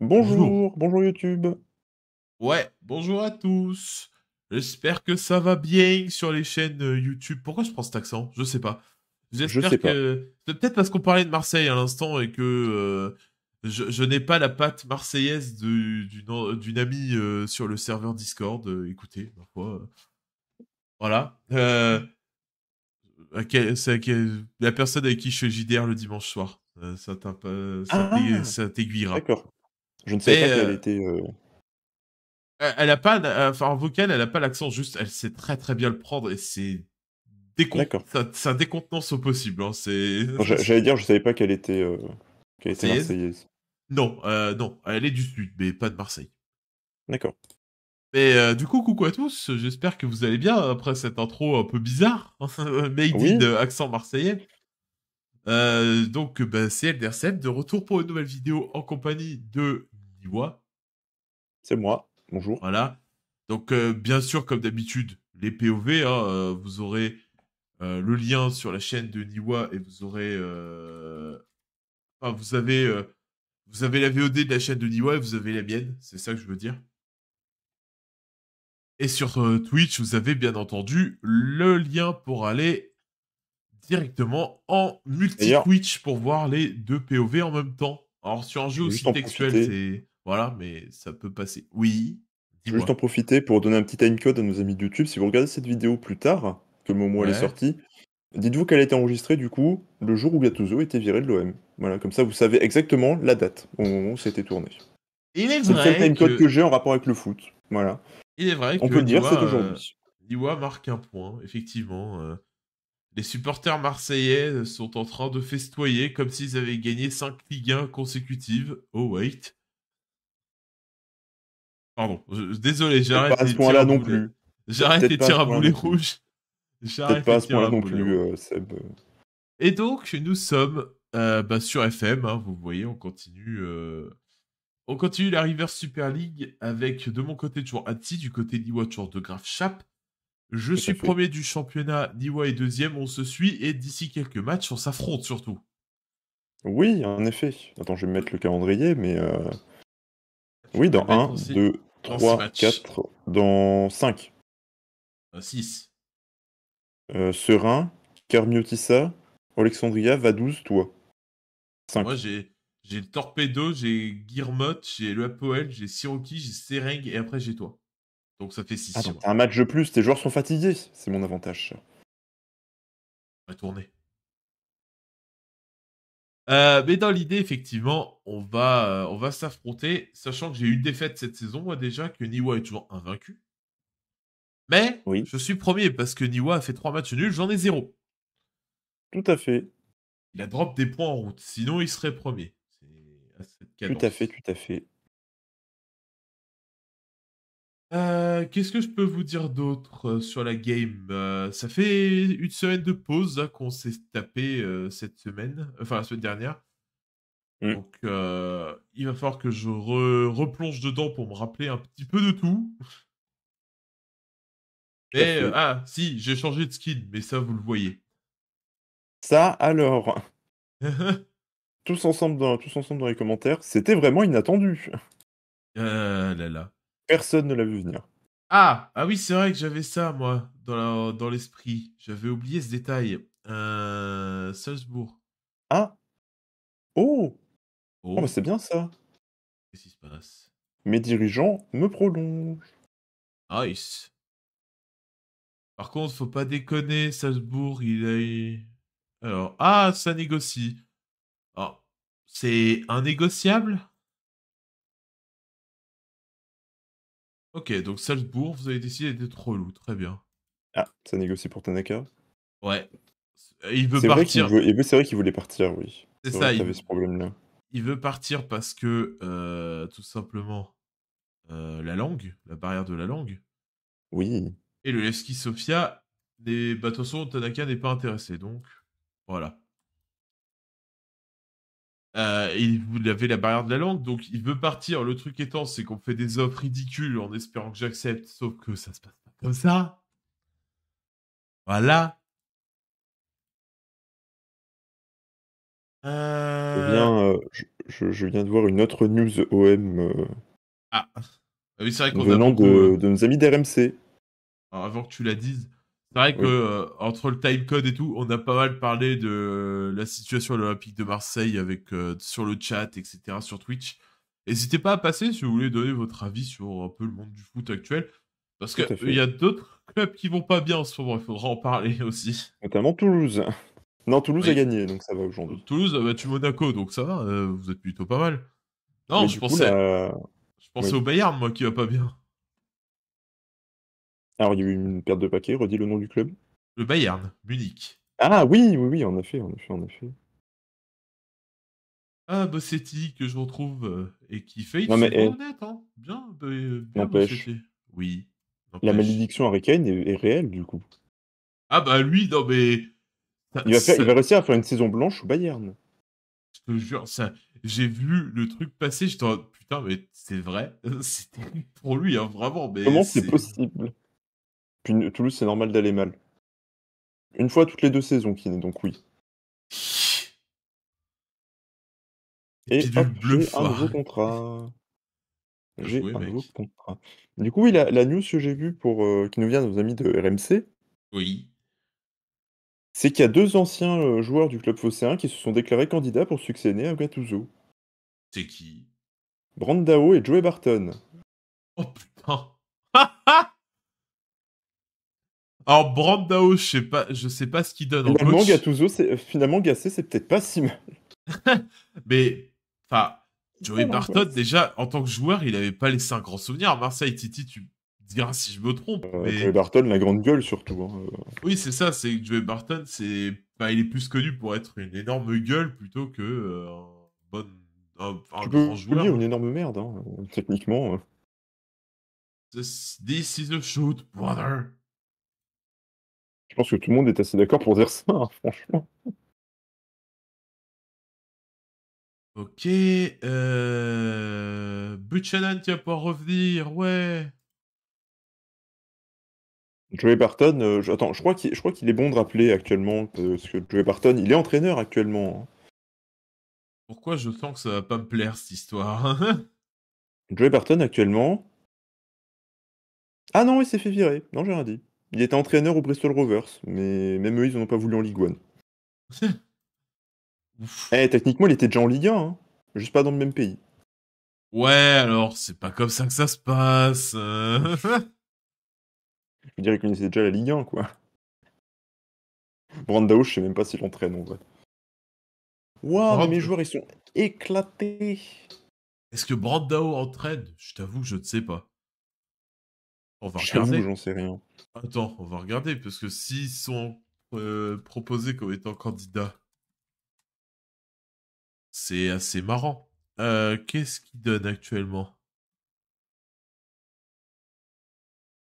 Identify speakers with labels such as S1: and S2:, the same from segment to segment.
S1: Bonjour, bonjour, YouTube.
S2: Ouais, bonjour à tous. J'espère que ça va bien sur les chaînes euh, YouTube. Pourquoi je prends cet accent Je sais pas. J'espère je que c'est peut-être parce qu'on parlait de Marseille à l'instant et que euh, je, n'ai pas la patte marseillaise d'une amie euh, sur le serveur Discord. écoutez, parfois, voilà. la personne avec qui je suis JDR le dimanche soir. Ah. ça
S1: t'aiguillera. D'accord. Je ne sais pas qu'elle euh, était. Euh,
S2: elle n'a pas, euh, enfin en vocal, elle n'a pas l'accent juste, elle sait très très bien le prendre et c'est décon... un décontenance au possible. Hein. c'est. J'allais
S1: dire, je savais pas qu'elle était, qu'elle était marseillaise.
S2: Non, non, elle est du sud,
S1: mais pas de Marseille.
S2: D'accord. Mais du coup, coucou à tous. J'espère que vous allez bien après cette intro un peu bizarre, made in accent marseillais. donc, bah, c'est LDRCM de retour pour une nouvelle vidéo en compagnie de Diwa. C'est moi, bonjour. Voilà. Donc, euh, bien sûr, comme d'habitude, les POV, hein, euh, vous aurez euh, le lien sur la chaîne de Niwa et vous aurez. Enfin, vous avez. vous avez la VOD de la chaîne de Niwa et vous avez la mienne, c'est ça que je veux dire. Et sur Twitch, vous avez bien entendu le lien pour aller directement en multi-Twitch pour voir les deux POV en même temps. Alors sur un jeu aussi textuel, c'est voilà, mais ça peut passer.
S1: Oui. Je veux juste en profiter pour donner un petit timecode à nos amis de YouTube. Si vous regardez cette vidéo plus tard, que le moment où elle est sortie, dites-vous qu'elle a été enregistrée du coup le jour où Gattuso était viré de l'OM. Voilà, comme ça vous savez exactement la date au moment où c'était tourné.
S2: Il est vrai. C'est le timecode que, j'ai
S1: en rapport avec le foot. Voilà.
S2: Il est vrai. On peut dire, c'est euh, aujourd'hui. Iwa marque un point, effectivement. Euh. les supporters marseillais euh, sont en train de festoyer comme s'ils avaient gagné 5 Ligue 1 consécutives. Oh wait. Pardon. Désolé,
S1: j'arrête. Pas à ce point-là non plus. J'arrête les tirs à boulet rouge. J'arrête pas à ce point-là non plus, Seb.
S2: Et donc, nous sommes euh, bah, sur FM. Hein, vous voyez, on continue. Euh, on continue la River Super League avec de mon côté toujours Ati, du côté d'Iwa toujours de Graf Chap. Je suis premier du championnat, Niwa est deuxième, on se suit et d'ici quelques matchs, on s'affronte surtout.
S1: Oui, en effet. Attends, je vais mettre le calendrier, mais. Euh, oui, dans 1, 2, 3, 4, dans 5. 6. Euh, euh, Serein, Carmiotissa, Alexandria, 12, toi. Moi,
S2: j'ai, le Torpedo, j'ai Guirmot, j'ai le Apoel, j'ai Siroki, j'ai Sereng et après j'ai toi. Donc ça fait 6.
S1: Ah, un match de plus, tes joueurs sont fatigués. C'est mon avantage.
S2: On va tourner. Euh, mais dans l'idée, effectivement, on va, euh, va s'affronter, sachant que j'ai eu une défaite cette saison, moi déjà, que Niwa est toujours invaincu. Mais je suis premier parce que Niwa a fait trois matchs nuls, j'en ai zéro. Tout à fait. Il a drop des points en route, sinon il serait premier.
S1: tout à fait, tout à fait.
S2: Euh, qu'est-ce que je peux vous dire d'autre euh, sur la game euh, Ça fait une semaine de pause hein, qu'on s'est tapé cette semaine, enfin la semaine dernière. Mmh. Donc il va falloir que je replonge dedans pour me rappeler un petit peu de tout. Et, ah si, j'ai changé de skin, mais ça vous le voyez.
S1: Ça alors. tous ensemble dans tous ensemble dans les commentaires, c'était vraiment inattendu.
S2: Euh, là là. Personne ne l'a vu venir. Ah, ah oui, c'est vrai que j'avais ça, moi, dans, dans l'esprit. J'avais oublié ce détail. Euh, Salzbourg.
S1: Ah Oh, oh. oh. c'est bien ça.
S2: Qu'est-ce qui se passe
S1: Mes dirigeants me prolongent. Nice.
S2: Par contre, faut pas déconner, Salzbourg, il a eu... Alors, ah, ça négocie. Oh, c'est
S3: un négociable Ok, donc
S2: Salzbourg, vous avez décidé d'être relou, très bien.
S1: Ah, ça négocie pour Tanaka Ouais. Il veut partir. C'est vrai qu'il voulait partir, oui. C'est ça. Il... Avait ce problème-là.
S2: Il veut partir parce que, euh, tout simplement, euh, la langue, la barrière de la langue. Oui. Et le Levski Sofia, les... bah, de toute Tanaka n'est pas intéressé, donc voilà. Euh, et vous avez la barrière de la langue, donc il veut partir. Le truc étant, c'est qu'on fait des offres ridicules en espérant que j'accepte, sauf que ça se passe pas comme ça. Voilà.
S3: bien, euh,
S1: euh, je, viens de voir une autre news OM. Ah.
S2: ah. oui, c'est vrai qu'on a de, de,
S1: nos amis d'RMC.
S2: avant que tu la dises, c'est vrai que euh, entre le code et tout, on a pas mal parlé de la situation à l'Olympique de Marseille avec euh, sur le chat, etc., sur Twitch. N'hésitez pas à passer si vous voulez donner votre avis sur un peu le monde du foot actuel, parce qu'il y a d'autres clubs qui vont pas bien en ce moment. Il faudra en parler aussi.
S1: Notamment Toulouse. Non, Toulouse a gagné, donc ça va aujourd'hui. Euh, Toulouse a ah battu Monaco, donc ça va. vous êtes plutôt pas mal. Non, je pensais, je pensais au
S2: Bayern, moi, qui va pas bien.
S1: Alors, il y a eu une perte de paquet, redis le nom du club. Le Bayern, Munich. Ah oui, oui, oui, en effet, en effet, en effet.
S2: Ah, Bossetti, bah, que je retrouve euh, et qui fait une mais, eh, hein. Bien, bah, euh, bien Bossetti.
S1: Oui. La malédiction Harry Kane est, réelle, du coup.
S2: Ah bah lui, non mais... il,
S1: va il va réussir à faire une saison blanche au Bayern.
S2: Je te jure, ça... j'ai vu le truc passer, j'étais en... putain, mais c'est vrai. C'était pour lui, hein, vraiment. Mais Comment c'est
S1: possible Toulouse, c'est normal d'aller mal. Une fois toutes les deux saisons, Kiné, donc oui. Et un nouveau contrat. J'ai un nouveau contrat. Du coup, oui, la, news que j'ai vue pour, euh, qui nous vient de nos amis de RMC. Oui. C'est qu'il y a deux anciens euh, joueurs du club phocéen qui se sont déclarés candidats pour succéder à Gattuso. C'est qui Brandao et Joey Barton.
S2: Oh putain Alors Brandao, je sais pas, je sais pas ce qu'il donne. Finalement, en Gattuso,
S1: euh, finalement Gassé, c'est peut-être pas si mal. mais
S2: enfin, Joey Barton, déjà en tant que joueur, il avait pas laissé un grand souvenir. Marseille, Titi, tu
S1: diras si je me trompe. Euh, Joey Barton, la grande gueule surtout. Hein, euh.
S2: Oui, c'est ça. C'est Joey Barton, c'est, il est plus connu pour être une énorme gueule plutôt que euh, bon... un, tu peux joueur.
S1: une énorme merde, hein, techniquement.
S2: This is a shoot,
S1: brother. Je pense que tout le monde est assez d'accord pour dire
S4: ça,
S2: hein, franchement. Ok. Euh... Buchanan qui va pouvoir revenir, ouais.
S1: Joey Barton, euh, je... attends, je crois qu'il est bon de rappeler actuellement, ce que Joey Barton, il est entraîneur actuellement. Hein.
S2: Pourquoi je sens que ça va pas me plaire cette histoire
S1: Joey Barton actuellement. Ah non, il s'est fait virer. Non, j'ai rien dit. Il était entraîneur au Bristol Rovers, mais même eux, ils n'ont pas voulu en Ligue 1. eh, techniquement, il était déjà en Ligue 1, hein. juste pas dans le même pays.
S2: Ouais, alors, c'est pas comme ça que ça se passe. Euh.
S1: je dirais dire, était connaissait déjà la Ligue 1, quoi. Brandao, je sais même pas s'il entraîne, en vrai.
S2: Waouh, mes joueurs, ils sont éclatés. Est-ce que Brandao entraîne
S1: Je t'avoue, je ne sais pas.
S2: On va regarder. j'en sais rien. Attends, on va regarder, parce que s'ils sont euh, proposés comme étant candidats, c'est assez marrant.
S3: Euh, qu'est-ce qu'il donne actuellement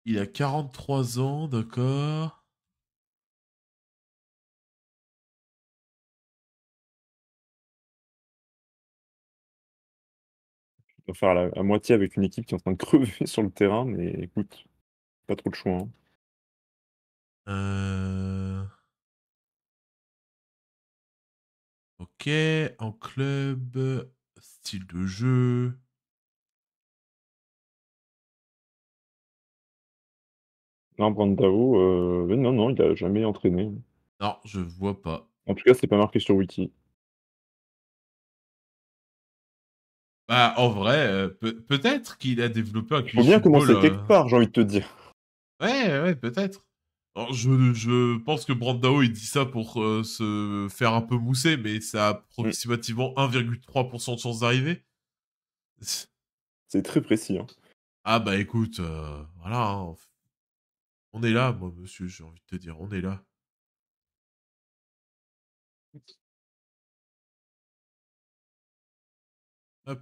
S3: Il a 43 ans, d'accord. va faire la, moitié avec une équipe qui est en train de crever sur le terrain, mais écoute, pas trop de choix. Hein. Euh. Ok, en club, style de jeu. Non, Brandao, euh, non, non, il a jamais entraîné. Non, je vois pas. En tout cas, c'est pas marqué sur Wiki.
S2: Bah, en vrai, euh, peut-être qu'il a développé un QI. bien commencer quelque
S1: euh. part, j'ai envie de te dire.
S2: Ouais, ouais, peut-être. Je, je, pense que Brandao, il dit ça pour euh, se faire un peu mousser, mais ça a approximativement 1,3% de chances d'arriver.
S1: C'est très précis. Hein.
S2: Ah bah écoute, voilà, hein. on est là, moi monsieur, j'ai envie de te dire, on est là. Hop.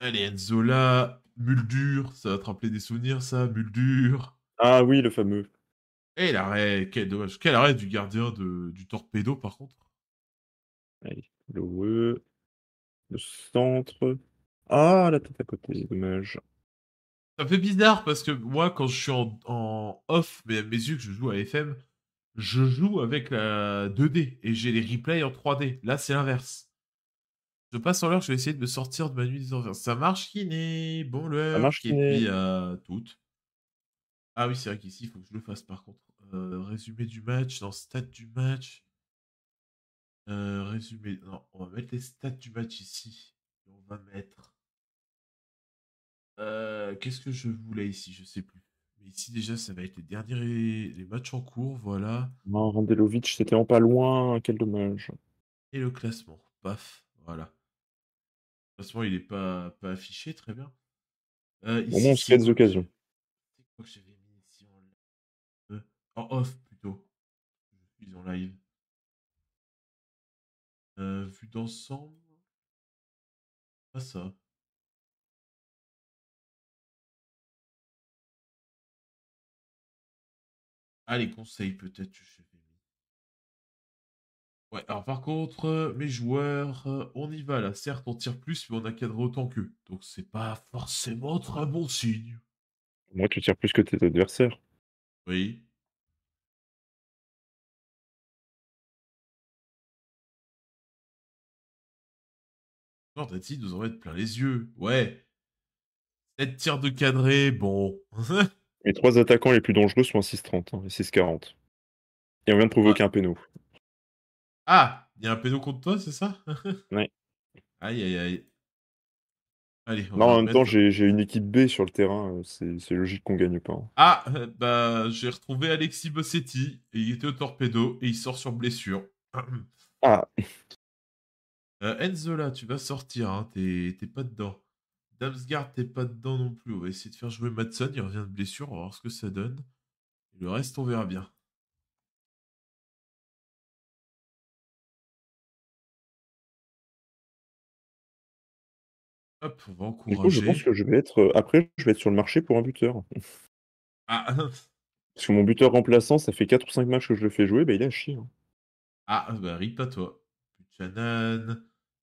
S2: Allez, Enzola, Muldur, ça va te rappeler des souvenirs, ça, Muldur. Ah oui, le fameux. Et eh, l'arrêt, quel dommage. Quel arrêt du gardien de... du torpedo, par contre.
S1: le... centre. Ah, la tête à côté, c'est dommage.
S2: Ça fait bizarre parce que moi, quand je suis en, en off, mais à mes yeux que je joue à FM, je joue avec la 2D et j'ai les replays en 3D. Là, c'est l'inverse. Je passe en l'heure, je vais essayer de me sortir de ma nuit des envers. Ça marche, kiné. Bon, le. Ça marche, Et euh, toutes. Ah oui, c'est vrai qu'ici, il faut que je le fasse par contre. Euh, résumé du match, dans stats du match. Euh, résumé. Non, on va mettre les stats du match ici. On va mettre. Qu'est-ce que je voulais ici Je sais plus. Mais ici, déjà, ça va être les derniers les matchs en
S1: cours. Voilà. Non, c'était en pas loin. Quel dommage.
S2: Et le classement. Paf. Voilà il n'est pas, pas affiché, très bien. Euh, ici, on des occasions. Euh, en
S3: off plutôt. Ils suis en live. Euh, vue d'ensemble. Pas ça. Ah, les
S2: conseils peut-être, je sais Ouais, alors par contre, euh, mes joueurs, euh, on y va là. Certes, on tire plus, mais on a cadré autant qu'eux. Donc c'est pas forcément très bon signe.
S1: Moi, tu tires plus que tes adversaires. Oui.
S2: Non, t'as dit nous en mettre plein les yeux. Ouais. 7 tirs de cadré, bon.
S1: les trois attaquants les plus dangereux sont à 6,30 hein, et 6-40. Et on vient de provoquer ah. un pénaud.
S2: Ah, il y a un pédo contre toi, c'est ça Oui. Aïe, aïe, aïe. Allez, non, en même temps,
S1: j'ai une équipe B sur le terrain. Euh, c'est logique qu'on gagne pas. Hein.
S2: Ah, euh, bah, j'ai retrouvé Alexis Bossetti. il était au torpedo et il sort sur blessure. Ah. Euh, Enzola, tu vas sortir. Hein, t'es pas dedans. Damsgaard, t'es pas dedans non plus. On va essayer de faire jouer Madson. Il revient de blessure. On va voir ce que ça donne. Le reste, on verra bien.
S3: Hop, on encourager. Du coup, je pense que je vais
S1: être. Euh, après, je vais être sur le marché pour un buteur. Ah. ah, ah. Parce que mon buteur remplaçant, ça fait 4 ou 5 matchs que je le fais jouer, bah, il est hein.
S2: à ah, ah, bah rip pas toi. Buchanan.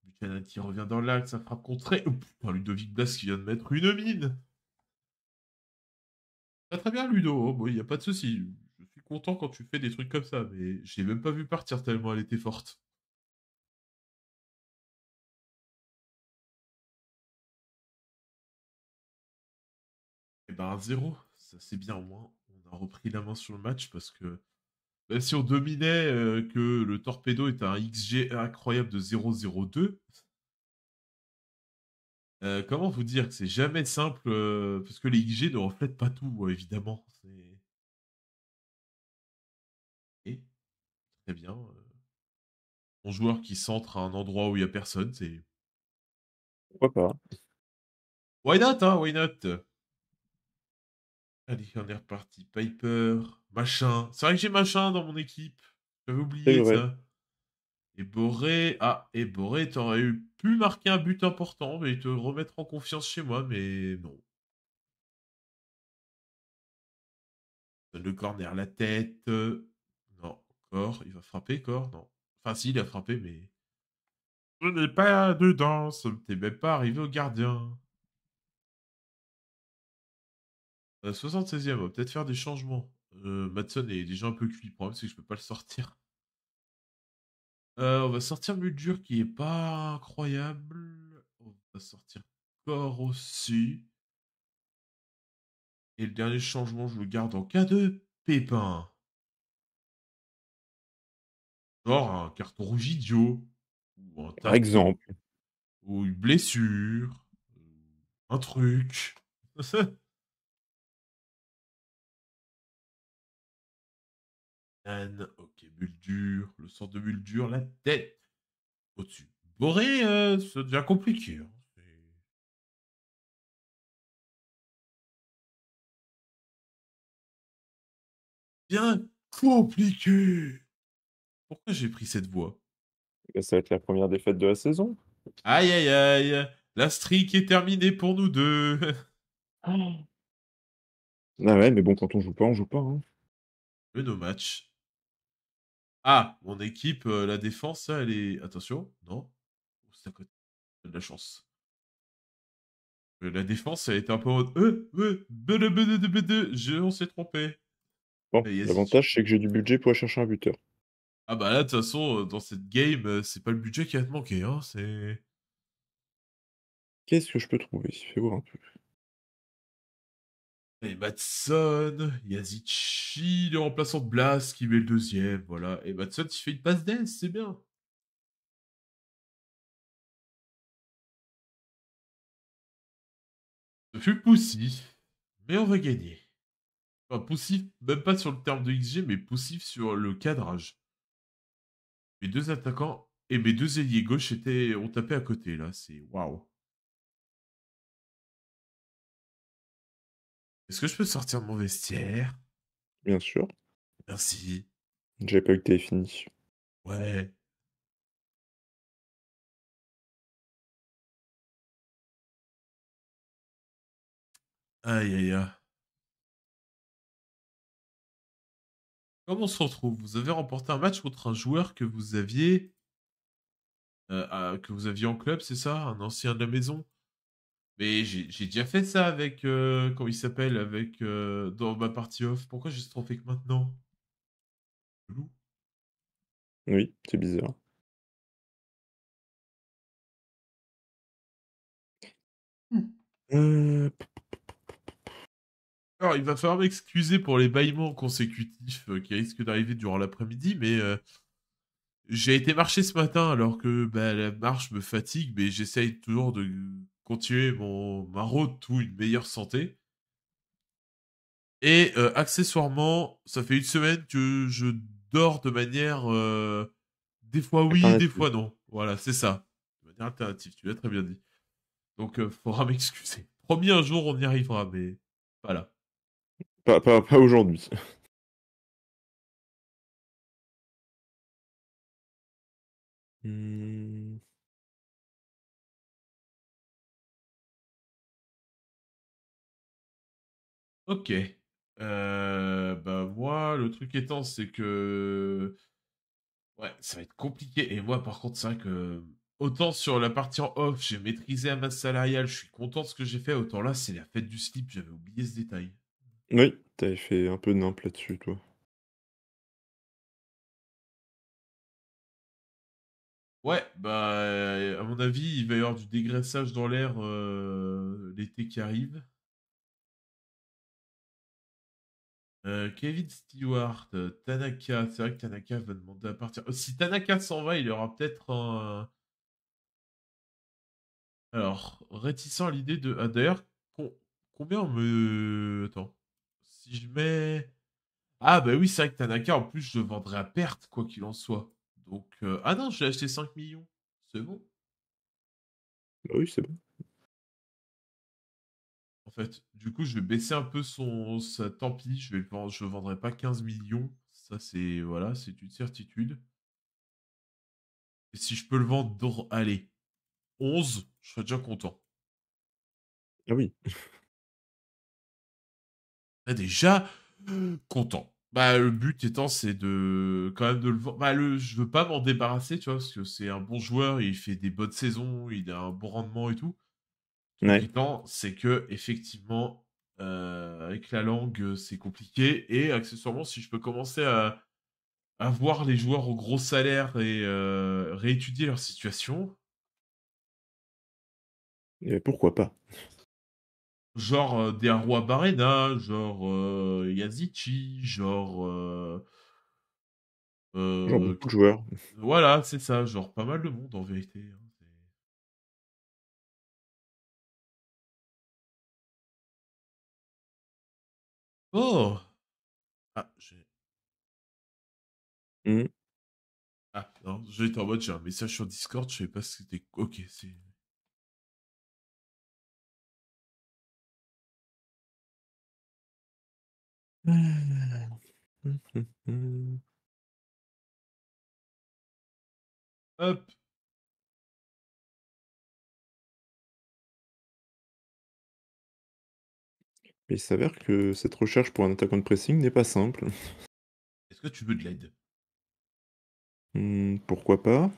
S2: Buchanan qui revient dans l'axe, ça frappe contre Putain, Ludovic Blas qui vient de mettre une mine. Ah, très bien, Ludo. Hein, il n'y a pas de souci. Je suis content quand tu fais des trucs comme ça, mais je l'ai même pas vu partir tellement elle était forte. 0 ben, ça c'est bien moins. On a repris la main sur le match parce que si on dominait euh, que le torpedo est un XG incroyable de 0 euh, comment vous dire que c'est jamais simple euh, parce que les XG ne reflètent pas tout, euh, évidemment. C'est... Et très bien. Mon joueur qui centre à un endroit où il n'y a personne, c'est. Pourquoi pas Why not, hein Why not Allez, on est Piper, machin. C'est vrai que j'ai machin dans mon équipe. J'avais oublié ça. Et Boré, ah, et Boré, t'aurais eu pu marquer un but important, mais te remettre en confiance chez moi, mais non. Le corner, la tête. Euh, non, corps, il va frapper, Cor, non. Enfin, si, il a frappé, mais. Je n'ai pas dedans, t'es même pas arrivé au gardien. 76e, euh, on va peut-être faire des changements. Euh, Matson est déjà un peu cuit. Le problème, c'est que je peux pas le sortir. Euh, on va sortir Muldur qui est pas incroyable. On va sortir Corps aussi. Et le dernier changement, je le garde en cas de pépin.
S3: Genre un carton rouge idiot. Ou Par exemple. Ou une blessure. Euh, un truc.
S2: Ok, ok, dure, le sort de bulle dure, la tête au-dessus. Boré, euh, ça devient compliqué. Hein, bien compliqué.
S1: Pourquoi j'ai pris cette voie Ça va être la première défaite de la saison.
S2: Aïe aïe aïe, la streak est terminée pour nous deux. Ah,
S1: ah ouais, mais bon, quand on joue pas, on joue pas.
S2: Le hein. no match ah, mon équipe, la défense, elle est. Attention, non. C'est à côté. De la chance. La défense, elle était un peu je- on s'est trompé. Bon, l'avantage, c'est que j'ai
S1: du budget pour aller chercher un buteur.
S2: Ah bah là, de toute façon, dans cette game, c'est pas le budget qui va te manquer. Hein, c'est.
S1: Qu'est-ce que je peux trouver Fais voir un peu.
S2: Et Matson, Yazichi, le remplaçant de Blas qui met le deuxième, voilà. Et Matson, il fait une passe d'aise, c'est bien. Ce fut poussif, mais on va gagner. Enfin, poussif, même pas sur le terme de XG, mais poussif sur le cadrage. Mes deux attaquants et mes deux ailiers gauche étaient, ont tapé à côté, là. C'est waouh.
S3: Est-ce que je peux sortir de mon vestiaire Bien sûr. Merci. J'ai pas eu que t'aies fini. Ouais. Aïe aïe aïe. Comment
S2: on se retrouve Vous avez remporté un match contre un joueur que vous aviez euh, que vous aviez en club, c'est ça Un ancien de la maison mais j'ai déjà fait ça avec. Euh, comment il s'appelle avec euh, Dans ma partie off. Pourquoi j'ai trophée que maintenant
S3: Oui, c'est bizarre. Hmm.
S2: Alors, il va falloir m'excuser pour les bâillements consécutifs euh, qui risquent d'arriver durant l'après-midi, mais euh, j'ai été marcher ce matin alors que bah, la marche me fatigue, mais j'essaye toujours de continuer mon, ma route ou une meilleure santé. Et euh, accessoirement, ça fait une semaine que je dors de manière euh, des fois oui, des fois non. Voilà, c'est ça. De manière alternative, tu l'as très bien dit. Donc, il euh, faudra m'excuser. Promis, un jour, on y arrivera, mais pas là.
S1: Pas, pas, aujourd'hui.
S3: Mmh.
S2: Ok. Euh, bah moi, le truc étant, c'est que ouais, ça va être compliqué. Et moi, par contre, c'est vrai que autant sur la partie en off, j'ai maîtrisé la masse salariale, je suis content de ce que j'ai fait. Autant là, c'est la fête du slip, j'avais oublié ce détail.
S1: Oui, t'avais fait un peu de là-dessus, toi.
S3: Ouais, bah
S2: à mon avis, il va y avoir du dégraissage dans l'air euh, l'été qui arrive. Euh, Kevin Stewart, Tanaka. C'est vrai que Tanaka va demander à partir. Euh, si Tanaka s'en va, il aura peut-être un. Alors, réticent à l'idée de. Ah, d'ailleurs, combien on me. Attends. Si je mets. Ah, bah oui, c'est vrai que Tanaka, en plus, je vendrai à perte, quoi qu'il en soit. Donc. Euh, ah non, je l'ai acheté 5 millions. C'est bon. Bah oui, c'est bon. Du coup, je vais baisser un peu son. sa. tant pis, je ne je vendrai pas 15 millions. Ça, c'est voilà, c'est une certitude. Et si je peux le vendre, allez, 11, je serais déjà content. Ah oui. Ah, déjà content. Bah, le but étant, c'est de quand même de le vendre. Bah, le... je veux pas m'en débarrasser, tu vois, parce que c'est un bon joueur, il fait des bonnes saisons, il a un bon rendement et tout c'est que effectivement, euh, avec la langue, c'est compliqué. Et accessoirement, si je peux commencer à, voir les joueurs au gros salaire et euh, réétudier leur situation. pourquoi pas Genre euh, des rois Barena, genre Yazichi, genre. genre beaucoup de joueurs. Voilà, c'est ça, genre pas mal de monde en vérité. Hein.
S3: Oh! Ah, j'ai. Mmh. Ah, non, j'étais en mode, j'ai un message sur Discord, je savais pas si c'était. Ok, c'est. Mmh. Hop!
S1: Mais il s'avère que cette recherche pour un attaquant de pressing n'est pas simple.
S4: Est-ce que
S3: tu
S2: veux de l'aide
S1: hmm, Pourquoi pas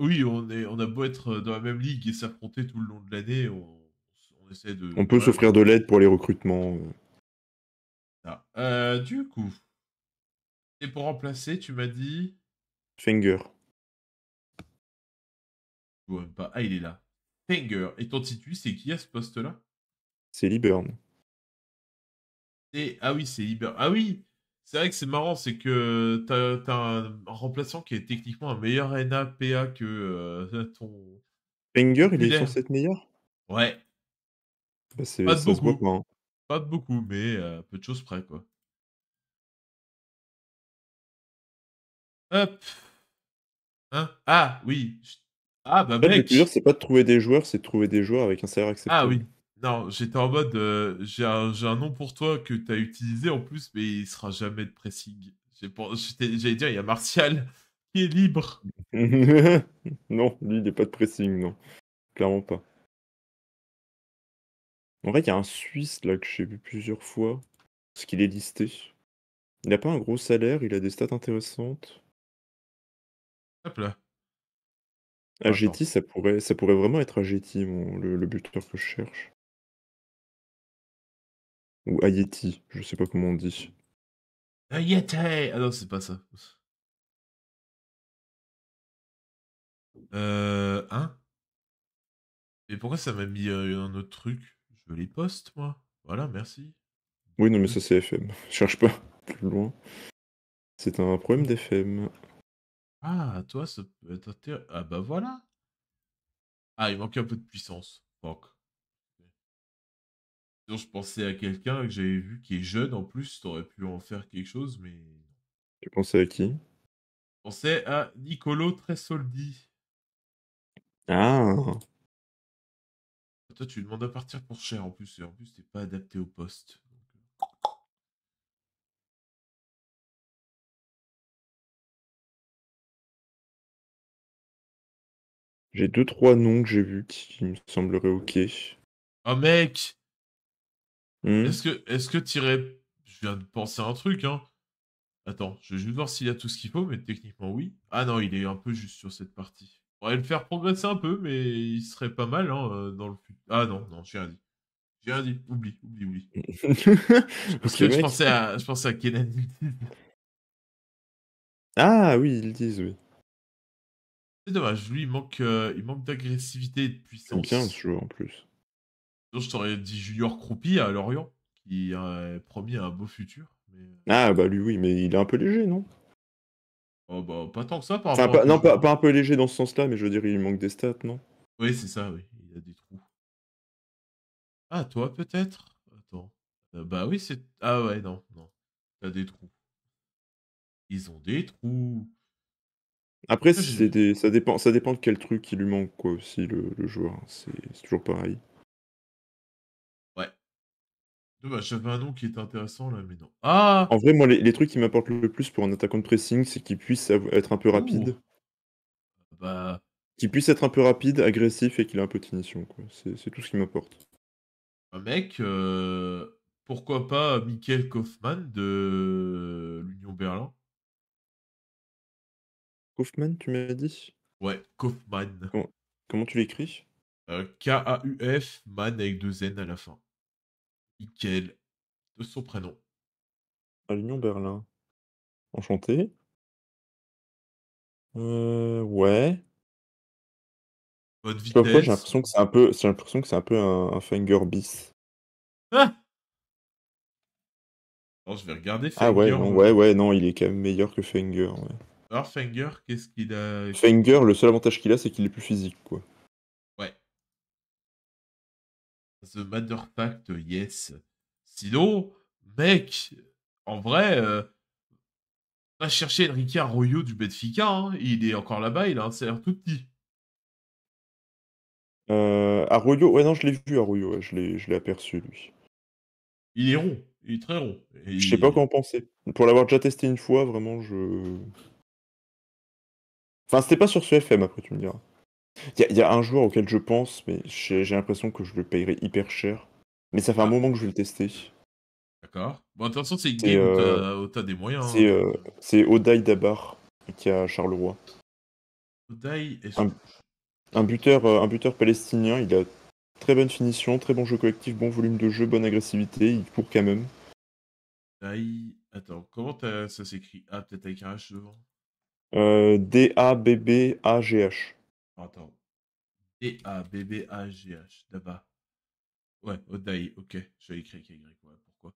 S2: oui, on, a beau être dans la même ligue et s'affronter tout le long de l'année, on, essaie de.
S1: On peut s'offrir de l'aide pour les recrutements. Euh.
S2: Euh, du coup, et pour remplacer, tu m'as dit. Finger. Ah, il est là. Finger. Et ton titu, c'est qui à ce poste-là c'est Liburn. ah oui, c'est Liburn. Ah oui, c'est vrai que c'est marrant, c'est que tu as un remplaçant qui est techniquement un meilleur NAPA que euh, ton.
S1: Finger, il est sur meilleur
S2: Ouais. Bah, hein. pas, de beaucoup. pas beaucoup, mais euh, peu de choses près, quoi.
S3: Hop. Hein ah, oui.
S2: Ah, bah, mec. Le plus dur,
S1: c'est pas de trouver des joueurs, c'est de trouver des joueurs avec un serveur ah acceptable. Ah, oui.
S2: Non, j'étais en mode, euh, j'ai un, nom pour toi que tu as utilisé en plus, mais il sera jamais de pressing. J'allais dire, il y a Martial qui est libre.
S1: non, lui, il n'est pas de pressing, non. Clairement pas. En vrai, il y a un Suisse là que j'ai vu plusieurs fois. Parce qu'il est listé. Il n'a pas un gros salaire, il a des stats intéressantes. Hop là. ça pourrait, ça pourrait vraiment être AGT, le buteur que je cherche.
S3: Ou Ayeti, je sais pas comment on dit. Ayete Ah non, c'est pas ça.
S2: Euh. Hein Mais pourquoi ça m'a mis euh, un autre truc Je les poste, moi. Voilà, merci.
S1: Oui, non, mais ça c'est FM. cherche pas plus loin. C'est un problème d'FM.
S2: Ah, toi, ça peut être intéressant. Ah bah voilà Ah, il manque un peu de puissance je pensais à quelqu'un que j'avais vu qui est jeune en plus, t'aurais pu en faire quelque chose, mais.
S1: Tu pensais à qui Je
S2: pensais à Nicolo Tressoldi. Ah Toi, tu lui demandes à partir pour cher en plus, et en plus, t'es pas adapté au poste.
S1: J'ai deux, trois noms que j'ai vus qui me sembleraient ok.
S2: Oh mec Mmh. Est-ce que, est-ce que je viens de penser à un truc, hein. Attends, je vais juste voir s'il a tout ce qu'il faut, mais techniquement oui. Ah non, il est un peu juste sur cette partie. On pourrait le faire progresser un peu, mais il serait pas mal hein, euh, dans le futur. Ah non, non, j'ai rien dit. J'ai rien dit. Oublie, oublie, oublie. Parce que je pensais à, je pensais Kenan.
S1: ah oui, ils disent, oui.
S2: C'est dommage, lui, il manque, euh, il manque d'agressivité et de puissance. Bien
S1: sûr, en plus
S2: je t'aurais dit Junior Croupi à Lorient, qui a promis un beau futur.
S1: Euh, ah, bah lui, oui, mais il est un peu léger, non
S2: oh, bah, Pas tant que ça, par enfin, Non,
S1: pas, un peu léger dans ce sens-là, mais je veux dire, il manque des stats, non Oui, c'est ça, oui. Il a des trous. Ah, toi, peut-être Attends. Euh, bah oui, c'est.
S2: Ah ouais, non, non.
S1: a des trous. Ils ont
S2: des trous.
S1: Après, ça, dépend, ça dépend de quel truc il lui manque, quoi, aussi, le joueur. Hein, c'est toujours pareil.
S2: J'avais un nom qui était intéressant là, mais non.
S1: Ah En vrai, moi, les, trucs qui m'apportent le plus pour un attaquant de pressing, c'est qu'il puisse être un peu rapide. Bah... Qu'il puisse être un peu rapide, agressif et qu'il ait un peu de quoi. C'est tout ce qui m'apporte.
S2: Ah, mec, euh, pourquoi pas Michael Kaufmann de l'Union Berlin Kaufmann, tu m'as dit Ouais, Kaufmann. Comment, tu l'écris euh, K-A-U-F, man avec deux N à la fin. Ikel, de son prénom. À l'Union Berlin.
S3: Enchanté. Euh, ouais. Bonne vitesse. j'ai l'impression
S1: que c'est un peu, j'ai l'impression que c'est un peu un, finger bis. Ah
S2: je vais regarder. Fenger, ah ouais, ouais,
S1: ouais, non, il est quand même meilleur que Fenger.
S2: Alors Fenger, qu'est-ce qu'il a Fenger, le
S1: seul avantage qu'il a, c'est qu'il est plus physique, quoi.
S2: The matter fact yes. Sinon, mec, en vrai, euh, va chercher Enrique Arroyo du Betfica. Hein. Il est encore là-bas, il a un salaire tout petit.
S1: Arroyo, euh, ouais, non, je l'ai vu, Arroyo, je l'ai aperçu, lui. Il est rond,
S2: il est très rond. je sais pas quoi en penser.
S1: Pour l'avoir déjà testé une fois, vraiment, je. Enfin, c'était pas sur ce FM, après, tu me diras. Il y, a- un joueur auquel je pense, mais j'ai l'impression que je le paierai hyper cher. Mais ça fait un ah. moment que je vais le tester. d'accord. Bon, de toute façon, c'est une game euh, où t'as des moyens. c'est hein. Euh, Odai Dabar qui a Charleroi.
S2: Odaï est
S1: Un, buteur euh, un buteur palestinien. Il a très bonne finition, très bon jeu collectif, bon volume de jeu, bonne agressivité. Il court quand même.
S2: Odai... Attends, comment ça s'écrit Ah, peut-être avec un H devant.
S1: D A B B A G H.
S2: Attends. D-A-B-B-A-G-H. Daba. Ouais, Odaï, ok. Je vais écrire Y, ouais,
S1: pourquoi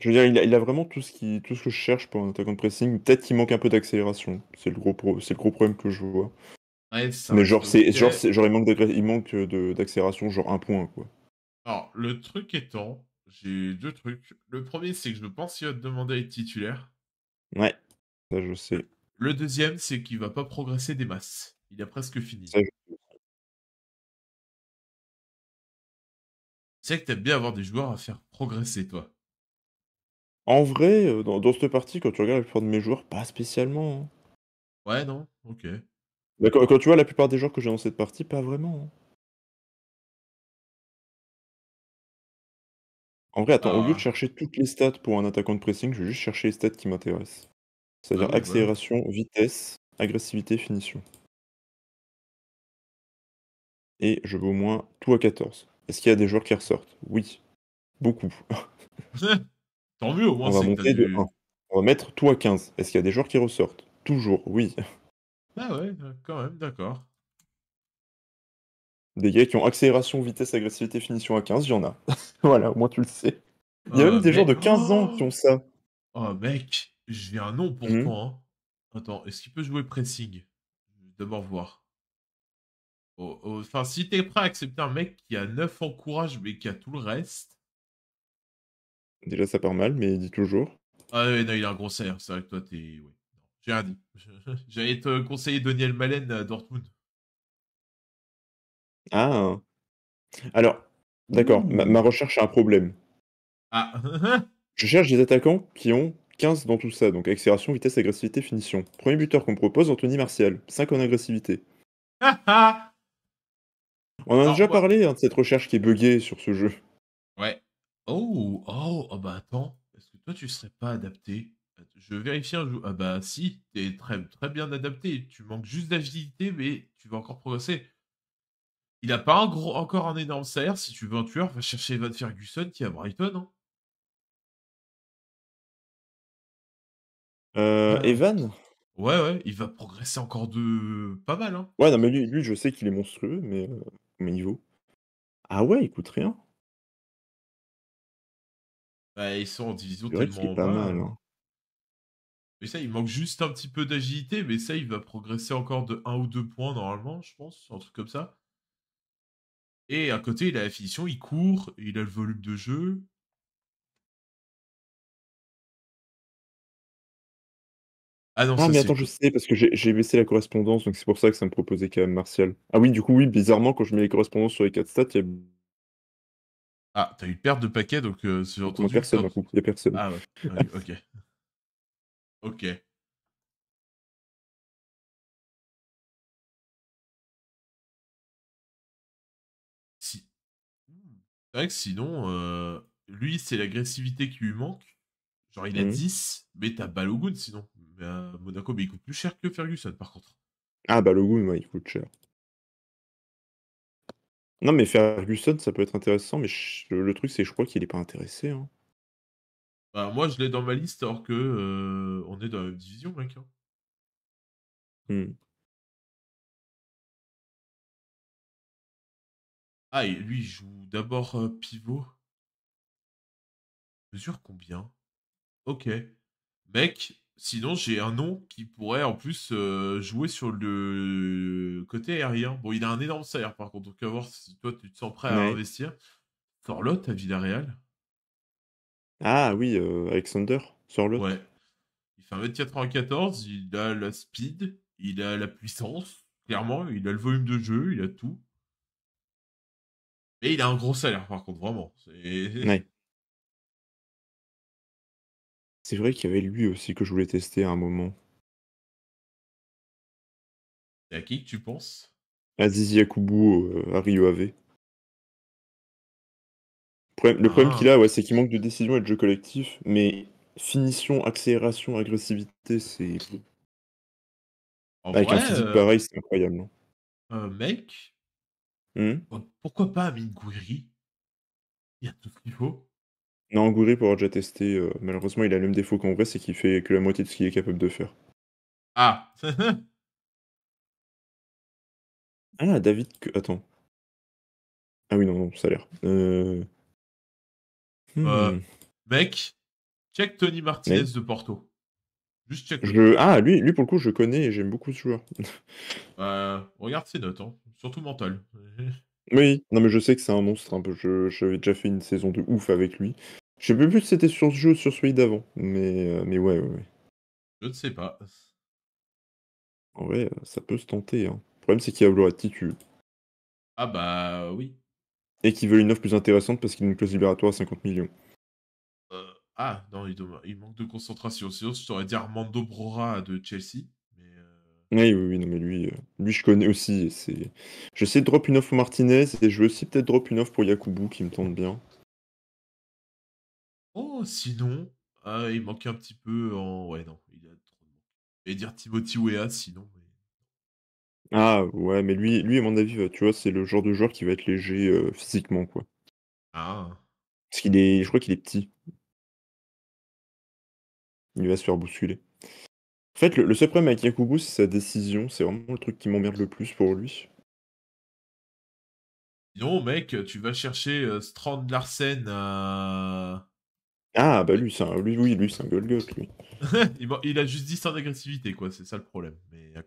S1: Je veux dire, il a, vraiment tout ce, qui, tout ce que je cherche pour un attaquant de pressing. Peut-être qu'il manque un peu d'accélération. C'est le, gros le gros problème que je vois. Mais genre, c'est, genre, il manque, d'accélération, genre un point, quoi.
S2: Alors, le truc étant, j'ai deux trucs. Le premier, c'est que je pense qu'il va te demander à titulaire.
S1: Ouais, ça je sais.
S2: Le deuxième, c'est qu'il va pas progresser des masses. Il a presque fini.
S3: C'est sais que t'aimes bien
S2: avoir des joueurs à faire progresser, toi.
S1: En vrai, euh, dans, cette partie, quand tu regardes la plupart de mes joueurs, pas spécialement. Hein.
S2: Ouais, non? Ok.
S1: Mais quand, tu vois la plupart des
S3: joueurs que j'ai dans cette partie, pas vraiment. Hein.
S1: En vrai, attends, au lieu de ah. chercher toutes les stats pour un attaquant de pressing, je vais juste chercher les stats qui m'intéressent. C'est-à-dire accélération, vitesse, agressivité, finition et je veux au moins tout à 14. Est-ce qu'il y a des joueurs qui ressortent Oui, beaucoup.
S2: Tant mieux, au moins. On va monter de
S1: On va mettre tout à 15. Est-ce qu'il y a des joueurs qui ressortent Toujours, oui.
S2: Ah ouais, euh, quand même, d'accord.
S1: Des gars qui ont accélération, vitesse, agressivité, finition à 15, il y en a. voilà, au moins tu le sais. Il y a ah, même des joueurs gens de 15 ans oh qui ont ça. Oh mec, j'ai
S2: un nom pour mhm. toi. Hein. Attends, est-ce qu'il peut jouer pressing D'abord voir. Enfin, si t'es prêt à accepter un mec qui a 9 en courage mais qui a tout le reste.
S1: Déjà, ça part mal, mais il dit toujours.
S2: Ah non, il a un gros c'est vrai que toi, t'es. J'ai rien dit. J'allais te conseiller Daniel Malen à Dortmund.
S1: Ah. Alors, d'accord, ma, recherche a un problème.
S3: Ah.
S1: Je cherche des attaquants qui ont 15 dans tout ça, donc accélération, vitesse, agressivité, finition. Premier buteur qu'on propose, Anthony Martial, 5 en agressivité. Ah, ah. On en a déjà parlé hein, de cette recherche qui est buggée sur ce jeu.
S2: Ouais. Oh, oh, oh bah attends. Est-ce que toi, tu serais pas adapté Je vérifie un jour. Ah bah si, t'es très, très bien adapté. Tu manques juste d'agilité, mais tu vas encore progresser. Il a pas un gros, encore un énorme salaire. Si tu veux un tueur, va chercher Evan Ferguson qui est à Brighton. Hein.
S1: Euh, euh, Evan
S2: Ouais, ouais, il va progresser encore de pas mal. Hein.
S1: Ouais, non, mais lui je sais qu'il est monstrueux, mais. Euh, niveau Ah ouais, il coûte rien.
S2: Bah, ils sont en division tellement pas mal. Euh. Hein. Mais ça, il manque juste un petit peu d'agilité, mais ça, il va progresser encore de 1 ou 2 points normalement, je pense, un truc comme ça. Et à côté, il a la finition, il court, il a le volume
S3: de jeu,
S2: Ah non, mais attends, je
S1: sais, parce que j'ai baissé la correspondance, donc c'est pour ça que ça me proposait quand même Martial. Ah oui, du coup, oui, bizarrement, quand je mets les correspondances sur les 4 stats, il y a. Ah, t'as eu
S2: perte de paquets, donc c'est euh, entendu. personne, hein, il y a personne. Ah ouais, ah ok. ok. Hmm, c'est vrai que sinon,
S1: euh, lui,
S2: c'est l'agressivité qui lui manque. Genre, il a 10, mmh. mais t'as good sinon. Monaco, mais il coûte plus cher que Ferguson, par contre.
S1: Ah, bah, le goût, il coûte cher. Non, mais Ferguson, ça peut être intéressant, mais le truc, c'est je crois qu'il n'est pas intéressé. Hein.
S2: Bah, moi, je l'ai dans ma liste, alors que euh, on
S3: est dans la même division, mec. Hein. Hmm. Ah, lui, il joue d'abord euh, pivot.
S2: Mesure combien Ok. Mec, Sinon, j'ai un nom qui pourrait en plus euh, jouer sur le côté aérien. Bon, il a un énorme salaire par contre, donc à voir si toi tu te sens prêt à investir. Sorlotte à
S1: Villarreal. Ah oui, euh, Alexander, Sorlotte. Ouais. Il fait
S2: 1m94, il a la speed, il a la puissance, clairement, il a le volume de jeu, il a tout. Et il a un gros salaire par contre, vraiment.
S3: C'est vrai qu'il y avait lui aussi que je voulais tester à un moment. C'est à qui que tu penses
S1: À Zizi euh, à Rio Le problème qu'il a, ouais, c'est qu'il manque de décision et de jeu collectif, mais finition, accélération, agressivité, c'est. Avec un physique euh, pareil, c'est incroyable.
S2: un mec, hmm pourquoi pas Amin Il
S4: y a tout ce qu'il faut.
S1: Non, Angouré pour avoir déjà testé, euh, malheureusement, il a le même défaut qu'en vrai, c'est qu'il fait que la moitié de ce qu'il est capable de faire.
S3: Ah
S1: Ah, David. Attends. Ah oui, non, non, ça a l'air. Euh, hmm. euh
S2: Mec, check Tony Martinez de Porto. Juste check. Je...
S1: Ah, lui, lui, pour le coup, je connais et j'aime beaucoup ce joueur.
S2: Euh, regarde ses notes, hein. surtout mental.
S1: Oui, non mais je sais que c'est un monstre, hein, je, j'avais déjà fait une saison de ouf avec lui. Je sais plus si c'était sur ce jeu ou sur celui d'avant, mais, euh, mais ouais, ouais, ouais. Je ne sais pas. En vrai, euh, ça peut se tenter. Hein. Le problème, c'est qu'il y a attitude.
S2: Ah bah oui.
S1: Et qu'il veut une offre plus intéressante parce qu'il nous a une clause libératoire à 50 millions.
S2: Euh, ah non, il, manque de concentration. Sinon, je t'aurais dit Armando Brora de Chelsea.
S1: Oui, oui, non, mais lui, euh, lui je connais aussi. C'est... je sais drop une offre pour Martinez et je veux aussi peut-être drop une offre pour Yakubu qui me tente bien.
S2: Oh, sinon, Ah, il manque un petit peu en. Ouais, non, il a trop Et dire Timothy Weah, sinon.
S1: Ah, ouais, mais lui, lui, à mon avis, tu vois, c'est le genre de joueur qui va être léger euh, physiquement, quoi. Ah. Parce qu'il est. Je crois qu'il est petit. Il va se faire bousculer. En fait, le, seul problème avec Yakubu, c'est sa décision. C'est vraiment le truc qui m'emmerde le plus pour lui.
S2: Non, mec, tu vas chercher euh, Strand Larsen
S1: Ah, bah lui, c'est un... lui, oui, lui, c'est un lui.
S2: il a juste 10 ans agressivité, quoi, c'est ça le problème. Mais euh,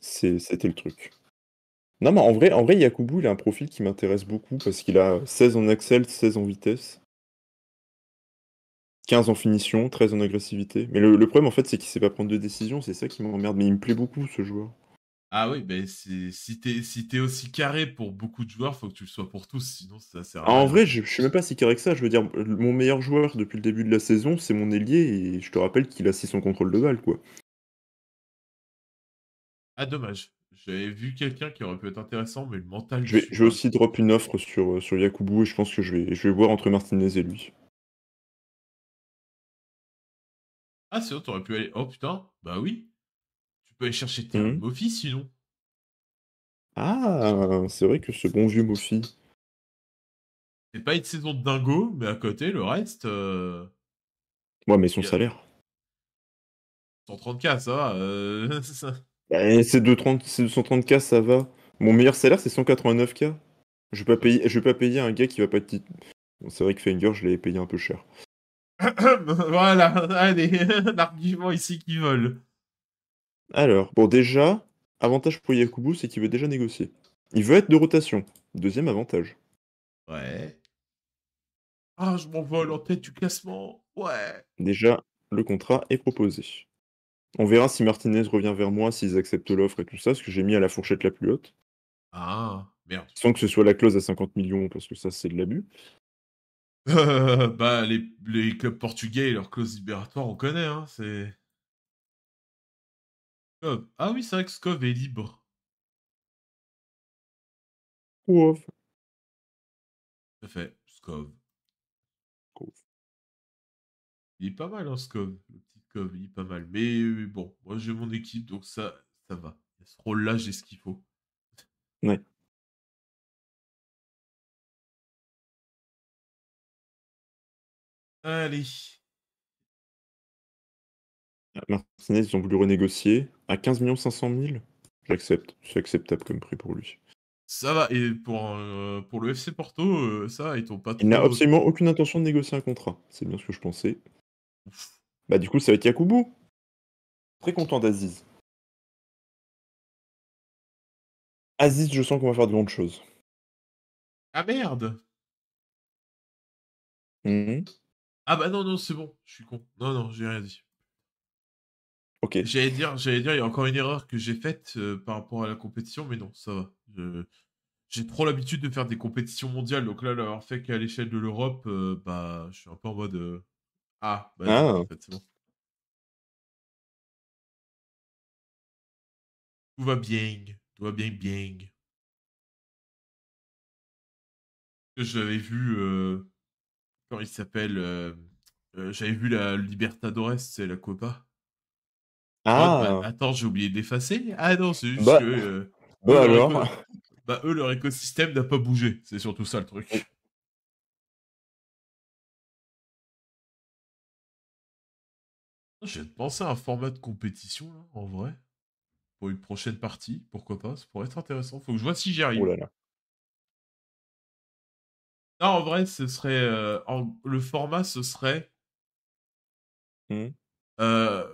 S1: C'était le truc. Non, mais en vrai, en vrai, Yakubu, il a un profil qui m'intéresse beaucoup parce qu'il a 16 en axel, 16 en vitesse. 15 en finition, 13 en agressivité. Mais le, problème, en fait, c'est qu'il sait pas prendre de décision. C'est ça qui m'emmerde. Mais il me plaît beaucoup, ce joueur.
S2: Ah oui, ben si t'es es aussi carré pour beaucoup de joueurs, faut que tu le sois pour tous, sinon ça sert à ah, rien. en vrai,
S1: je, ne suis même pas si carré que ça. Je veux dire, mon meilleur joueur depuis le début de la saison, c'est mon ailier, et je te rappelle qu'il a 6 son contrôle de balle, quoi.
S2: Ah dommage. J'avais vu quelqu'un qui aurait pu être intéressant, mais le mental. Je vais, hein. aussi
S1: drop une offre sur, euh, sur Yakubu, et je pense que je vais, je vais voir entre Martinez et lui.
S2: Ah, sinon, t'aurais pu aller. Oh putain, bah oui. Tu peux aller chercher tes mmh. sinon.
S1: Ah, c'est vrai que ce bon vieux Mofi.
S2: C'est pas une saison de dingo, mais à côté, le reste. Euh,
S1: ouais, mais son salaire.
S2: 130K, ça va. Euh...
S1: Bah, c'est 230K, ça va. Mon meilleur salaire, c'est 189K. Je vais pas payer, je vais pas payer un gars qui va pas être. c'est vrai que Fenger, je l'ai payé un peu cher.
S2: voilà, allez, argument ici qui
S1: vole. Alors, bon, déjà, avantage pour Yakubu, c'est qu'il veut déjà négocier. Il veut être de rotation. Deuxième avantage. Ouais.
S2: Ah, je m'envole en tête du classement. Ouais.
S1: Déjà, le contrat est proposé. On verra si Martinez revient vers moi, s'ils acceptent l'offre et tout ça, ce que j'ai mis à la fourchette la plus haute. Ah, merde. Sans que ce soit la clause à 50 millions, parce que ça, c'est de l'abus.
S2: bah, les, clubs portugais et leurs clauses libératoires, on connaît, hein, c'est... Ah oui, c'est vrai que Skov est libre.
S3: Ouf. Ça fait, Skov.
S2: Il est pas mal, hein, Skov. Le petit Skov, il est pas mal. Mais bon, moi j'ai mon équipe, donc ça, ça va. Ce rôle-là, j'ai ce qu'il faut.
S3: Ouais. Allez. Martinez,
S1: ils ont voulu renégocier à 15 500 000. J'accepte, c'est acceptable comme prix pour lui.
S2: Ça va, et pour, euh, pour le FC Porto, euh, ça, ils n'ont pas... Il n'a absolument
S1: aucune intention de négocier un contrat, c'est bien ce que je pensais. Bah du coup, ça va être Yakubu.
S3: Très content d'Aziz. Aziz, je sens qu'on va faire de grandes choses. Ah merde
S4: mmh.
S2: Ah bah non, non, c'est bon, je suis con. Non, non, j'ai rien dit. Ok. J'allais dire, j'allais dire, il y a encore une erreur que j'ai faite euh, par rapport à la compétition, mais non, ça va. J'ai trop l'habitude de faire des compétitions mondiales, donc là, l'avoir fait qu'à l'échelle de l'Europe, euh, bah, je suis un peu en mode euh, Ah, bah, Non, en ah. fait, c'est bon.
S3: Tout va bien, tout va bien, bien.
S2: que j'avais vu il s'appelle. Euh, euh, j'avais vu la Libertadores, c'est la Copa. Bah, ah, attends, j'ai oublié d'effacer. Ah non, c'est juste bah, que. Euh, bah alors. bah, eux, leur écosystème n'a pas bougé. C'est surtout ça le truc.
S3: Oh. J'ai pensé à un format de
S2: compétition, en vrai. Pour une prochaine partie, pourquoi pas. Ça pourrait être intéressant. Faut que je vois si j'y oh arrive. là ah, en vrai, ce serait. Euh, le format, ce serait mmh. euh,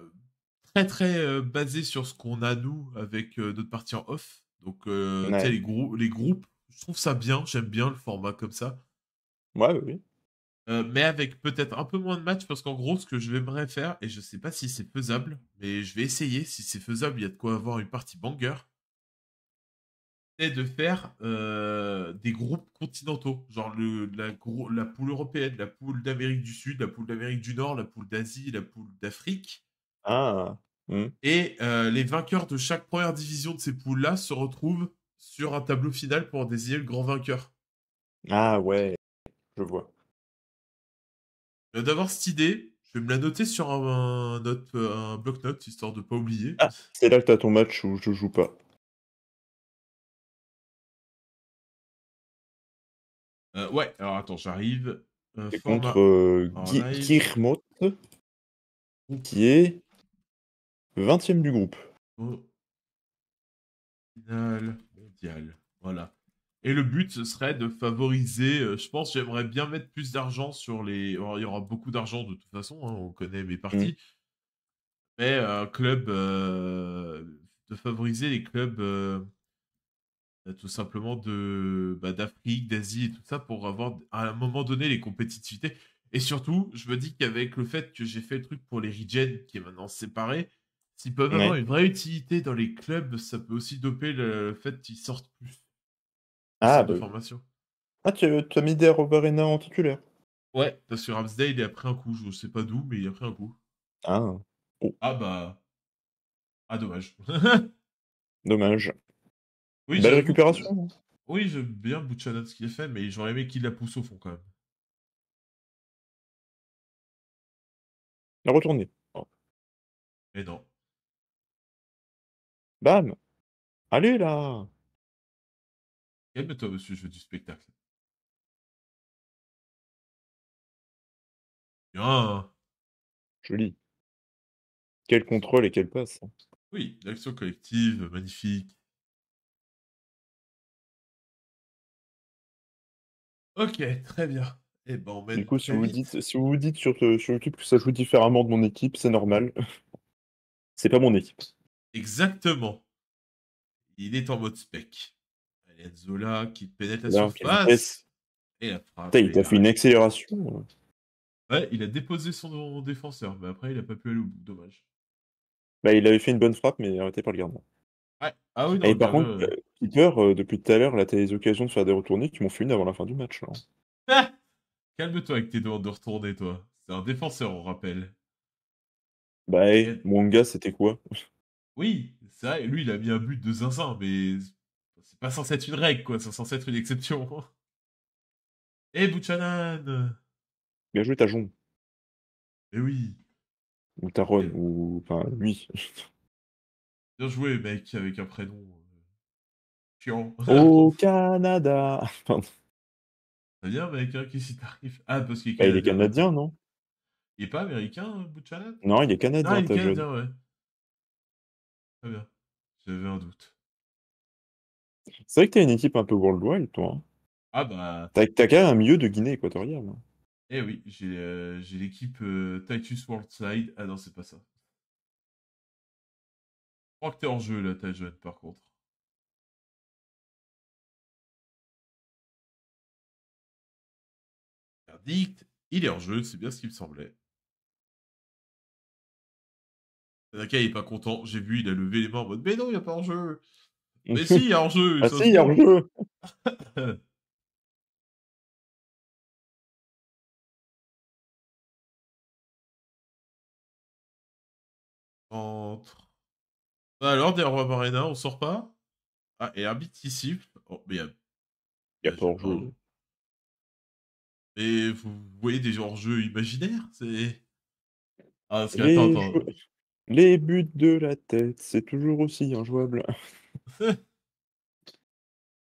S2: très, très euh, basé sur ce qu'on a, nous, avec d'autres notre partie en off.
S1: Donc, les, les
S2: groupes, je trouve ça bien. J'aime bien le format comme ça. Ouais, oui. mais avec peut-être un peu moins de matchs, parce qu'en gros, ce que je me faire, et je sais pas si c'est faisable, mais je vais essayer. Si c'est faisable, il y a de quoi avoir une partie banger de faire euh, des groupes continentaux, genre le, la, poule européenne, la poule d'Amérique du Sud, la poule d'Amérique du Nord, la poule d'Asie, la poule d'Afrique. Ah. Hmm. Et euh, les vainqueurs de chaque première division de ces poules-là se retrouvent sur un tableau final pour désigner le grand vainqueur.
S1: Ah ouais, je vois.
S2: D'avoir cette idée, je vais me la noter sur un, un bloc-notes, histoire de pas oublier.
S1: Ah, c'est là que tu as ton match où je joue pas.
S3: Euh, ouais, alors attends, j'arrive. Euh, contre euh, Kirmot, qui est
S1: 20ème du groupe.
S2: Final mondial. Voilà. Et le but, ce serait de favoriser. je pense, j'aimerais bien mettre plus d'argent sur les. il y aura beaucoup d'argent de toute façon, hein, on connaît mes parties. Mm. Mais un club. de favoriser les clubs euh, tout simplement de bah, d'Afrique, d'Asie et tout ça pour avoir à un moment donné les compétitivités. Et surtout, je me dis qu'avec le fait que j'ai fait le truc pour les regen qui est maintenant séparé, s'ils peuvent avoir une vraie utilité dans les clubs, ça peut aussi doper le fait qu'ils sortent plus. Ah, de bah formation.
S1: Ah, tu as mis des Robarena en titulaire.
S2: Ouais, parce que Ramsdale, il a après un coup, je sais pas d'où, mais il a pris un coup.
S1: Ah. Oh.
S2: Ah bah. Ah, dommage.
S1: dommage. Oui, Belle récupération.
S2: Oui, j'aime bien Buchanan ce qu'il a fait, mais j'aurais aimé qu'il la pousse au fond quand même.
S3: La retourner. Oh. Mais non. Bam Allez là Calme-toi, monsieur, je veux du spectacle. Bien Joli. Quel contrôle et quelle passe. Hein. Oui, l'action collective, magnifique. Ok, très bien.
S1: Eh ben, et bon, Du coup, si vous si vous dites sur, YouTube que ça joue différemment de mon équipe, c'est normal. c'est pas mon équipe.
S2: Exactement. Il est en mode spec. Zola qui pénètre la surface. Et la frappe. il
S1: a fait une accélération.
S2: Ouais, il a déposé son défenseur, mais après il a pas pu aller au bout, dommage.
S1: Bah, il avait fait une bonne frappe, mais arrêté pas le gardien.
S2: Ah oui, Et par contre, euh,
S1: euh, depuis tout à l'heure, là, t'as des occasions de faire des retournées, qui m'ont fait une avant la fin du match. Ah
S2: Calme-toi avec tes demandes de retourner, toi. C'est un défenseur, on rappelle.
S1: Bah, monga eh, mon gars, c'était quoi
S2: Oui, ça. et lui, il a mis un but de zinzin, mais c'est pas censé être une règle, quoi, c'est censé être une exception. Eh, Butchanan. Buchanan
S1: Bien joué, Tajon. Eh oui. Ou Taron, ou. Enfin, lui.
S2: Bien joué, mec, avec un prénom euh, Au
S1: Canada. Pardon.
S2: Ça vient, mec, hein, qu'est-ce qui t'arrive Ah, parce qu'il est, bah, il est canadien, non Il est pas américain, hein, Bouchanan Non, il est canadien. Ah, il est canadien, ouais. Très bien.
S1: J'avais un doute. C'est vrai que t'as une équipe un peu worldwide, toi. Hein. Ah bah. T'as quand même un milieu de Guinée équatoriale.
S2: Eh oui, j'ai euh, l'équipe euh, Titus Worldside. Ah non, c'est pas ça. Je crois que t'es en jeu là, taille jeune, par contre. Verdict, il est en jeu, c'est bien ce qu'il me semblait. Tanaka il est pas content, j'ai vu, il a levé les mains en mode Mais non, il n'y a pas en jeu Mais si, il y a en jeu ah si, y en jeu Entre. Bah, alors, des rois Arena, on sort pas Ah, et arbitre ici. Oh, mais il y a. pas jeu Mais vous voyez des hors-jeux imaginaires C'est. Ah,
S1: les, buts de la tête, c'est toujours aussi injouable.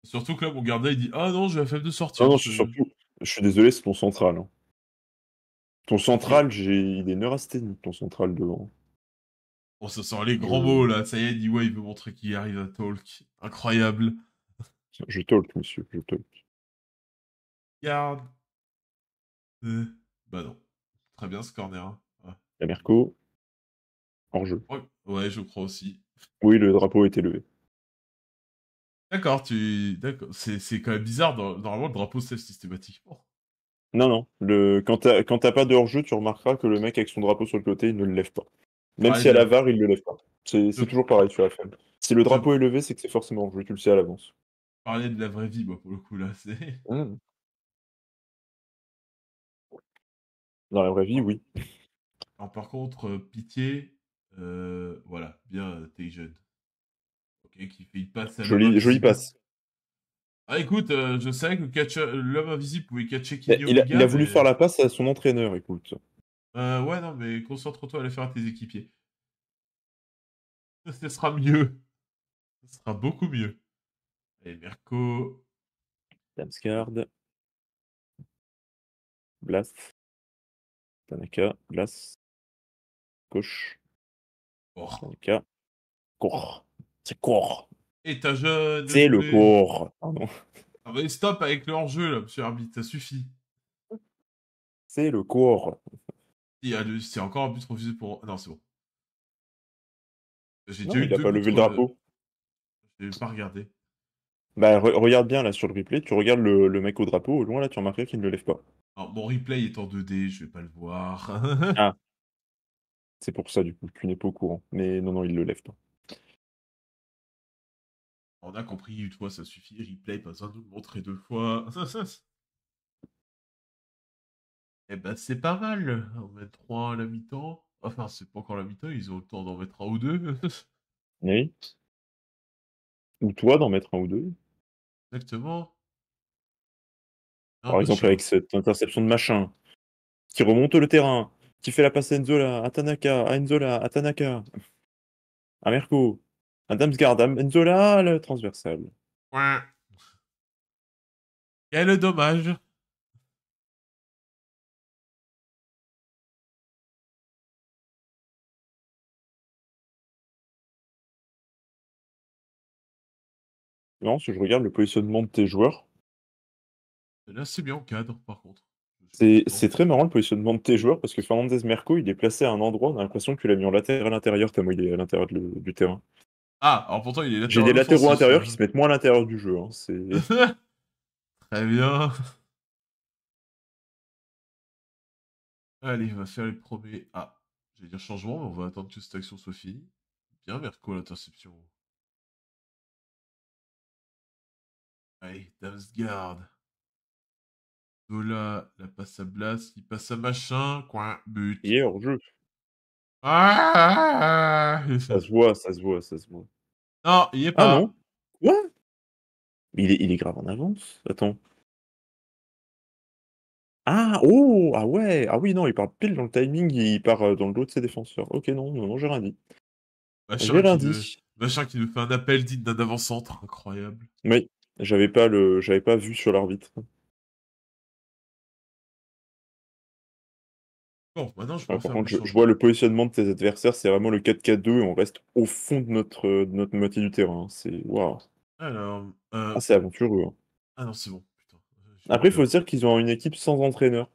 S2: Surtout que là, mon gardien, il dit Ah non, j'ai la faible de sortir. Non, non,
S1: je suis, désolé, c'est ton central. Hein. Ton central, j'ai... il est neurasthénique, ton central devant. On
S2: oh, se sent les grands euh, mots là. Ça y est, il veut montrer qu'il arrive à talk. Incroyable. Je talk, monsieur, je talk.
S1: Garde. Euh,
S2: bah non. Très bien ce corner. Hein.
S1: Merco. Hors jeu.
S2: Ouais, je crois aussi.
S1: Oui, le drapeau est levé.
S2: D'accord, tu. D'accord. C'est, quand même bizarre. Normalement, le drapeau se systématiquement.
S1: Non, non. Le... Quand, t'as... Quand t'as pas de hors-jeu, tu remarqueras que le mec avec son drapeau sur le côté, il ne le lève pas. Même si à la VAR, il le lève pas. C'est toujours pareil sur la FM. Si le drapeau est levé, c'est que c'est forcément joué, tu le sais à l'avance.
S2: Parler de la vraie vie, moi, pour le coup, là, c'est.
S1: Hmm. Dans la vraie vie, oui.
S2: Alors, par contre, euh, pitié, euh, voilà, bien, euh, t'es jeune. Ok, qui fait une passe à Joli, joli passe. Ah, écoute, je sais que l'homme invisible pouvait catcher eh, Kenny il, il a, voulu
S1: faire la passe à son entraîneur, écoute.
S2: Euh, ouais, non, mais concentre-toi à le faire à tes équipiers. Ce sera mieux.
S1: Ce sera beaucoup mieux.
S2: Allez,
S3: Merco. Damsgard. Blast. Tanaka. Blast. Gauche.
S2: Tanaka. Cours. C'est court. Et ta jeune. C'est le court. Pardon. Ah stop avec le hors-jeu, là, monsieur Arbitre, ça suffit.
S1: C'est le cours.
S2: Euh, c'est encore un but refusé pour. Non, c'est bon.
S1: J'ai il a pas levé le euh, drapeau.
S2: Je J'ai pas regardé.
S1: Bah, regarde bien là sur le replay. Tu regardes le, mec au drapeau. Au loin là, tu remarqueras qu'il ne le lève pas.
S2: Alors, mon replay est en 2D. Je vais pas le voir. Ah.
S1: C'est pour ça du coup. Tu n'es pas au courant. Mais non, non, il le lève pas.
S2: On a compris, toi, ça suffit. Replay, pas besoin de le montrer deux fois. Eh ben, c'est pas mal. On mettre 3 à la mi-temps. Enfin, c'est pas encore la mi-temps, ils ont le temps d'en mettre un ou deux.
S1: oui. Ou toi d'en mettre un ou deux. Exactement. Par exemple, avec cette interception de machin, qui remonte le terrain, qui fait la passe à Enzola, à Tanaka, à Enzola, à Tanaka, à Merco, à Damsgaard, à Enzola, le transversal. Ouais.
S3: Quel dommage. Non, si je regarde le
S1: positionnement de tes joueurs.
S2: Là, c'est bien au cadre, par contre.
S1: C'est très marrant le positionnement de tes joueurs parce que Fernandez Merco, il est placé à un endroit, on a l'impression que tu l'as mis en latéral à l'intérieur, tellement il est à l'intérieur du terrain.
S2: Ah, alors pourtant il est latéral. J'ai des latéraux intérieurs qui se
S1: mettent moins à l'intérieur du jeu. Hein, très bien.
S2: Allez, on va faire les premiers. Ah, dit dire changement, mais on va attendre que cette action soit finie.
S3: Bien, Merco, l'interception.
S2: Allez, Zola, la passe à Blas, il passe à machin, coin, but. Il est hors jeu. Ah, ça. se voit, ça se voit, ça se voit.
S3: Non, il est ah pas. Ah non Quoi
S1: il est, il est grave en avance. Attends. Ah, oh, ah ouais, ah oui, non, il part pile dans le timing, il part euh, dans le dos de ses défenseurs. Ok, non, non, non, j'ai rien dit.
S2: Machin, j'ai rien qui dit. Nous, machin qui nous fait un appel digne d'un avant-centre, incroyable.
S1: Oui, j'avais pas le, j'avais pas vu sur l'arbitre.
S2: Bon, maintenant je, pense par je, vois le
S1: positionnement de tes adversaires, c'est vraiment le 4-4-2 et on reste au fond de notre, notre moitié du terrain. C'est waouh. Euh, ah, c'est aventureux. Hein. Ah non, c'est bon. Après, il faut dire qu'ils ont une équipe sans entraîneur.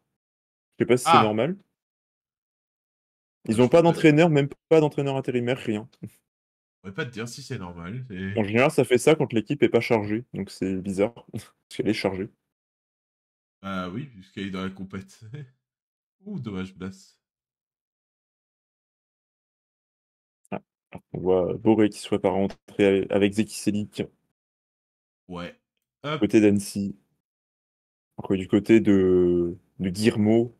S1: Je sais pas si c'est ah. normal. Ils n'ont ah, pas d'entraîneur, même pas d'entraîneur intérimaire, rien
S2: pas te dire si c'est normal. En général,
S1: ça fait ça quand l'équipe est pas chargée, donc c'est bizarre parce qu'elle est chargée.
S2: Bah oui, puisqu'elle est dans la compète.
S3: Ouh, dommage, Blas. Ah,
S1: ah, on voit euh, Boré qui soit pas rentrer avec Zeki Selic. Ouais. Du Côté d'Annecy. Du côté de, de Guillermo,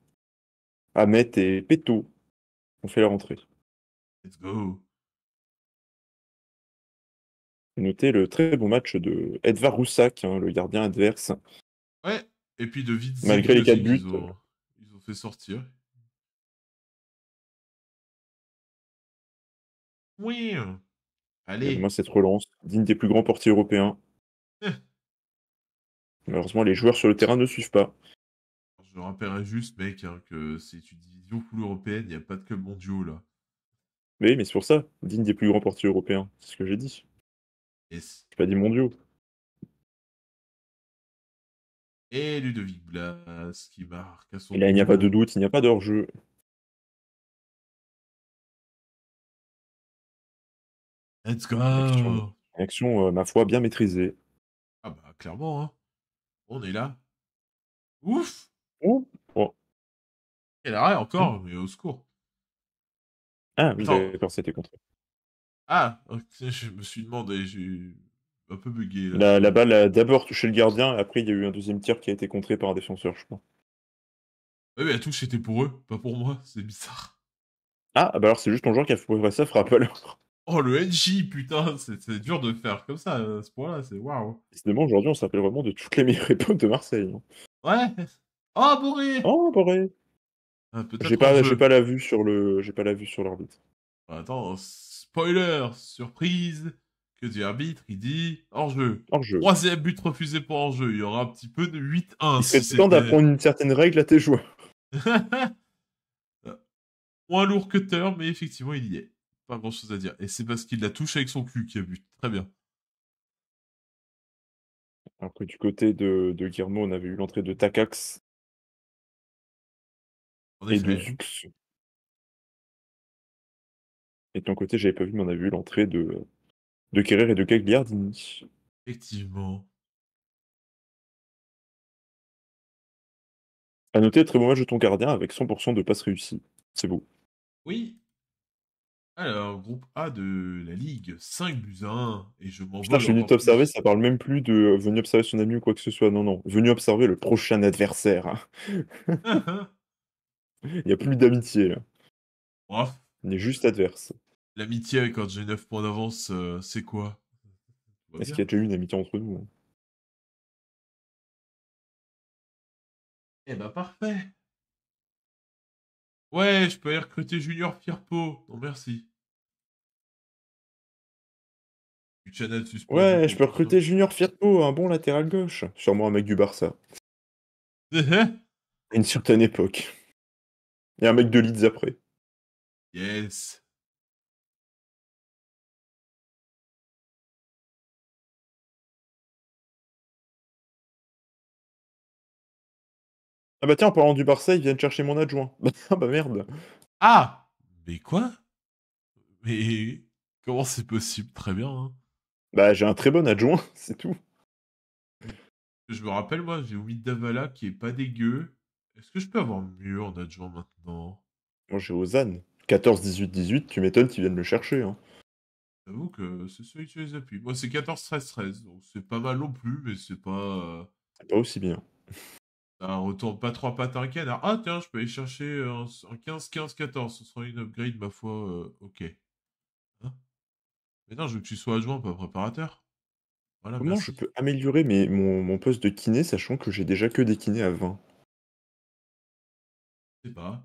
S1: Ahmet et Peto ont fait leur entrée. Let's go. Notez le très bon match de Edvard Roussac, hein, le gardien adverse.
S2: Ouais, et puis de vite, Malgré les 4 buts.
S3: Ils ont, fait sortir. Oui.
S1: Allez. Moi, cette relance, digne des plus grands portiers européens. Eh. Malheureusement, les joueurs sur le terrain ne suivent pas.
S2: Je rappellerai juste, mec, hein, que c'est une division full européenne, il n'y a pas de club mondial. là.
S1: Mais oui, mais c'est pour ça, digne des plus grands portiers européens, c'est ce que j'ai dit. Je J'ai pas dit mon
S2: Et Ludovic Blas qui marque à son. Et là, il n'y a pas de
S3: doute, il n'y a pas d'hors-jeu.
S1: Let's go! Action, euh, ma foi, bien maîtrisée.
S2: Ah bah, clairement, hein. On est là. Ouf! Ouh. Oh. Quel encore, mais au secours.
S1: Ah, oui, d'accord, c'était contre.
S2: Ah, je me suis demandé, j'ai un peu bugué. Là.
S1: La, balle a d'abord touché le gardien, après il y a eu un deuxième tir qui a été contré par un défenseur, je crois.
S2: Ah oui, mais la touche était pour eux, pas pour moi, c'est bizarre.
S1: Ah, bah alors c'est juste ton joueur qui a fait ça, frappe alors.
S2: Oh le NJ, putain, c'est dur de faire comme ça à ce point-là, c'est waouh.
S1: Décidément, aujourd'hui, on s'appelle vraiment de toutes les meilleures époques de Marseille. Hein.
S2: Ouais. Oh bourré. Oh bourré.
S1: Ah, j'ai pas, la vue sur le, j'ai pas la vue sur l'arbitre. Bah,
S2: attends, spoiler, surprise, que dit arbitre Il dit hors-jeu. Troisième but refusé pour hors-jeu. Il y aura un petit peu de 8-1. C'est serait temps d'apprendre
S1: une certaine règle à tes joueurs.
S2: Moins lourd que Thur, mais effectivement, il y est. Pas grand-chose à dire. Et c'est parce qu'il la touche avec son cul qui a but. Très bien.
S1: Alors du côté de, de Guillermo, on avait eu l'entrée de Takax.
S3: Et de et de ton côté, j'avais pas vu, mais on a vu l'entrée de, de et de Gagliardini. Effectivement. A noter, très bon match de ton gardien
S1: avec 100% de passes réussies. C'est beau.
S2: Oui. Alors, groupe A
S1: de la Ligue,
S2: 5 buts 1. Et je m'en Putain, je suis venu t'observer,
S1: ça parle même plus de euh, venu observer son ami ou quoi que ce soit. Non, non. Venu observer le prochain adversaire. Hein. Il n'y a plus d'amitié là. On est juste adverse.
S2: L'amitié quand j'ai 9 points d'avance, euh, c'est quoi Est-ce qu'il y a déjà eu une amitié entre nous hein?
S3: Eh ben, parfait Ouais, je peux aller recruter Junior Firpo. Non merci. Ouais, je peux
S1: recruter Junior Firpo, un bon latéral gauche. Sûrement un mec du Barça. Uh-huh. une certaine époque. Et un mec de Leeds après. Yes.
S3: Ah bah tiens, en parlant du Barça, ils viennent chercher
S1: mon adjoint. Ah bah merde. Ah Mais quoi Mais comment c'est possible Très bien. Hein. Bah j'ai un très bon adjoint, c'est tout.
S2: Je me rappelle, moi, j'ai Ovid Davala qui est pas dégueu. Est-ce que je peux avoir mieux en adjoint maintenant
S1: Moi j'ai Ozan. 14, 18, 18, tu m'étonnes qu'ils viennent le chercher. Hein.
S2: J'avoue que c'est celui tu les appuies. Moi c'est 14, 13, 13, donc c'est pas mal non plus, mais c'est pas. Euh, c'est pas aussi bien un bah, retour pas trois pattes un canard. Ah tiens, je peux aller chercher euh, un 15-15-14. Ce sera une upgrade, ma foi. Euh, ok. Hein mais non, je veux que tu sois adjoint, pas préparateur.
S1: Voilà, Comment je peux améliorer mes, mon, poste de kiné, sachant que j'ai déjà que des kinés à 20 Je sais pas.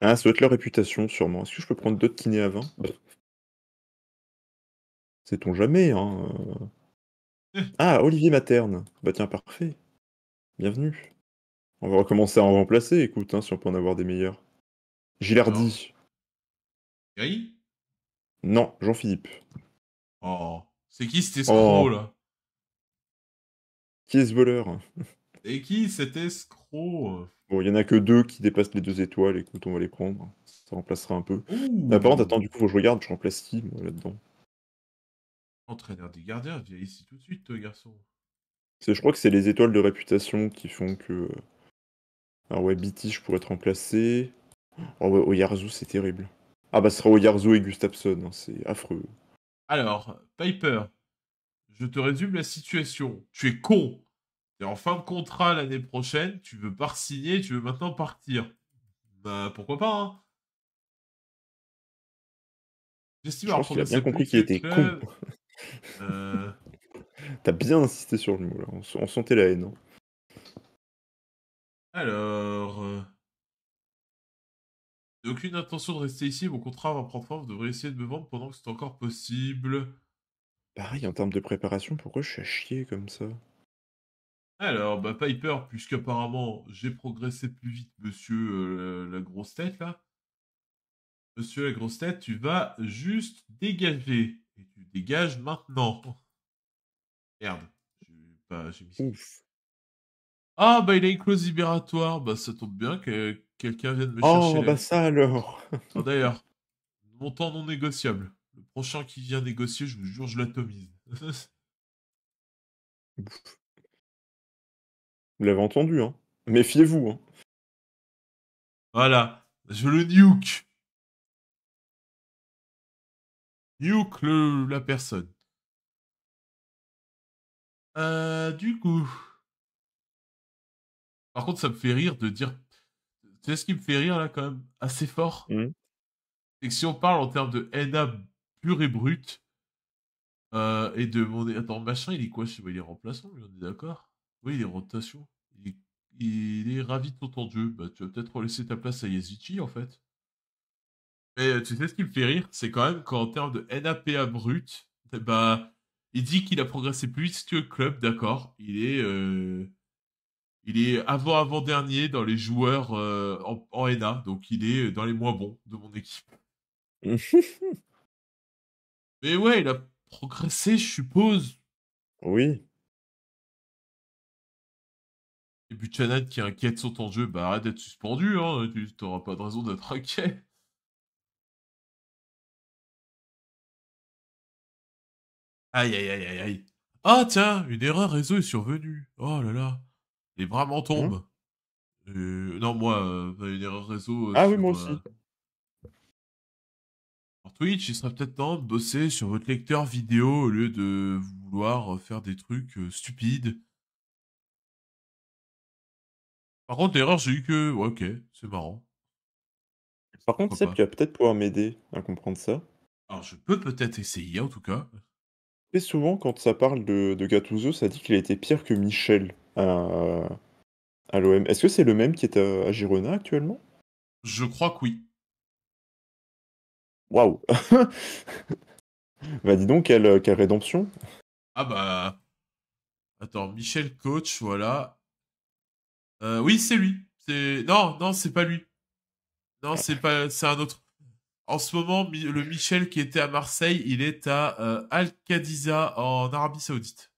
S1: Ah, ça doit être leur réputation, sûrement. Est-ce que je peux prendre d'autres kinés à 20 Sait-on jamais, hein euh. Ah, Olivier Materne. Bah tiens, parfait. Bienvenue. On va recommencer à en remplacer, écoute, hein, si on peut en avoir des meilleurs. Gilardi. Gary Non, Jean-Philippe. Oh, c'est qui cet oh. escroc là Qui est ce voleur
S2: Et qui cet escroc
S1: Bon, il y en a que deux qui dépassent les deux étoiles, écoute, on va les prendre. Ça remplacera un peu. Ah, par contre, attends, du coup, faut que je regarde, je remplace qui là-dedans
S2: Entraîneur des gardiens, viens ici tout de suite, garçon.
S1: Je crois que c'est les étoiles de réputation qui font que. Euh, ah ouais, je pourrais être remplacé. Oh ouais, Oyarzu, c'est terrible. Ah bah ce sera Oyarzu et Gustafsson, hein, c'est affreux.
S2: Alors, Piper, je te résume la situation. Tu es con. Tu en fin de contrat l'année prochaine, tu veux pas signer, tu veux maintenant partir. Bah pourquoi pas, hein J'estime
S1: qu'il a bien compris qu'il était con. Euh. T'as bien insisté sur le mot là, on, sentait la haine. Hein.
S2: Alors. Euh, aucune intention de rester ici, mon contrat va prendre forme, vous essayer de me vendre pendant que c'est
S1: encore possible. Pareil, en termes de préparation, pourquoi je suis à chier comme ça
S2: Alors, bah Piper, puisqu'apparemment j'ai progressé plus vite, monsieur euh, la, grosse tête là. Monsieur la grosse tête, tu vas juste dégager. Et tu dégages maintenant. Merde, j'ai Ouf. Ah, bah il a une clause libératoire. Bah ça tombe bien que quelqu'un vienne me oh, chercher. Oh, bah
S1: ça alors.
S2: d'ailleurs, montant non négociable. Le prochain qui vient négocier, je vous jure, je l'atomise. vous
S3: l'avez entendu, hein. Méfiez-vous. Hein. Voilà, je le nuke. Nuke le, la personne. Euh, du coup.
S2: Par contre, ça me fait rire de dire. Tu sais ce qui me fait rire là, quand même, assez fort mmh. C'est que si on parle en termes de NA pur et brut, euh, et de mon. Attends, machin, il est quoi il est remplaçant, on est d'accord Oui, il est rotation. Il est... ravi de ton temps de jeu. Bah, tu vas peut-être laisser ta place à Yazichi, en fait. Mais tu sais ce qui me fait rire C'est quand même qu'en termes de NAPA brut, bah, il dit qu'il a progressé plus vite que le club, d'accord. Il est. Euh, il est avant-avant-dernier dans les joueurs euh, en, ENA, donc il est dans les moins bons de mon équipe. Mais ouais, il a
S3: progressé, je suppose. Oui. Et Buchanan qui inquiète sur ton jeu, bah arrête d'être suspendu, hein, tu n'auras pas de raison d'être inquiet.
S2: Aïe aïe aïe aïe aïe. Ah tiens, une erreur réseau est survenue. Oh là là. Les bras m'en mmh tombent. non, moi, euh, une erreur réseau. Euh, ah oui, moi euh, aussi. Alors, Twitch, il serait peut-être temps de bosser sur votre lecteur vidéo au lieu de vouloir faire des trucs stupides. Par contre, l'erreur, j'ai eu que. ok, c'est
S3: marrant.
S1: Par contre, Seb, tu vas peut-être pouvoir m'aider à comprendre ça.
S2: Alors, je peux peut-être essayer, en tout cas.
S1: Et souvent, quand ça parle de, de ça dit qu'il était pire que Michel à, l'OM. Est-ce que c'est le même qui est à, Girona actuellement
S2: Je crois que oui.
S1: Waouh Bah dis donc, quelle, rédemption
S2: Ah bah... Attends, Michel Coach, voilà. Euh, oui, c'est lui. non, non, c'est pas lui. Non, c'est pas, c'est un autre. En ce moment, le Michel qui était à Marseille, il est à euh, Al Qadiza en Arabie Saoudite.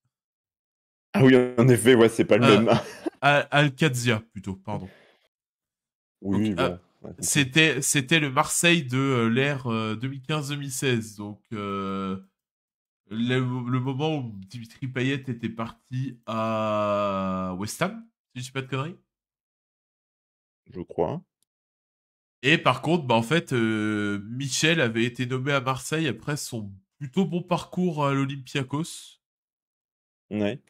S1: Ah oui, en effet, ouais, c'est pas le euh, même.
S2: Alcazia,
S1: plutôt, pardon. Oui, euh,
S2: c'était, c'était le Marseille de euh, l'ère 2015-2016. Donc, le, moment où Dimitri Payet était parti à West Ham, si je dis pas de conneries. Je crois. Et par contre, bah, en fait, Michel avait été nommé à Marseille après son plutôt bon parcours à l'Olympiakos. Ouais.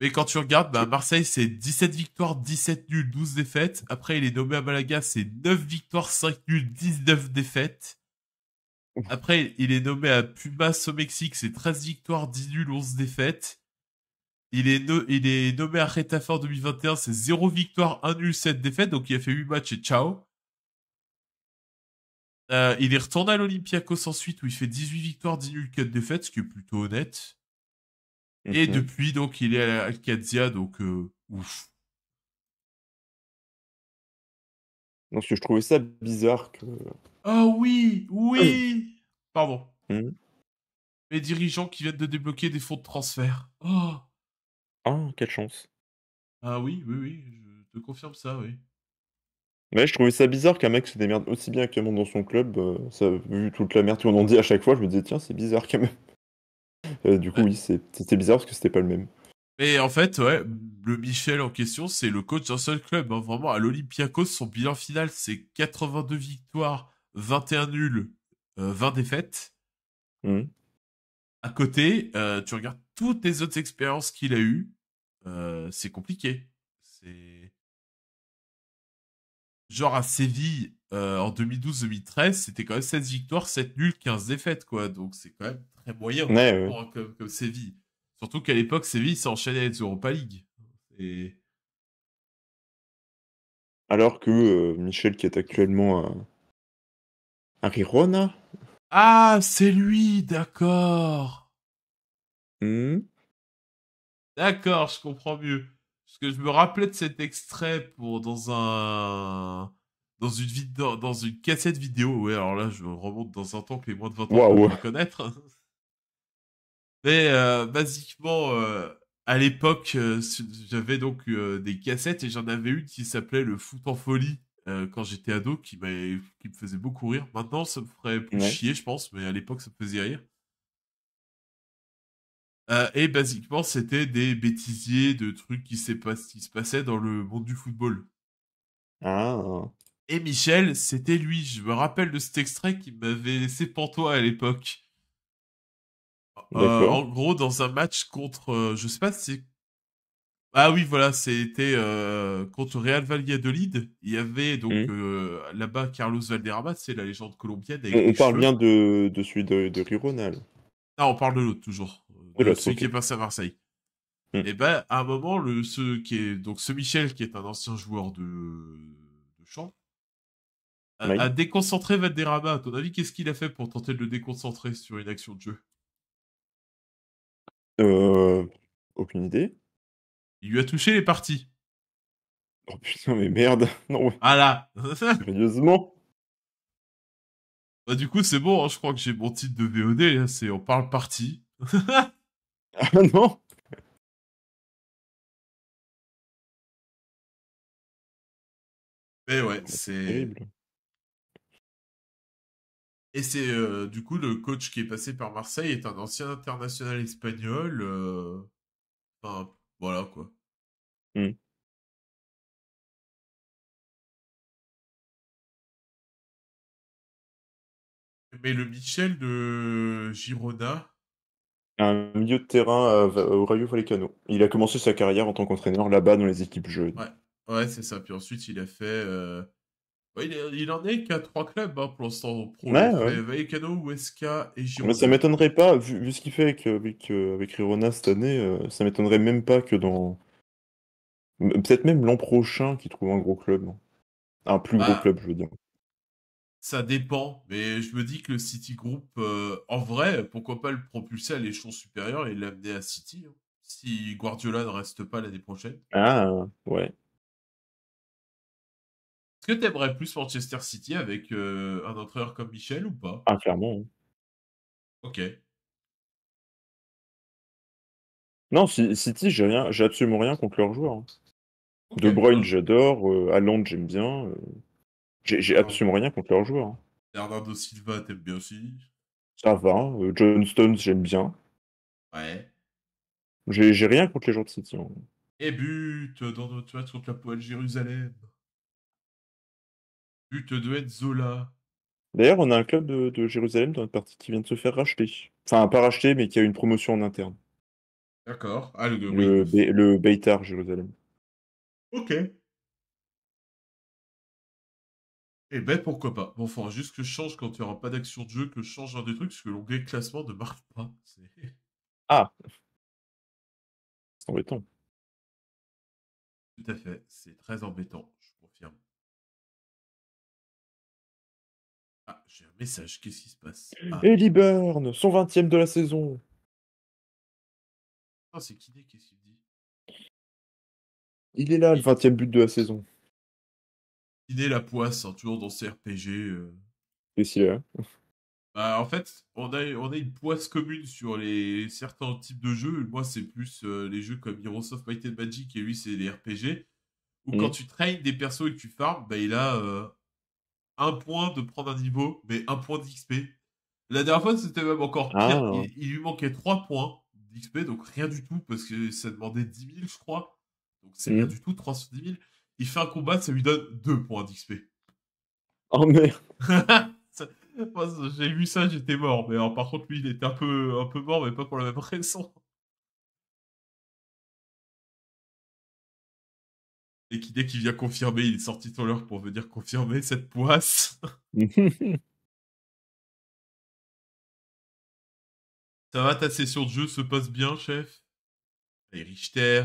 S2: Mais quand tu regardes, bah, Marseille, c'est 17 victoires, 17 nuls, 12 défaites. Après, il est nommé à Malaga, c'est 9 victoires, 5 nuls, 19 défaites. Après, il est nommé à Pumas au Mexique, c'est 13 victoires, 10 nuls, 11 défaites. Il est, il est nommé à Retafa 2021, c'est 0 victoire, 1 nul, 7 défaites. Donc, il a fait 8 matchs et ciao. Euh, il est retourné à l'Olympiakos ensuite, où il fait 18 victoires, 10 nuls, 4 défaites, ce qui est plutôt honnête. Et depuis, donc, il est à Alcadia, donc, euh, ouf.
S1: Donc, je trouvais ça bizarre que.
S2: Ah oui, oui Pardon. Mes hmm. Les dirigeants qui viennent de débloquer des fonds de transfert.
S1: Oh Ah, quelle chance.
S2: Ah oui, oui, oui, je te confirme ça, oui.
S1: Mais je trouvais ça bizarre qu'un mec se démerde aussi bien qu'un monde dans son club. Euh, ça, vu toute la merde qu'on en dit à chaque fois, je me disais, tiens, c'est bizarre quand même du coup, oui, c'était bizarre parce que c'était pas le même.
S2: Mais en fait, ouais, le Michel en question, c'est le coach d'un seul club. Hein. vraiment, à l'Olympiakos, son bilan final, c'est 82 victoires, 21 nuls, 20 euh, défaites. Mmh. À côté, euh, tu regardes toutes les autres expériences qu'il a eues, euh, c'est compliqué. C'est genre à Séville, euh, en 2012-2013, c'était quand même 7 victoires, 7 nuls, 15 défaites, quoi. Donc c'est quand même très moyen hein, comme, Séville. Surtout qu'à l'époque, Séville s'enchaînait avec Europa League. Et...
S1: Alors que euh, Michel, qui est actuellement à, à Rirona.
S3: Ah, c'est
S2: lui, d'accord. Hmm. D'accord, je comprends mieux. Parce que je me rappelais de cet extrait pour dans un dans une, dans, une cassette vidéo. Ouais, alors là, je remonte dans un temps que les moins de 20 ans wow. me reconnaître. Mais euh, basiquement, euh, à l'époque, euh, j'avais donc euh, des cassettes et j'en avais une qui s'appelait Le Foot en Folie euh, quand j'étais ado, qui, qui me faisait beaucoup rire. Maintenant, ça me ferait plus chier, je pense, mais à l'époque, ça me faisait rire. Euh, et basiquement, c'était des bêtisiers de trucs qui, qui, se passaient dans le monde du football. Ah. Et Michel, c'était lui. Je me rappelle de cet extrait qui m'avait laissé pantois à l'époque. Euh, en gros, dans un match contre, euh, je sais pas si. Ah oui, voilà, c'était euh, contre Real Valladolid. Il y avait donc mmh. là-bas Carlos Valderrama, c'est la légende colombienne. On, parle bien
S1: de, de, celui de,
S2: Rironal. Ah, on parle de l'autre toujours. De celui qui est passé à Marseille. Mmh. Et eh ben, à un moment, le, ce, qui est, donc, ce Michel, qui est un ancien joueur de, de chant, a déconcentré À ton avis, qu'est-ce qu'il a fait pour tenter de le déconcentrer sur une action de jeu
S1: euh, Aucune idée. Il lui a touché les parties. Oh putain, mais merde. Non.
S2: Ah là Sérieusement bah, du coup, c'est bon, hein. je crois que j'ai mon titre de VOD, hein. c'est On parle partie. ah non eh oh, Mais ouais, c'est. Et c'est euh, du coup le coach qui est passé par Marseille est un ancien international espagnol. Euh, enfin,
S3: voilà quoi. Mmh. Mais le Michel de
S2: Girona.
S1: Un milieu de terrain euh, au Rayo Vallecano. Il a commencé sa carrière en tant qu'entraîneur là-bas dans les équipes jeunes.
S2: Ouais, c'est ça. Puis ensuite, il a fait. Il, en est qu'à trois clubs hein, pour l'instant Ouais, et Girona. Mais ça
S1: m'étonnerait pas, vu, ce qu'il fait avec, euh, avec, Rirona euh, cette année, euh, ça m'étonnerait même pas que dans. Peut-être même l'an prochain qu'il trouve un gros club. Hein. Un plus gros bah. club, je veux dire.
S2: Ça dépend, mais je me dis que le City Group, en vrai, pourquoi pas le propulser à l'échelon supérieur et l'amener à City, hein. si Guardiola ne reste pas l'année prochaine.
S1: Ah, ouais
S2: que tu aimerais plus Manchester City avec euh, un entraîneur comme Michel ou pas
S3: Ah, clairement. Hein.
S2: Ok.
S1: Non, City, j'ai rien, absolument rien contre leurs joueurs. de Bruyne, j'adore. Allende, j'aime bien. j'ai absolument rien contre leurs joueurs.
S2: Bernardo Silva, t'aimes bien aussi
S1: Ça va. Euh, j'aime bien. Ouais. J'ai rien contre les joueurs de City. Hein.
S2: Et but euh, dans notre match contre la poêle Jérusalem de être Zola.
S1: D'ailleurs, on a un club de, Jérusalem dans notre partie qui vient de se faire racheter. Enfin, pas racheter, mais qui a une promotion en interne. D'accord. Ah, le, le, le Beitar Jérusalem.
S2: Ok. Eh ben pourquoi pas. Bon, faudra juste que je change quand il n'y aura pas d'action de jeu, que je change un des trucs, parce que l'onglet classement ne marche pas.
S3: Ah C'est embêtant. Tout à fait, c'est très embêtant. J'ai un message, qu'est-ce qui se passe ah. Ellie Burn, son 20 de la saison. Oh, c'est qui
S1: Il est là, le 20 e but de la saison.
S2: Il est la poisse, hein, toujours dans ses RPG. Euh.
S1: Et si, là. Hein.
S2: Bah, en fait, on a, une poisse commune sur les certains types de jeux. Moi, c'est plus euh, les jeux comme Heroes of Might and Magic et lui, c'est les RPG. ou mm. quand tu traînes des persos et que tu farmes, bah, il a euh, un point de prendre un niveau, mais un point d'XP. La dernière fois, c'était même encore ah, pire. il, lui manquait 3 points d'XP, donc rien du tout, parce que ça demandait 10 000, je crois. Donc c'est rien mm. du tout, 3 sur 10 000. Il fait un combat, ça lui donne 2 points d'XP. Oh merde J'ai vu ça, j'étais mort. Mais alors, par contre, lui, il était un peu, un peu mort, mais pas pour la même raison.
S3: Et qui, dès qu'il vient confirmer, il est sorti tout l'heure pour venir confirmer cette poisse.
S2: Ça va, ta session de jeu se passe bien, chef Les Richter,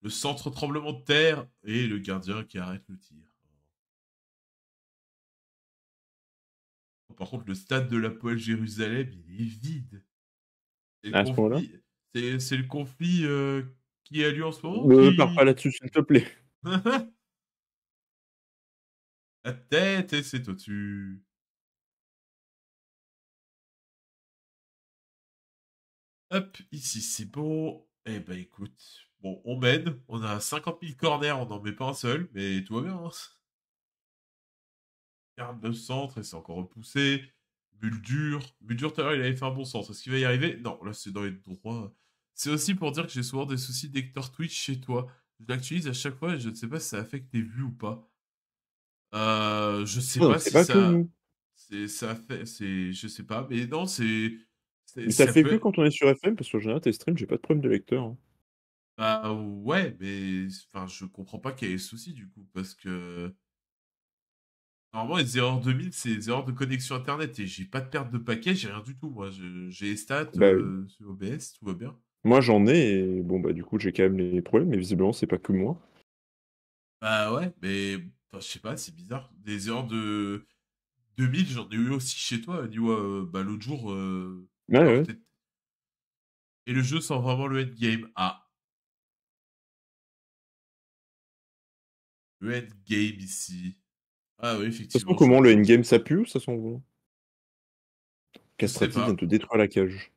S2: le centre tremblement de terre et le gardien qui arrête le tir. Oh, par contre, le stade de la poêle Jérusalem, il est vide. C'est le, conflit... le conflit, euh, qui a lieu en ce moment. Ne euh,
S3: pars pas là-dessus, s'il te plaît.
S2: La
S3: tête et au-dessus.
S2: Hop, ici c'est beau. Eh ben écoute, bon, on mène. On a 50 000 corners, on n'en met pas un seul, mais tout va bien. Garde hein. le centre et c'est encore repoussé. Bulle dur tout à l'heure, il avait fait un bon centre. Est-ce qu'il va y arriver Non, là c'est dans les droits. C'est aussi pour dire que j'ai souvent des soucis d'Hector Twitch chez toi. Je l'actualise à chaque fois et je ne sais pas si ça affecte les vues ou pas. Je euh, je sais pas si ça. C'est ça fait. C'est je sais pas, mais non, c'est.
S1: ça, fait que quand on est sur FM, parce que en général, tes streams, j'ai pas de problème de lecteur. Hein.
S2: Bah ouais, mais enfin, je comprends pas qu'il y ait souci du coup, parce que. Normalement, les erreurs 2000, c'est les erreurs de connexion internet et j'ai pas de perte de paquet, j'ai rien du tout. Moi, j'ai stats, bah euh, sur OBS, tout va bien.
S1: Moi, j'en ai, et bon, bah, du coup, j'ai quand même les problèmes, mais visiblement, c'est pas que moi.
S2: Bah ouais, mais je sais pas, c'est bizarre. Des erreurs de 2000, j'en ai eu aussi chez toi, du euh, euh, bah, l'autre jour. Euh, et le jeu sent vraiment le endgame. Ah.
S3: Le endgame ici. Ah oui, effectivement. Ça sent comment le endgame, ça pue ou ça sent bon Castrati vient te détruire
S1: la cage.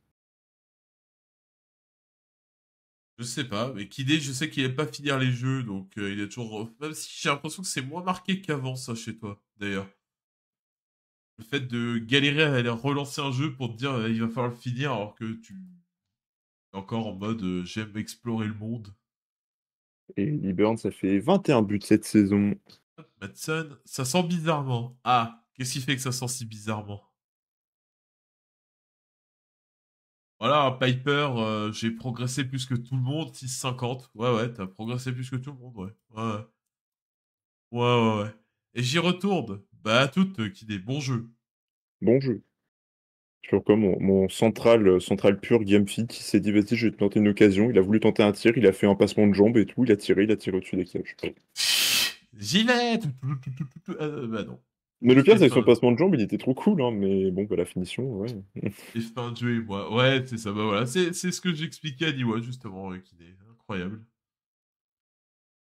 S2: Je sais pas, mais Kidé, je sais qu'il aime pas finir les jeux, donc euh, il est toujours. Même si j'ai l'impression que c'est moins marqué qu'avant, ça, chez toi, d'ailleurs. Le fait de galérer à aller relancer un jeu pour te dire euh, il va falloir le finir alors que tu es encore en mode euh, j'aime explorer le monde.
S1: Et Liburn, ça fait 21 buts cette saison.
S2: Madsen, ça sent bizarrement. Ah, qu'est-ce qui fait que ça sent si bizarrement Voilà, Piper, euh, j'ai progressé plus que tout le monde, 6,50. Ouais, ouais, t'as progressé plus que tout le monde, ouais. Ouais, ouais, ouais. Et j'y retourne. Bah, à toutes, qui euh, des Bon jeu.
S1: Sur comme mon, central, euh, central pur GameFit, qui s'est dit, vas-y, je vais te tenter une occasion. Il a voulu tenter un tir, il a fait un passement de jambe et tout, il a tiré, il a tiré au-dessus des cages.
S2: J'y vais Bah non. Mais le pire, c'est que son
S1: passement de jambe, il était trop cool, hein, mais bon, bah, la finition, ouais. Et
S2: fin de jeu, moi. Ouais, c'est ça, bah voilà. C'est ce que j'expliquais à Niwa, justement, euh, Kiné. Incroyable.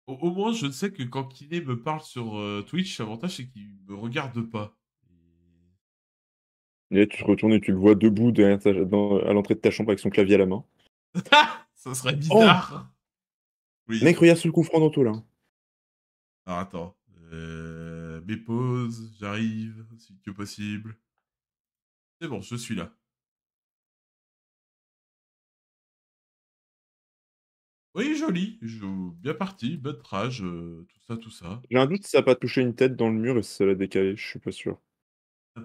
S2: Au, moins, je sais que quand Kiné me parle sur euh, Twitch, l'avantage, c'est qu'il me regarde pas.
S1: Et là, tu te retournes et tu le vois debout derrière à l'entrée de ta chambre avec son clavier à la main. ça serait bizarre. Oh oui. Mec, regarde ce coup franc dans tout, là. Alors, attends. Euh mes pauses,
S2: j'arrive, si que possible. C'est bon, je suis là.
S3: Oui, joli, je...
S2: bien parti, batrage, euh, tout ça, tout ça.
S1: J'ai un doute si ça n'a pas touché une tête dans le mur et si ça l'a décalé, je suis pas sûr.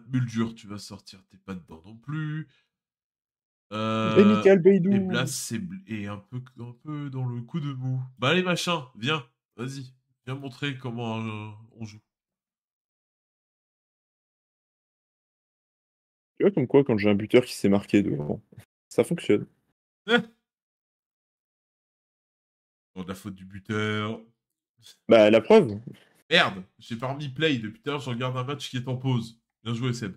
S2: dure, tu vas sortir, t'es pas dedans non plus.
S1: et euh, Michael Beidou.
S2: Et un, peu, peu dans le coup de mou. Bah allez machin, viens, vas-y, viens montrer comment euh, on joue.
S3: comme quoi, quand j'ai un buteur qui s'est marqué devant, ça fonctionne. la
S1: faute du buteur. Bah, la preuve.
S2: Merde, j'ai pas remis play depuis tout à je regarde un match qui est en pause. Bien joué, Seb.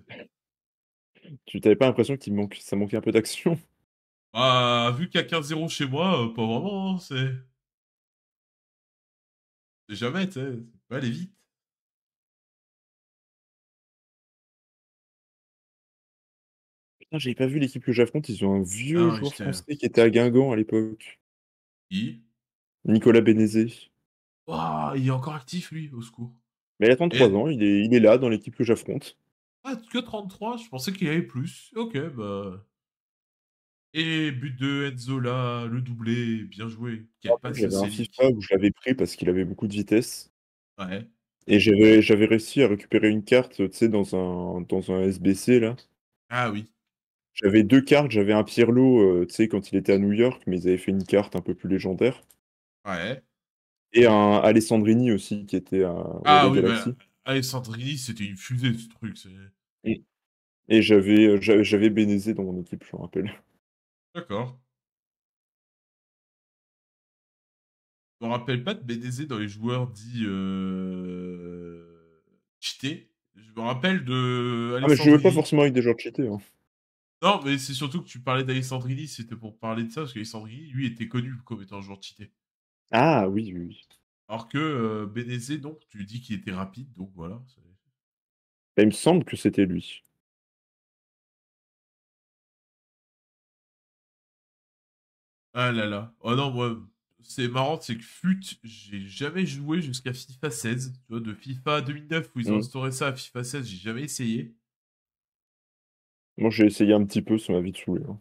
S1: Tu t'avais pas l'impression qu'il manque... ça manquait un peu d'action
S2: Bah, vu qu'à y a 15-0 chez moi, euh, pas vraiment, hein, c'est.
S3: jamais, tu sais. aller vite. j'avais pas vu l'équipe que
S1: j'affronte. Ils ont un vieux joueur euh, français qui était à Guingamp à l'époque. Qui Nicolas Benezé. il
S2: est encore actif, lui, au secours.
S1: Mais il a 33 ans, il est, il là dans l'équipe que j'affronte. Ah, que 33,
S2: je pensais qu'il y avait plus. Ok, bah. Et but de là. le doublé, bien joué. Il y avait un
S1: FIFA où je l'avais pris parce qu'il avait beaucoup de vitesse. Ouais. Et j'avais j'avais réussi à récupérer une carte, tu sais, dans un, dans un SBC là. Ah oui. J'avais deux cartes, j'avais un Pirlo, euh, tu sais, quand il était à New York, mais ils avaient fait une carte un peu plus légendaire. Ouais. Et un Alessandrini aussi, qui était à ah, oui, bah,
S2: Alessandrini, c'était une fusée, ce truc.
S1: Et, et j'avais, euh, j'avais dans mon équipe,
S3: je me rappelle. D'accord.
S2: Je me rappelle pas de Bénézé dans les joueurs dits euh, cheatés. Je me rappelle de. Ah, mais je jouais pas forcément
S1: avec des joueurs cheatés. Hein.
S2: Non, mais c'est surtout que tu parlais d'Alessandrini, c'était pour parler de ça, parce qu'Alessandrini, lui, était connu comme étant un joueur cheaté.
S1: Ah oui, oui,
S2: Alors que euh, donc, tu dis qu'il était rapide, donc voilà.
S3: Bah, il me semble que c'était lui.
S2: Ah là là. Oh non, moi, c'est marrant, c'est que FUT, j'ai jamais joué jusqu'à FIFA 16. Tu vois, de FIFA 2009 où ils ont mmh. instauré ça à FIFA 16, j'ai jamais essayé.
S1: Moi, j'ai essayé un petit peu, sur m'a vie de Hein.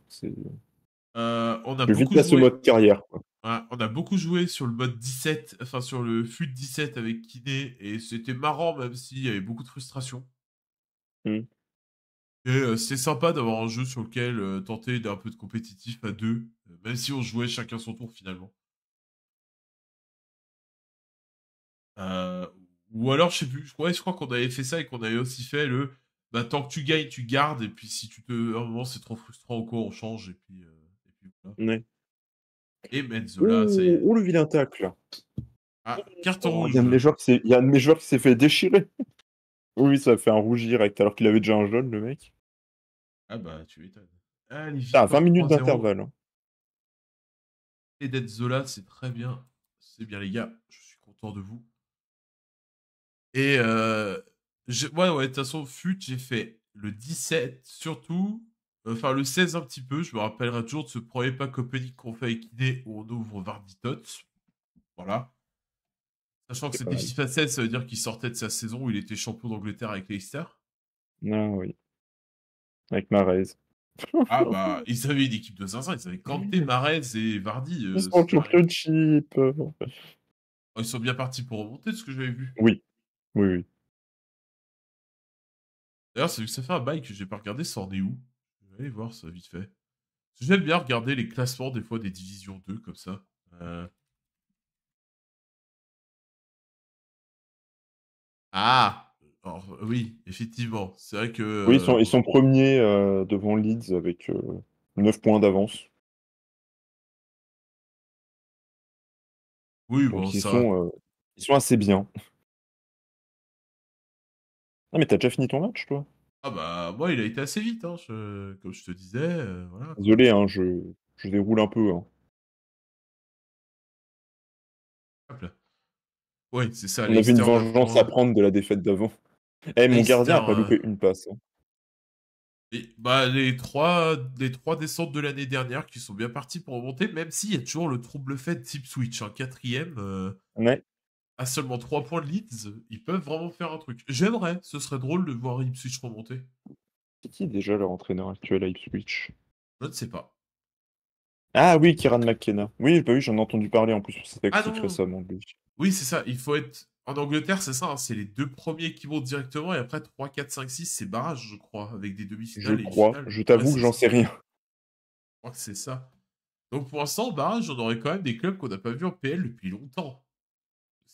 S1: Euh, on a beaucoup joué... ce mode carrière.
S2: on a beaucoup joué sur le mode 17, enfin sur le fut 17 avec Kiné, et c'était marrant même s'il y avait beaucoup de frustration. Hmm. Euh, c'est Et c'était sympa d'avoir un jeu sur lequel euh, tenter d'être un peu de compétitif à deux, même si on jouait chacun son tour finalement. ou alors, je sais plus, je crois qu'on avait fait ça et qu'on avait aussi fait le bah, tant que tu gagnes, tu gardes. Et puis, si tu te. un moment, c'est trop frustrant ou on change. Et puis, euh, et puis voilà.
S1: le vilain tacle.
S2: Ah, carton oh, rouge. Il y a
S1: un de mes joueurs qui s'est fait déchirer. oui, ça fait un rouge direct, alors qu'il avait déjà un jaune, le mec.
S2: Ah bah, tu m'étonnes. Ah, ah, 20 minutes d'intervalle. Hein. Et d'être Zola, c'est très bien. C'est bien, les gars. Je suis content de vous. Et, euh, Ouais, ouais, de toute façon, FUT, j'ai fait le 17 surtout, euh, enfin le 16 un petit peu, je me rappellerai toujours de ce premier pack opening qu'on fait avec Idée où on ouvre Varditot. Voilà. Sachant que c'était FIFA 16, ça veut dire qu'il sortait de sa saison où il était champion d'Angleterre avec Leicester.
S1: Non, oui. Avec Marez. Ah bah,
S2: ils avaient une équipe de 500, ils avaient Kanté, Marez et Vardy. Euh, ils sont euh, oh, Ils sont bien partis pour remonter de ce que j'avais vu.
S1: Oui, oui, oui.
S2: D'ailleurs, que ça fait un bail que j'ai pas regardé, ça en est où Je vais aller voir ça vite fait. J'aime bien regarder les classements des fois des divisions 2 comme ça. Euh.
S3: Ah Oui, effectivement. C'est vrai que. Oui, ils euh, sont, ils sont
S1: premiers euh, devant Leeds avec 9 points d'avance. Oui, ils, sont, ils sont assez bien. Ah, mais t'as déjà fini ton match, toi
S2: Ah, bah, moi, il a été assez vite, hein, comme je te disais. Euh, Désolé,
S1: hein, je... déroule un peu. Hein. Hop là.
S2: Ouais, c'est ça. On avait une vengeance à
S1: prendre de la défaite d'avant. Eh, mon gardien a pas loupé une passe. Hein.
S2: Et, bah, les trois, les trois descentes de l'année dernière qui sont bien partis pour remonter, même s'il y a toujours le trouble fait type Switch, un hein, quatrième. Euh, ouais à seulement 3 points de Leeds, ils peuvent vraiment faire un truc. J'aimerais, ce serait drôle de voir Ipswich remonter.
S1: C'est qui déjà leur entraîneur actuel à Ipswich Je ne sais pas. Ah oui, Kieran McKenna. Oui, bah j'en ai entendu parler en plus sur cette ah récemment.
S2: Oui, c'est ça. Il faut être. En Angleterre, c'est ça. Hein, c'est les deux premiers qui montent directement et après 3, 4, 5, 6, c'est barrage, je crois, avec des demi-finales. Je crois. Je t'avoue que j'en sais rien.
S1: Je
S2: crois que c'est ça. Donc pour l'instant, barrage, on aurait quand même des clubs qu'on n'a pas vu en PL depuis longtemps.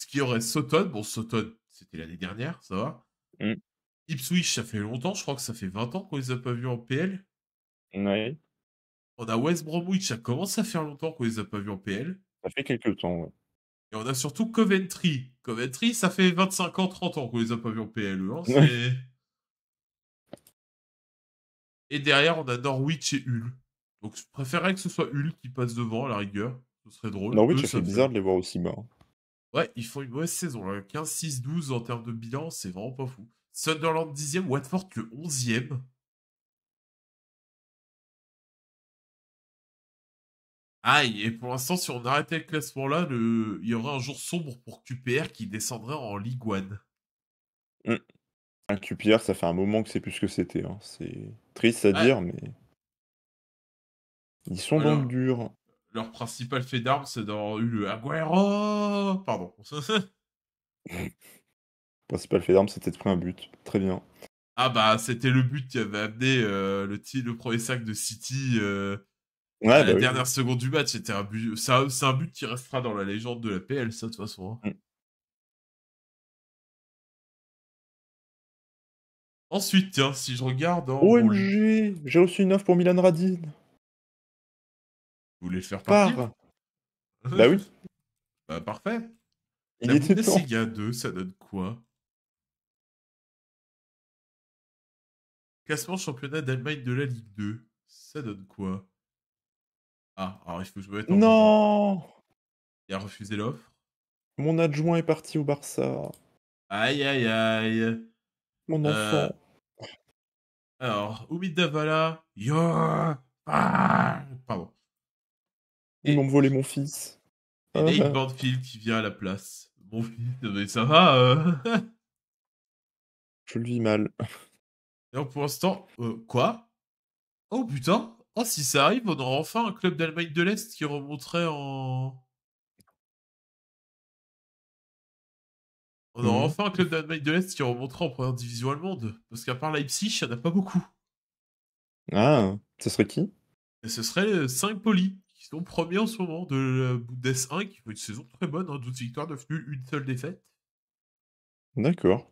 S2: Ce qui aurait Sutton. Bon, Sutton, c'était l'année dernière, ça va. Mmh. Ipswich, ça fait longtemps. Je crois que ça fait 20 ans qu'on les a pas vus en PL. Ouais. On a West Bromwich, ça commence à faire longtemps qu'on les a pas vus en PL. Ça fait quelques temps, ouais. Et on a surtout Coventry. Coventry, ça fait 25 ans, 30 ans qu'on les a pas vus en PL. Hein, et derrière, on a Norwich et Hull. Donc je préférerais que ce soit Hull qui passe devant à la
S1: rigueur. Ce serait drôle. Norwich, ça fait bizarre de les voir aussi morts hein.
S2: Ouais, ils font une mauvaise saison. Là. 15, 6, 12 en termes de bilan, c'est vraiment pas fou. Sunderland 10 ème Watford le 11e. Aïe, et pour l'instant, si on arrêtait le classement-là, il y aurait un jour sombre pour QPR qui descendrait en Ligue 1.
S1: Un mmh. ah, QPR, ça fait un moment que c'est plus ce que c'était. Hein. C'est triste à ah. dire, mais. Ils sont donc
S2: durs leur principal fait d'armes, c'est d'avoir eu le Aguero Pardon.
S1: principal fait d'armes, c'était de prendre un but. Très bien.
S2: Ah bah, c'était le but qui avait amené euh, le, le premier sac de City euh, ouais, bah la dernière seconde du match. C'était un but... C'est un, but qui restera dans la légende de la PL, ça, de toute façon. Hein. Mm. Ensuite, tiens, si je regarde...
S1: OMG J'ai reçu une offre pour Milan Radin vous voulez le faire partir
S2: Bah oui. Bah, parfait.
S3: Il La Il y
S2: a 2, ça donne quoi Classement championnat d'Allemagne de la Ligue 2, ça donne quoi Ah, alors il faut que je me mette en
S1: Non
S2: Il a refusé l'offre.
S1: Mon adjoint est parti au Barça.
S2: Aïe aïe aïe. Mon euh, enfant. Alors, Oumid Davala. Yo
S1: ah, Pardon. Ils m'ont volé mon fils. Et une Nate
S2: ah. qui vient à la place. Mon fils, mais ça va euh. Je le vis mal. pour l'instant, euh, quoi Oh putain Oh si ça arrive, on aura enfin un club d'Allemagne de l'Est qui remonterait en... On aura hmm. enfin un club d'Allemagne de l'Est qui remonterait en première division allemande. Parce qu'à part Leipzig, il n'y en a pas beaucoup.
S1: Ah, ce serait qui
S2: Ce serait 5 euh, polis premier en ce moment de la Bundes 1, qui fait une saison très bonne, 12 hein, victoires, 9 nuls, une seule défaite. D'accord.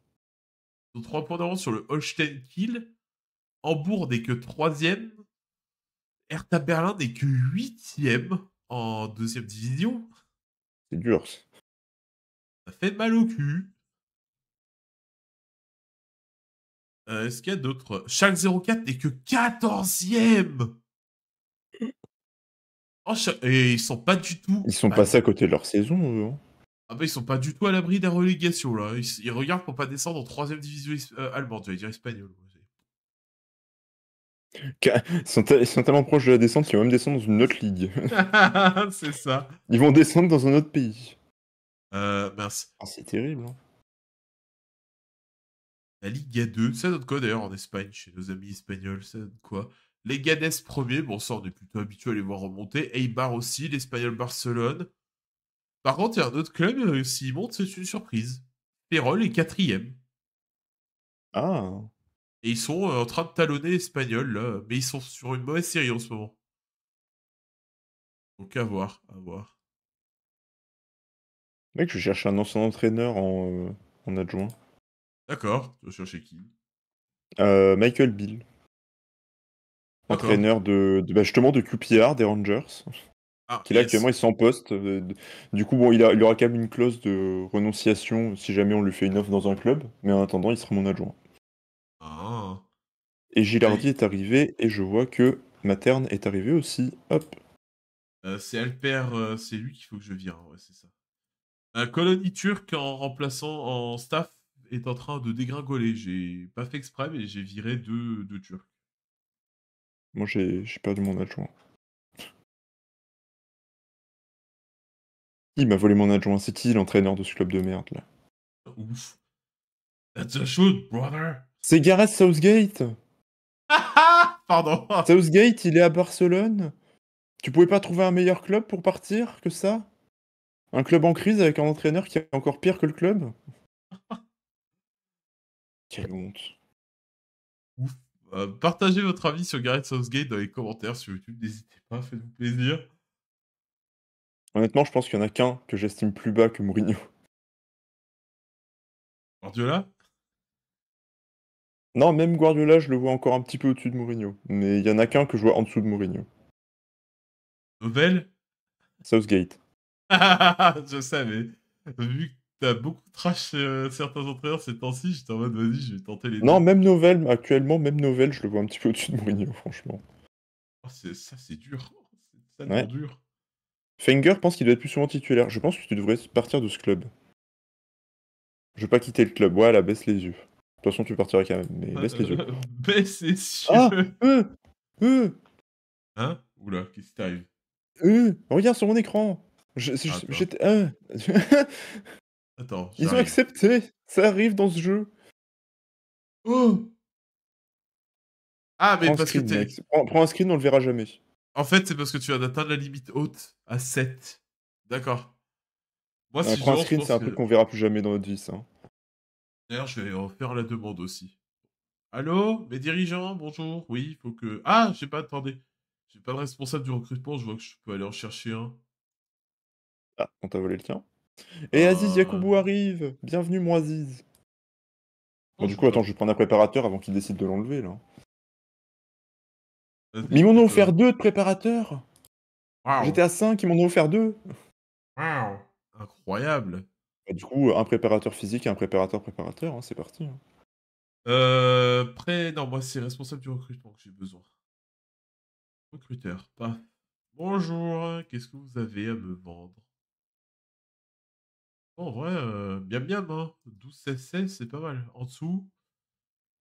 S2: Ils 3 points d'avance sur le Holstein Kiel. Hambourg n'est que 3ème. Hertha Berlin n'est que 8ème en deuxième division.
S1: C'est dur.
S3: Ça fait mal au cul.
S2: Euh, Est-ce qu'il y a d'autres Chaque 04 n'est que 14ème Oh, et ils sont pas du tout. Ils sont
S1: passés à côté de leur saison, eux,
S2: hein. Ah bah, ils sont pas du tout à l'abri d'un relégation là. Ils, regardent pour pas descendre en troisième division euh, allemande, j'allais dire espagnole.
S1: Ils sont, tellement proches de la descente qu'ils vont même descendre dans une autre ligue. c'est ça. Ils vont descendre dans un autre pays. Euh, ah, c'est terrible. Hein. La Ligue
S2: 2, ça donne quoi d'ailleurs en Espagne chez nos amis espagnols Ça donne quoi les Ganes premiers, bon ça on est plutôt habitué à les voir remonter. Eibar aussi, l'Espagnol Barcelone. Par contre, il y a un autre club, euh, s'il monte, c'est une surprise. Pérol est quatrième. Ah. Et ils sont euh, en train de talonner l'Espagnol, là. Mais ils sont sur une mauvaise série en ce moment. Donc à voir, à voir.
S1: Mec, je cherche un ancien entraîneur en, euh, en adjoint.
S3: D'accord,
S2: tu vas chercher qui
S1: Michael Bill entraîneur de, bah, justement de QPR des Rangers. Ah, qui là actuellement il s'en poste. Euh, du coup bon il, aura quand même une clause de renonciation si jamais on lui fait une offre dans un club, mais en attendant il sera mon adjoint. Ah. Et Gilardi est arrivé et je vois que Materne est arrivé aussi. Hop.
S2: Euh, c'est Alper, euh, c'est lui qu'il faut que je vire, ouais, c'est ça. La colonie turque en remplaçant en staff est en train de dégringoler. J'ai pas fait exprès, mais j'ai viré deux, deux Turcs.
S1: Moi, j'ai perdu mon
S3: adjoint. Il m'a volé mon adjoint
S1: C'est qui l'entraîneur de ce club de merde, là
S2: Ouf. That's a shoot, brother
S1: C'est Gareth Southgate Pardon Southgate, il est à Barcelone Tu pouvais pas trouver un meilleur club pour partir que ça Un club en crise avec un entraîneur qui est encore pire que le club Quelle honte
S2: euh, partagez votre avis sur Gareth Southgate dans les commentaires sur YouTube. N'hésitez pas, faites-vous plaisir.
S1: Honnêtement, je pense qu'il n'y en a qu'un que j'estime plus bas que Mourinho. Guardiola Non, même Guardiola, je le vois encore un petit peu au-dessus de Mourinho. Mais il n'y en a qu'un que je vois en dessous de Mourinho. Nouvelle Southgate.
S2: je savais. Vu t'as beaucoup trash euh, certains entraîneurs ces temps-ci. J'étais en mode, vas-y, je vais tenter les. Non,
S1: même Novel, actuellement, même Novel, je le vois un petit peu au-dessus de Mourinho, franchement. Oh, ça,
S2: c'est dur. C'est dur.
S1: Fenger pense qu'il doit être plus souvent titulaire. Je pense que tu devrais partir de ce club. Je vais pas quitter le club. Voilà, baisse les yeux. De toute façon, tu partiras quand même, mais baisse les yeux. baisse les yeux ah, Hein Oula, qu'est-ce qui t'arrive euh, Regarde sur mon écran ah, J'étais... Hein Ils ont accepté. Ça arrive dans ce jeu. Oh Ah, mais parce que t'es... Prends, un screen, on le verra jamais.
S2: En fait, c'est parce que tu as d'atteindre la limite haute à 7. D'accord. Moi, euh, si prends un screen, c'est un truc qu'on
S1: verra plus jamais dans notre vie, ça. Hein.
S2: D'ailleurs, je vais en faire la demande aussi. Allô Mes dirigeants, bonjour. Oui, il faut que. Ah, j'ai pas, attendez. J'ai pas de responsable du recrutement, je vois que je peux aller en chercher un.
S1: Ah, on t'a volé le tien et euh. Aziz Yacoubou arrive Bienvenue, moi Aziz Bon, du coup, attends, je vais prendre un préparateur avant qu'il décide de l'enlever, là. Mais ils m'en offert deux de préparateurs J'étais à cinq, ils m'ont offert deux wow. Incroyable bah, Du coup, un préparateur physique et un préparateur préparateur, hein, c'est parti. Hein.
S2: Euh, pré... Non, moi, c'est responsable du recrutement que j'ai besoin. Recruteur, pas. Bonjour, qu'est-ce que vous avez à me vendre en vrai, bien bien, hein. 12 16 c'est pas mal. En dessous,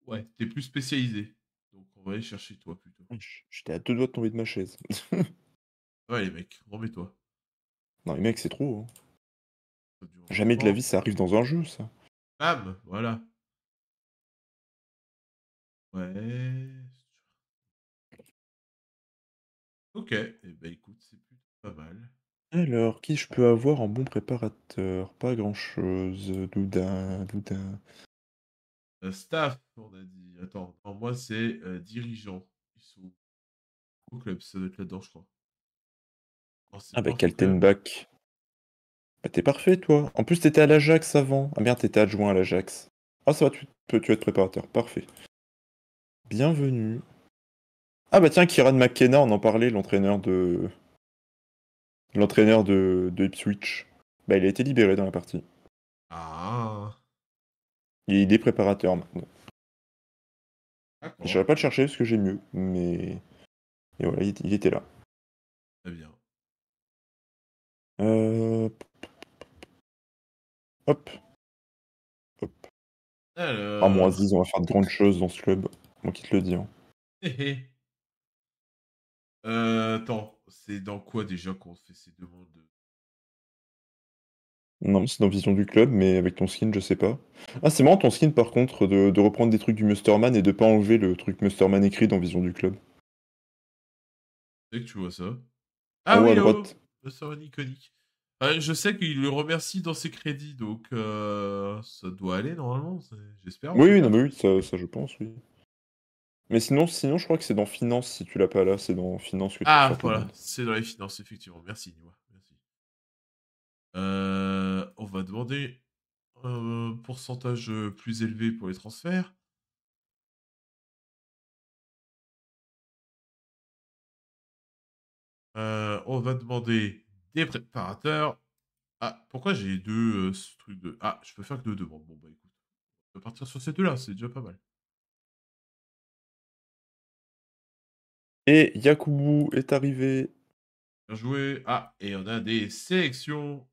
S2: ouais, t'es plus spécialisé. Donc on va aller chercher toi plutôt. Ah,
S1: J'étais à deux doigts de tomber de ma chaise.
S2: ouais, les mecs, remets-toi.
S1: Non, les mecs, c'est trop. Hein. Jamais de la vie, ça arrive dans un jeu, ça.
S2: Bam, voilà. Ouais. Ok, et eh ben écoute, c'est plutôt pas mal.
S1: Alors, qui je peux avoir en bon préparateur? Pas grand-chose. Euh, doudin, doudin.
S2: Euh, staff, on a dit. Attends, moi c'est euh, dirigeant. au club, ça doit être là-dedans, je crois.
S1: Oh, ah bah Bah t'es parfait toi. En plus t'étais à l'Ajax avant. Ah bien t'étais adjoint à l'Ajax. Ah ça va, tu peux être préparateur. Parfait. Bienvenue. Ah bah tiens, Kiran McKenna, on en parlait, l'entraîneur de l'entraîneur de, de, Ipswich, bah, il a été libéré dans la partie.
S4: Ah.
S1: Il est préparateur maintenant. Je vais pas le chercher parce que j'ai mieux, mais et voilà, il, était
S3: là. Très bien. Euh... Hop. Hop. Alors... Ah, moins on va faire de grandes choses dans ce club. Moi qui te le dis. Hein.
S2: euh, attends c'est dans quoi déjà qu'on fait ces demandes
S1: Non, c'est dans Vision du Club, mais avec ton skin, je sais pas. Ah, c'est marrant ton skin par contre, de, reprendre des trucs du Musterman et de pas enlever le truc Musterman écrit dans Vision du Club.
S2: sais que tu vois ça. Ah, ah oui, le oh, oh, iconique. je sais qu'il le remercie dans ses crédits, donc euh, ça doit aller normalement, j'espère. Oui, oui, non, mais
S1: oui, ça je pense, oui. Mais sinon, sinon, je crois que c'est dans Finance, si tu l'as pas là, c'est dans Finance que Ah, voilà,
S2: c'est dans les finances, effectivement. Merci, Merci.
S1: Euh,
S2: on va demander un euh, pourcentage euh, plus élevé pour les transferts. on va demander des préparateurs. Ah, pourquoi j'ai deux trucs de. Ah, je peux faire que deux demandes. Bon, bah écoute, on va partir sur ces deux-là, c'est déjà pas mal.
S3: Et Yakubu est arrivé. Bien joué. Ah, et on a des sélections.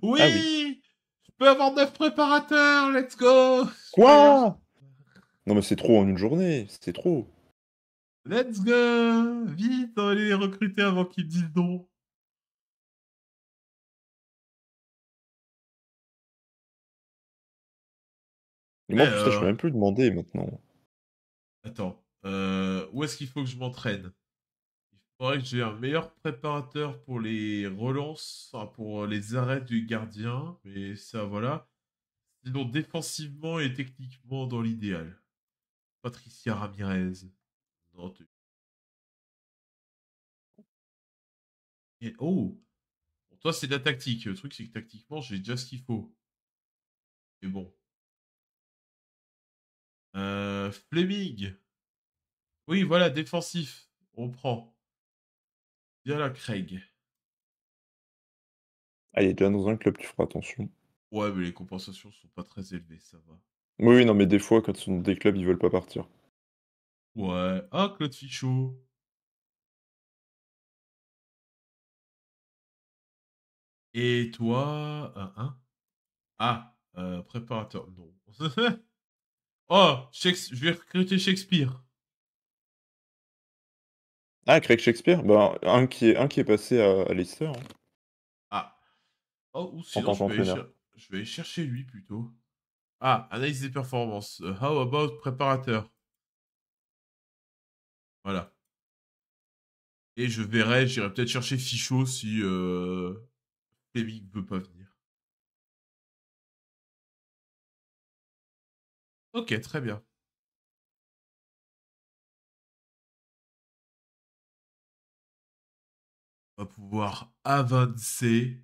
S3: Oui, ah Je peux avoir
S2: 9 préparateurs, let's go
S1: Quoi Non mais c'est trop en une journée, c'est trop.
S2: Let's go Vite, on va les recruter avant qu'ils disent non. Mais moi, eh, je peux euh, même
S1: plus demander maintenant.
S2: Attends, euh, où est-ce qu'il faut que je m'entraîne Il faudrait que j'ai un meilleur préparateur pour les relances, pour les arrêts du gardien, mais ça voilà. Sinon défensivement et techniquement dans l'idéal. Patricia
S3: Ramirez.
S2: oh Pour toi c'est de la tactique. Le truc c'est que tactiquement j'ai déjà ce qu'il faut. Mais bon. Euh, Fleming. Oui, voilà, défensif. On prend. viens là, Craig.
S1: Ah, il y déjà dans un club, tu feras attention.
S2: Ouais, mais les compensations sont pas très élevées, ça va.
S1: Oui, non, mais des fois, quand ils sont des clubs, ils veulent pas partir.
S2: Ouais. Ah,
S3: Claude Fichot.
S2: Et toi, un, un. Ah, euh, préparateur. Non. Oh, je vais recruter Shakespeare.
S1: Ah, Craig Shakespeare Bah un, qui est, un qui est passé à, à hein.
S2: Ah. Oh, ou sinon, je vais, chercher lui plutôt. Ah, analyse des performances. Euh, how about préparateur Voilà. Et je verrai, j'irai peut-être chercher
S3: Fichot si euh, ne veut pas venir. Ok, très bien. On va pouvoir avancer.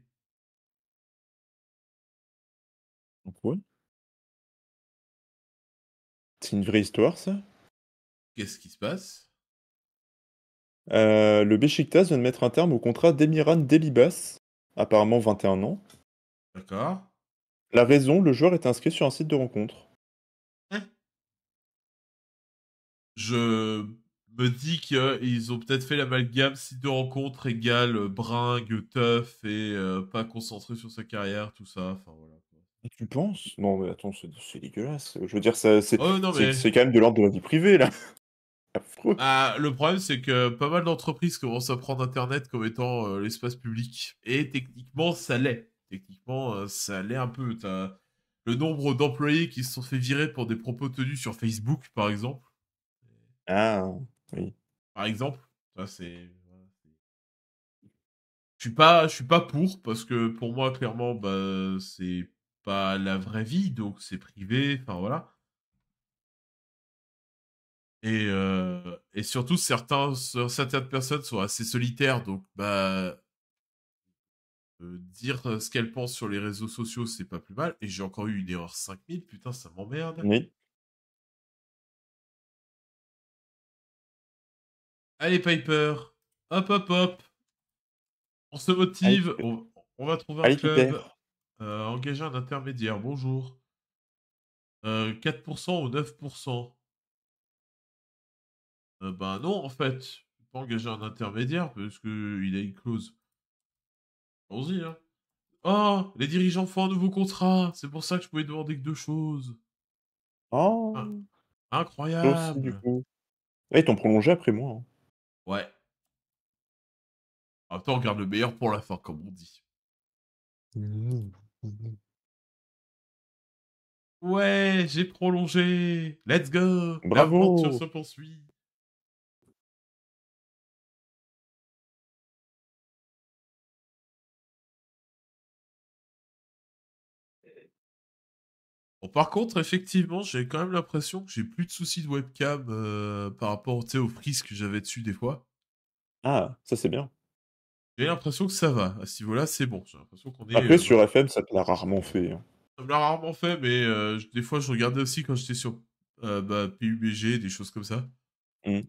S3: C'est une vraie histoire, ça
S2: Qu'est-ce qui se passe
S1: euh, Le Beşiktaş vient de mettre un terme au contrat d'Emiran Delibas, apparemment 21 ans. D'accord. La raison, le joueur est inscrit sur un site de rencontre.
S2: je me dis qu'ils ont peut-être fait l'amalgame si deux rencontres égale euh, bringue, tough et euh, pas concentré sur sa carrière, tout ça. Enfin, Tu
S1: penses Non, mais attends, c'est dégueulasse. Je veux dire, oh, c'est quand même de l'ordre de la vie privée, là.
S2: Ah, le problème, c'est que pas mal d'entreprises commencent à prendre Internet comme étant euh, l'espace public. Et techniquement, ça l'est. Techniquement, ça l'est un peu. Le nombre d'employés qui se sont fait virer pour des propos tenus sur Facebook, par exemple ah, hein, oui. Par exemple, ça c'est. Je suis pas, je suis pas pour parce que pour moi clairement, bah, c'est pas la vraie vie, donc c'est privé. Enfin voilà. Et, euh, et surtout, certains, certaines personnes sont assez solitaires, donc bah, euh, dire euh, ce qu'elles pensent sur les réseaux sociaux, c'est pas plus mal. Et j'ai encore eu une erreur 5000, putain, ça m'emmerde. Oui. Allez, Piper. Hop, hop, hop. On se motive. on, va trouver un club. Euh, engager un intermédiaire. Bonjour. 4% euh, ou 9% euh, Ben non, en fait. pas engager un intermédiaire parce qu'il a une clause. Allons-y. Hein. Oh, les dirigeants font un nouveau contrat. C'est pour ça que je pouvais demander que deux choses. Oh. Ah, incroyable. du
S1: coup. Eh, ils t'ont prolongé après moi. Hein. Ouais.
S3: Attends, on
S2: garde le meilleur pour la fin, comme on dit. Ouais, j'ai prolongé. Let's go. Bravo. L'aventure se poursuit. par contre, effectivement, j'ai quand même l'impression que j'ai plus de soucis de webcam euh, par rapport aux prises que j'avais dessus des fois. Ah, ça c'est bien. J'ai l'impression que ça va. À ce niveau-là, c'est bon. J'ai l'impression qu'on est. Après, euh, sur
S1: FM, ça te l'a rarement fait. Hein. Ça me l'a
S2: rarement fait, mais euh, des fois, je regardais aussi quand j'étais sur bah, PUBG, des choses comme ça. Avoir.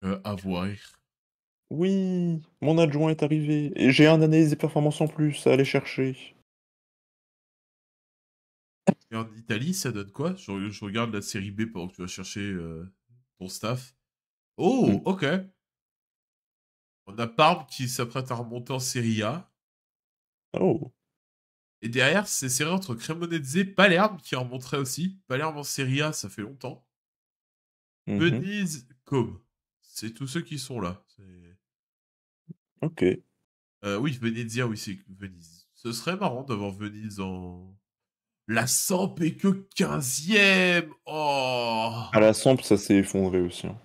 S2: Mmh. à voir.
S1: Oui, mon adjoint est arrivé. Et j'ai un analyse des performances en plus à aller chercher
S2: en Italie, ça donne quoi je, regarde la série B pendant que tu vas chercher euh, ton staff. Oh, mmh. ok. On a Parme qui s'apprête à remonter en série A. Oh. Et derrière, c'est serré entre Cremonese et Palerme qui en montrait aussi. Palerme en série A, ça fait longtemps. Mmh Venise, Comme. C'est tous ceux qui sont là. Ok. Euh, oui, Venizia, oui, c'est Venise. Ce serait marrant d'avoir Venise en... La Samp est que 15ème Oh À
S1: ah, la Samp, ça s'est effondré aussi. Hein.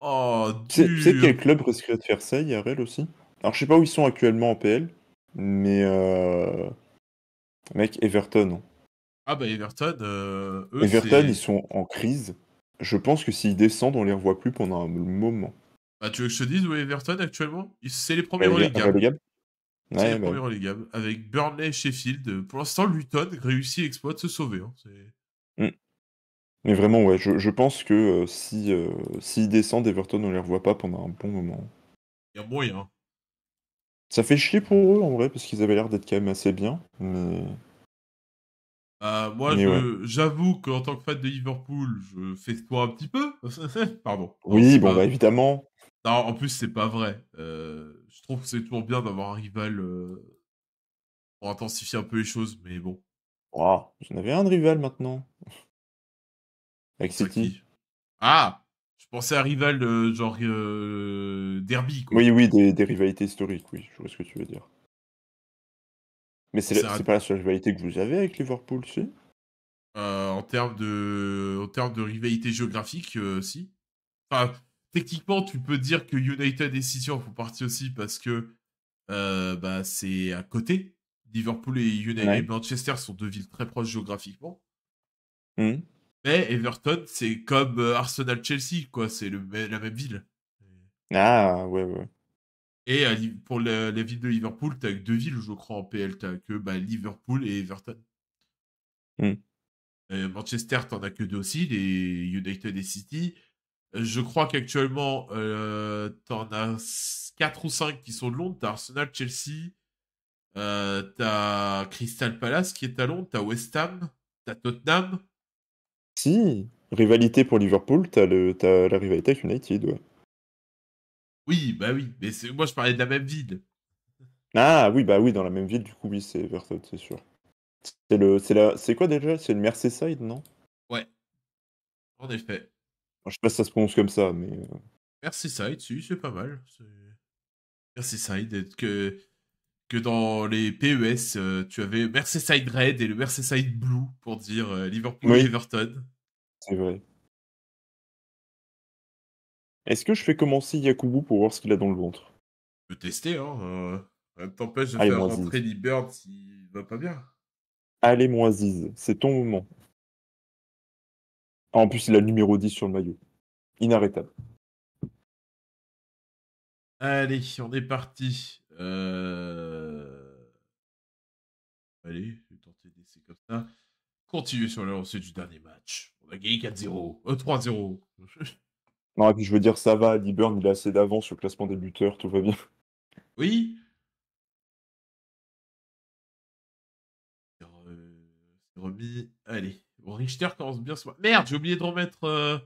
S1: Oh, tu sais quel club risquerait de faire ça, aussi Alors, je sais pas où ils sont actuellement en PL, mais. Euh... Mec, Everton. Hein.
S2: Ah, bah, Everton. Euh, eux, Everton, ils
S1: sont en crise. Je pense que s'ils descendent, on les revoit plus pendant un moment.
S2: Bah, tu veux que je te dise où est Everton actuellement C'est les premiers en bah, Ligue c'est bah Avec Burnley, Sheffield. Pour l'instant, Luton réussit l'exploit de se sauver. Hein,
S1: mm. Mais vraiment, ouais, je, je pense que euh, si euh, s'ils descendent, Everton, on les revoit pas pendant un bon moment. Il y a moyen. Ça fait chier pour eux en vrai, parce qu'ils avaient l'air d'être quand même assez bien. Mais...
S2: Bah, moi, j'avoue qu'en tant que fan de Liverpool, je fais quoi un petit peu. Pardon. Oui, bon, bah évidemment. Non, en plus, c'est pas vrai. Euh, je trouve que c'est toujours bien d'avoir un rival euh, pour intensifier un peu les choses, mais
S1: bon. Oh, j'en avais un de rival maintenant. Avec City.
S2: Ah Je pensais à un rival de euh, genre euh, derby. Oui,
S1: oui, des, rivalités historiques, oui, je vois ce que tu veux dire. Mais c'est pas la seule rivalité que vous avez avec Liverpool, si
S2: en termes de en termes de rivalité géographique, si. Enfin, techniquement, tu peux dire que United et City en font partie aussi parce que euh, bah, c'est à côté. Liverpool et, United et Manchester sont deux villes très proches géographiquement. Mmh. Mais Everton, c'est comme euh, Arsenal-Chelsea, quoi. C'est la même ville.
S1: Ah, ouais, ouais.
S2: Et pour la, ville de Liverpool, t'as que deux villes, je crois, en PL. T'as que bah, Liverpool et Everton. Manchester, Manchester, t'en as que deux aussi, les United et City. Je crois qu'actuellement, euh, t'en as 4 ou 5 qui sont de Londres. T'as Arsenal, Chelsea, euh, t'as Crystal Palace qui est à Londres, t'as West Ham, t'as Tottenham.
S1: Si, rivalité pour Liverpool, t'as, as la rivalité avec United,
S2: Oui, bah oui, mais moi je parlais de la même ville.
S1: Ah oui, bah oui, dans la même ville, du coup, oui, c'est Everton, c'est sûr. C'est le, c'est c'est quoi déjà C'est le Merseyside, non
S2: Ouais. En effet.
S1: Je sais pas si ça se prononce comme ça, mais. Euh.
S2: Merseyside, si, c'est pas mal. Merseyside, que, que dans les PES, euh, tu avais Merseyside Red et le Merseyside Blue pour dire euh, Liverpool et Everton.
S1: C'est vrai. Est-ce que je fais commencer Yakubu pour voir ce qu'il a dans le ventre
S2: Je peux tester, hein. Euh... je vais faire rentrer s'il va pas bien.
S1: Allez, mon Aziz, c'est ton moment. Ah, en plus, il a le numéro 10 sur
S3: le maillot. Inarrêtable. Allez, on est
S2: parti. Euh, allez, je vais tenter de comme ça. Continue sur le du dernier match. On a gagné 4-0, 3-0.
S1: Euh, non, puis je veux dire, ça va, Liburn, il a assez d'avance le classement des buteurs, tout va bien.
S3: Oui. C'est
S2: remis. Allez. Richter commence bien ce Merde, j'ai oublié de remettre euh,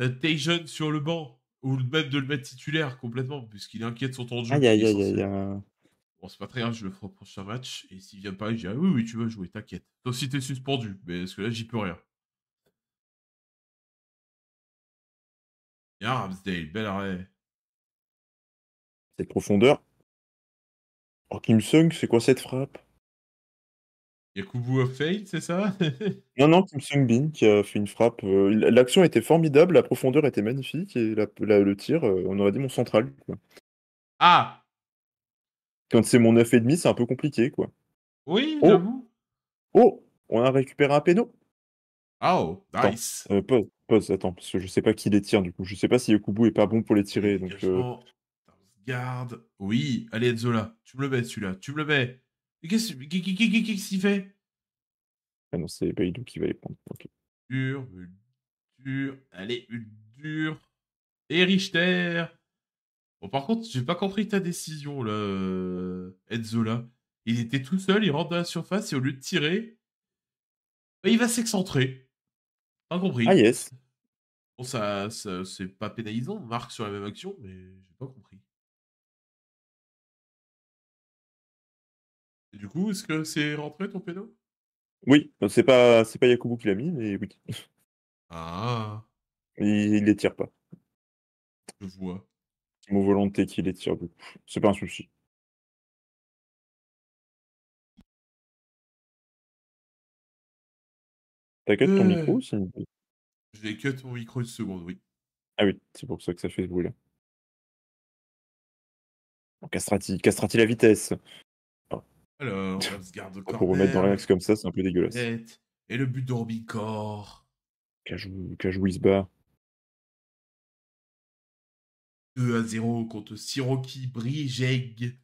S2: euh sur le banc. Ou même de le mettre titulaire complètement, puisqu'il inquiète son temps de jeu. Aïe, aïe, aïe, Bon, c'est pas très grave, je le ferai au prochain match. Et s'il vient pas, je dirais oui, oui, tu vas jouer, t'inquiète. Toi si t'es suspendu, mais parce que là, j'y peux rien.
S3: Ya Ramsdale, bel arrêt. Cette
S1: profondeur. Oh, Kim Sung, c'est quoi cette frappe
S2: Yakubu a Fate, c'est ça
S1: Non, non, Kim Sung-bin qui a fait une frappe. Euh, l'action était formidable, la profondeur était magnifique et le tir, euh, on aurait dit mon central. Ah Quand c'est mon 9,5, c'est un peu compliqué, quoi.
S2: Oui, oh.
S1: Oh On a récupéré un péno. Oh, nice euh, pause, pause, attends, parce que je sais pas qui les tire, du coup. Je sais pas si Yakubu est pas bon pour les tirer, donc...
S2: Garde. Oui, allez Zola, tu me le mets celui-là, tu me le mets Qu'est-ce qu'il fait
S1: Ah non, c'est Beidou qui va les prendre. Okay.
S2: Dur, dur, allez, dur. Et Richter Bon, par contre, j'ai pas compris ta décision, là, euh, Enzola. Il était tout seul, il rentre dans la surface et au lieu de tirer, bah, il va s'excentrer. Pas compris. Ah yes. Bon, ça, ça c'est pas pénalisant, on marque sur la même action, mais j'ai pas compris.
S3: Du coup, est-ce que c'est rentré ton pédo
S1: Oui, c'est pas c'est pas Yakubu qui l'a mis, mais oui. Ah. Il, il, les tire pas. Je vois. mon volonté qui les tire.
S3: C'est pas un souci. T'as cut ton micro Je euh. J'ai cut mon micro une seconde, oui. Ah oui, c'est pour ça que ça fait ce bruit
S1: Castrati, castrati la vitesse. Alors, on se garde ah, Pour remettre dans l'axe comme ça, c'est un peu dégueulasse.
S2: et le but d'Orbicor.
S1: Cage Cajou,
S2: 2 à 0 contre Siroki Brigeg.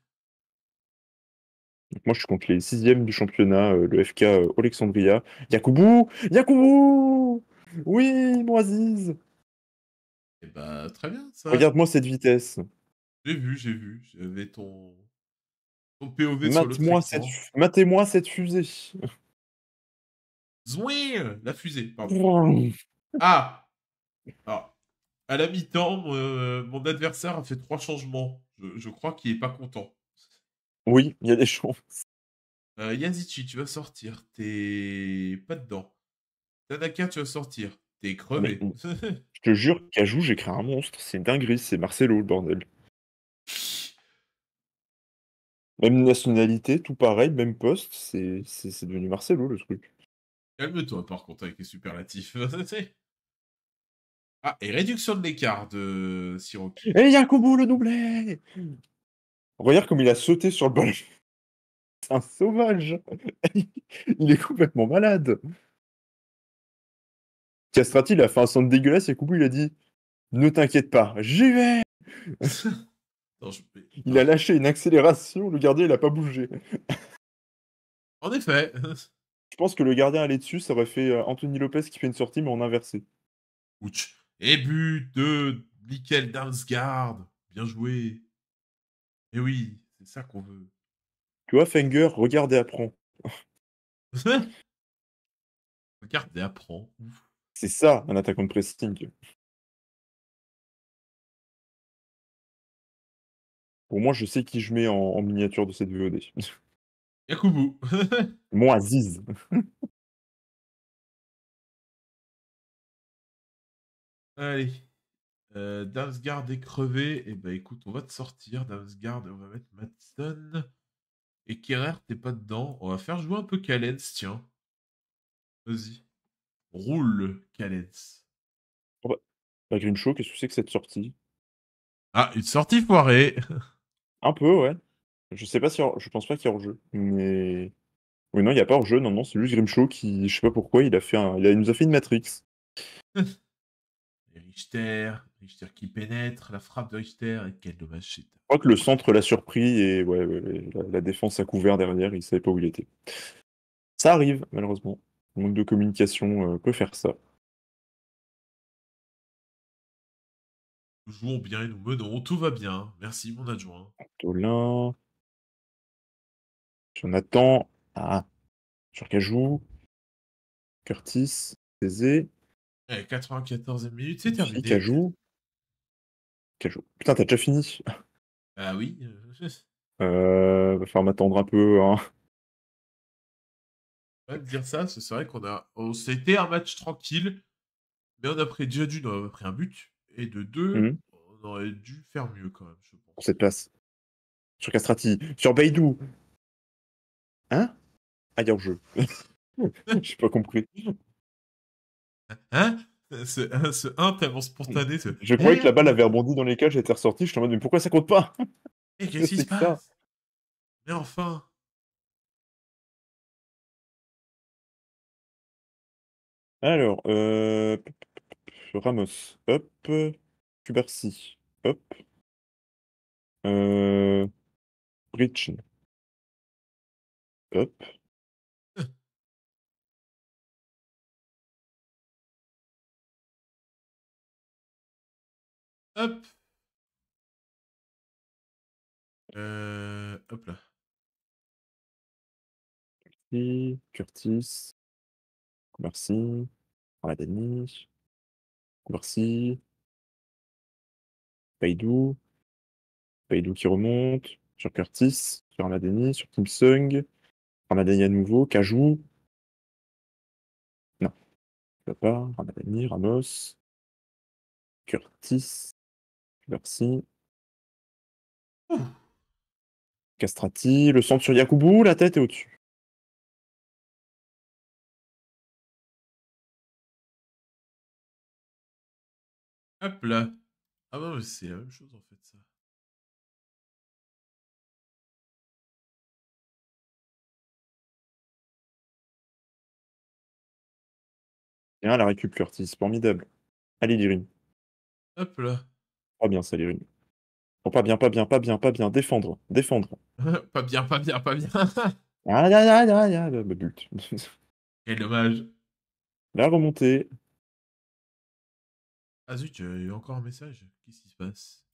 S1: Moi, je suis contre les sixièmes du championnat, euh, le FK euh, Alexandria. Yakubu Yakubu Oui, Moisiz Eh ben, très bien, ça. Regarde-moi cette vitesse.
S2: J'ai vu, j'ai vu. J'avais ton... Ton POV moi
S1: hein. cette, fusée.
S2: Zwing La fusée, pardon. ah Alors, ah. à la mi-temps, euh, mon adversaire a fait trois changements. Je, crois qu'il est pas content.
S1: Oui, il y a des chances.
S2: Euh, Yazichi, tu vas sortir.
S1: T'es
S2: pas dedans. Tanaka, tu vas sortir. T'es crevé.
S1: je te jure, Kajou, j'ai créé un monstre. C'est une dinguerie. C'est Marcelo, le bordel. Même nationalité, tout pareil, même poste, c'est, c'est, devenu Marcelo le truc.
S2: Calme-toi par contre avec hein, les superlatifs. ah, et réduction de l'écart de Siroki. Et
S1: eh, Yakubu le doublé Regarde comme il a sauté sur le ballon. C'est un sauvage Il est complètement malade Castrati, il a fait un son dégueulasse et Kubu, il a dit Ne t'inquiète pas, j'y vais il a lâché une accélération, le gardien il a pas bougé. en effet. Je pense que le gardien allait dessus, ça aurait fait euh, Anthony Lopez qui fait une sortie mais en inversé.
S2: Ouch. Et but de nickel Damsgaard. Bien joué. Et eh oui, c'est ça qu'on veut.
S1: Tu vois, Fenger, regarde et apprends.
S2: regarde et apprends.
S1: C'est ça, un attaquant de pressing.
S3: Pour moi, je sais qui je mets en, miniature de cette VOD. Yakubu. Mon Aziz.
S2: Allez. Euh, est crevé. eh ben écoute, on va te sortir, Damsgaard. On va mettre Madsen. Et Kerrer, t'es pas dedans. On va faire jouer un peu Kalens, tiens. Vas-y. Roule, Kalens. pas oh, bah,
S1: bah, Grimshaw, qu'est-ce que c'est que cette sortie Ah, une sortie foirée un peu, ouais. Je sais pas si je pense pas qu'il y a hors-jeu, mais oui non, il y a pas hors-jeu, non non, c'est juste Grimshaw qui je sais pas pourquoi, il a fait un il, a- nous a fait une Matrix.
S2: Richter, Richter qui pénètre, la frappe de Richter, et quel dommage c'est. Je
S1: crois que le centre l'a surpris et ouais, la, défense a couvert derrière, il savait pas où il était. Ça arrive malheureusement. Le manque de communication euh, peut faire ça.
S3: Nous jouons bien et nous menons, tout va bien. Merci, mon adjoint. Antolin. Jonathan. Ah. Cajou. Curtis. Et
S2: 94 e minute,
S1: c'est terminé. Cajou. Cajou. Putain, t'as déjà fini
S2: Ah oui.
S3: Euh,
S1: euh va falloir m'attendre un peu. Hein.
S2: dire ça, c'est vrai qu'on a. C'était un match tranquille, mais on a pris déjà on a pris un but. Et de deux, mmh. on aurait dû faire mieux quand même, je
S1: pense. Pour cette place. Sur Castrati, sur Beidou. Hein Ailleurs ah, jeu. J'ai pas compris.
S2: Hein ce 1, hein, tellement spontané. Je croyais eh que la
S1: balle avait rebondi dans les cages et était ressortie. Je en mode mais pourquoi ça compte pas Mais eh,
S2: qu'est-ce se passe Mais enfin
S3: Alors, euh... Ramos. Hop. merci Hop. Euh... Rich. Hop. Hop. hop là. Curtis. Curtis. Merci. Radani.
S1: Merci. Paidou. Paidou qui remonte. Sur Curtis. Sur Ramadani. Sur Kim Sung. Ramadani à nouveau. Cajou.
S3: Non. Ça pas. Ramadani. Ramos. Curtis. Merci. Ah. Castrati. Le centre sur Yakubu. La tête est au-dessus. Hop là. Ah bah c'est la même chose en fait ça. Tiens, la récup Curtis, formidable. Allez, Lirin.
S2: Hop là.
S1: Pas bien ça, Lirin. pas bien, pas bien, pas bien, pas bien. Défendre, défendre.
S2: pas bien, pas bien, pas bien. ah,
S1: là, là, là, là, là, Quel dommage. La remontée.
S3: Ah zut, il y encore un message. Qu'est-ce qui se passe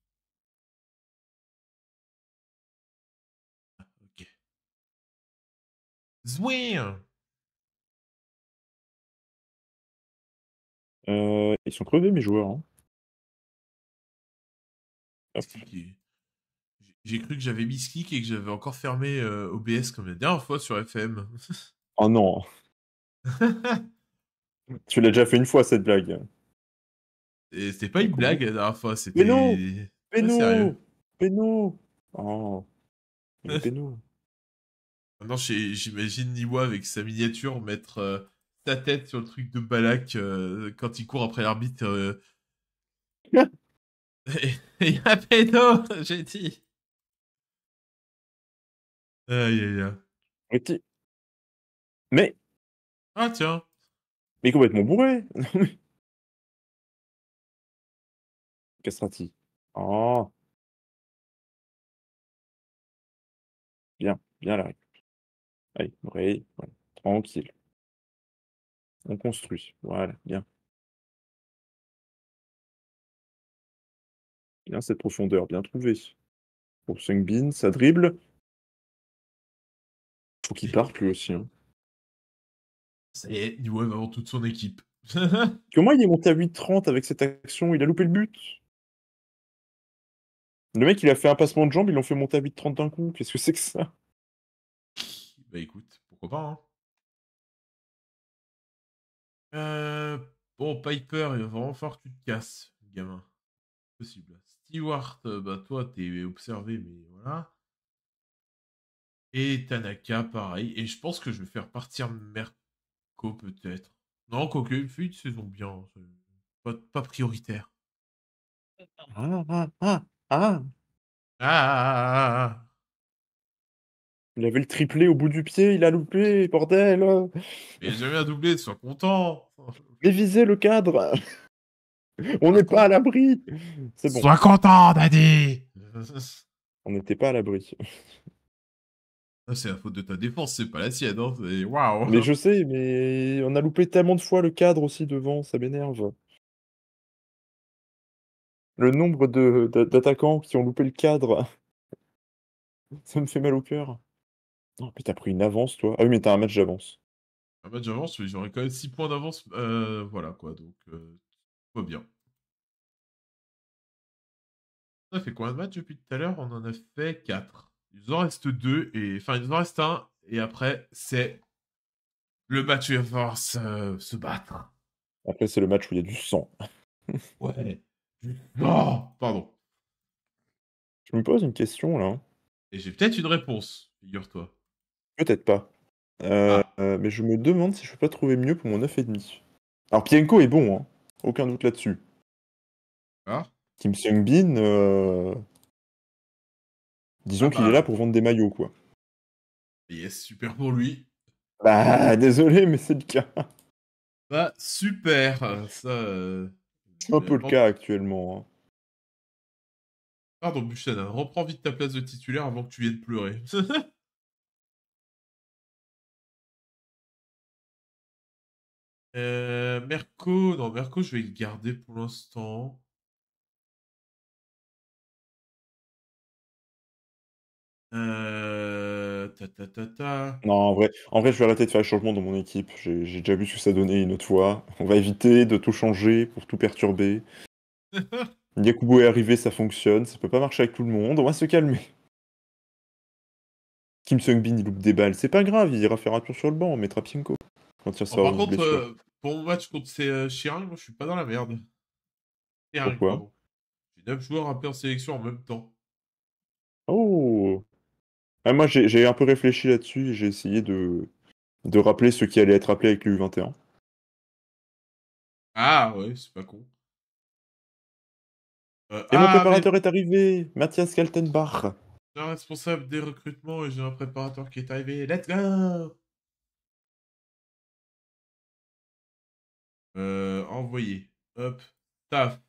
S3: ah, Ok. Euh, ils sont crevés, mes joueurs.
S1: Hein.
S2: J'ai cru que j'avais mis ce et que j'avais encore fermé euh, OBS comme la dernière fois sur FM.
S1: Oh non, tu l'as déjà fait une fois cette blague.
S2: C'était pas une blague la dernière fois, c'était. Oh, mais
S1: non
S2: Oh Maintenant, j'imagine Niwa avec sa miniature mettre euh, sa tête sur le truc de Balak euh, quand il court après l'arbitre. Euh... il y a j'ai dit.
S3: Aïe aïe aïe. Mais. Ah tiens. Mais complètement bourré. Castrati. Oh. Bien, bien là. Allez, tranquille. On construit. Voilà, bien. Bien cette profondeur, bien trouvé. Pour Sungbin, ça dribble. Faut qu'il parte lui aussi. Hein.
S2: Ça y est, avant
S1: toute son équipe. Comment il est monté à 8,30 avec cette action Il a loupé le but. Le mec, il a fait un passement de jambe, ils l'ont fait monter à 8,30 d'un coup. Qu'est-ce que c'est que ça Bah écoute, pourquoi pas. Hein
S2: euh, bon, Piper, il va vraiment falloir que tu te casses, gamin. Possible. Stewart, euh, bah toi, t'es observé, mais voilà. Et Tanaka, pareil. Et je pense que je vais faire partir Merco, peut-être. Non, quoique, une fuite, saison bien. Pas, pas prioritaire.
S1: Ah, ah, ah. Ah. Ah. Il avait le triplé au bout du pied, il a loupé, bordel. il jamais un doublé, sois content. Révisez le cadre. On n'est pas à l'abri.
S2: C'est bon. Sois content, Daddy.
S1: On n'était pas à l'abri.
S2: Ah, c'est la faute de ta défense, c'est pas la sienne. Hein, waouh. Mais je
S1: sais, mais on a loupé tellement de fois le cadre aussi devant, ça m'énerve le nombre d'attaquants qui ont loupé le cadre, ça me fait mal au cœur. Non, puis mais t'as pris une avance, toi. Ah oui, mais t'as un match d'avance.
S2: Un match d'avance, oui, j'aurais quand même 6 points d'avance. Euh, voilà, quoi. Donc, pas euh, bien. On fait combien de matchs depuis tout à l'heure On en a fait 4. Il nous en reste 2, et... enfin, il nous en reste 1. et après, c'est le match où il va falloir se, se battre.
S1: Après, c'est le match où il y a du sang.
S2: ouais pardon.
S1: Je me pose une question là.
S2: Et j'ai peut-être une réponse, figure-toi.
S1: Peut-être pas. Euh, ah. euh, mais je me demande si je peux pas trouver mieux pour mon 9,5. Alors Pienko est bon, hein. aucun doute là-dessus. Ah. Kim Seung-bin, euh, disons ah qu'il est bah. là pour vendre des maillots, quoi. Yes, super pour lui. Bah, désolé, mais c'est le cas.
S2: Bah, super. Ça. Un peu le cas
S1: actuellement. Hein.
S2: Pardon, Buchanan, hein. reprends vite ta place de titulaire
S3: avant que tu viennes pleurer. Euh, Merco, non, Merco, je vais le garder pour l'instant.
S2: Euh,
S1: non, en vrai, en vrai, je vais arrêter de faire les changements dans mon équipe. J'ai, déjà vu ce que ça donnait une autre fois. On va éviter de tout changer pour tout perturber. Yakugo est arrivé, ça fonctionne. Ça peut pas marcher avec tout le monde. On va se calmer. Kim Sung-bin, il loupe des balles. C'est pas grave, il ira faire un tour sur le banc. On mettra Pienko. par contre, euh,
S2: pour mon match contre ces euh, moi, je suis pas dans la merde. Pourquoi J'ai 9 joueurs à perdre sélection en même temps.
S1: Oh ah, moi, j'ai un peu réfléchi là-dessus et j'ai essayé de, de rappeler ce qui allait être rappelé avec le 21
S2: Ah ouais, c'est pas con.
S1: Euh, et mon ah, préparateur est arrivé, Mathias Kaltenbach.
S2: un responsable des recrutements et j'ai un préparateur qui est arrivé. Let's go euh, Envoyé. Hop. Taf.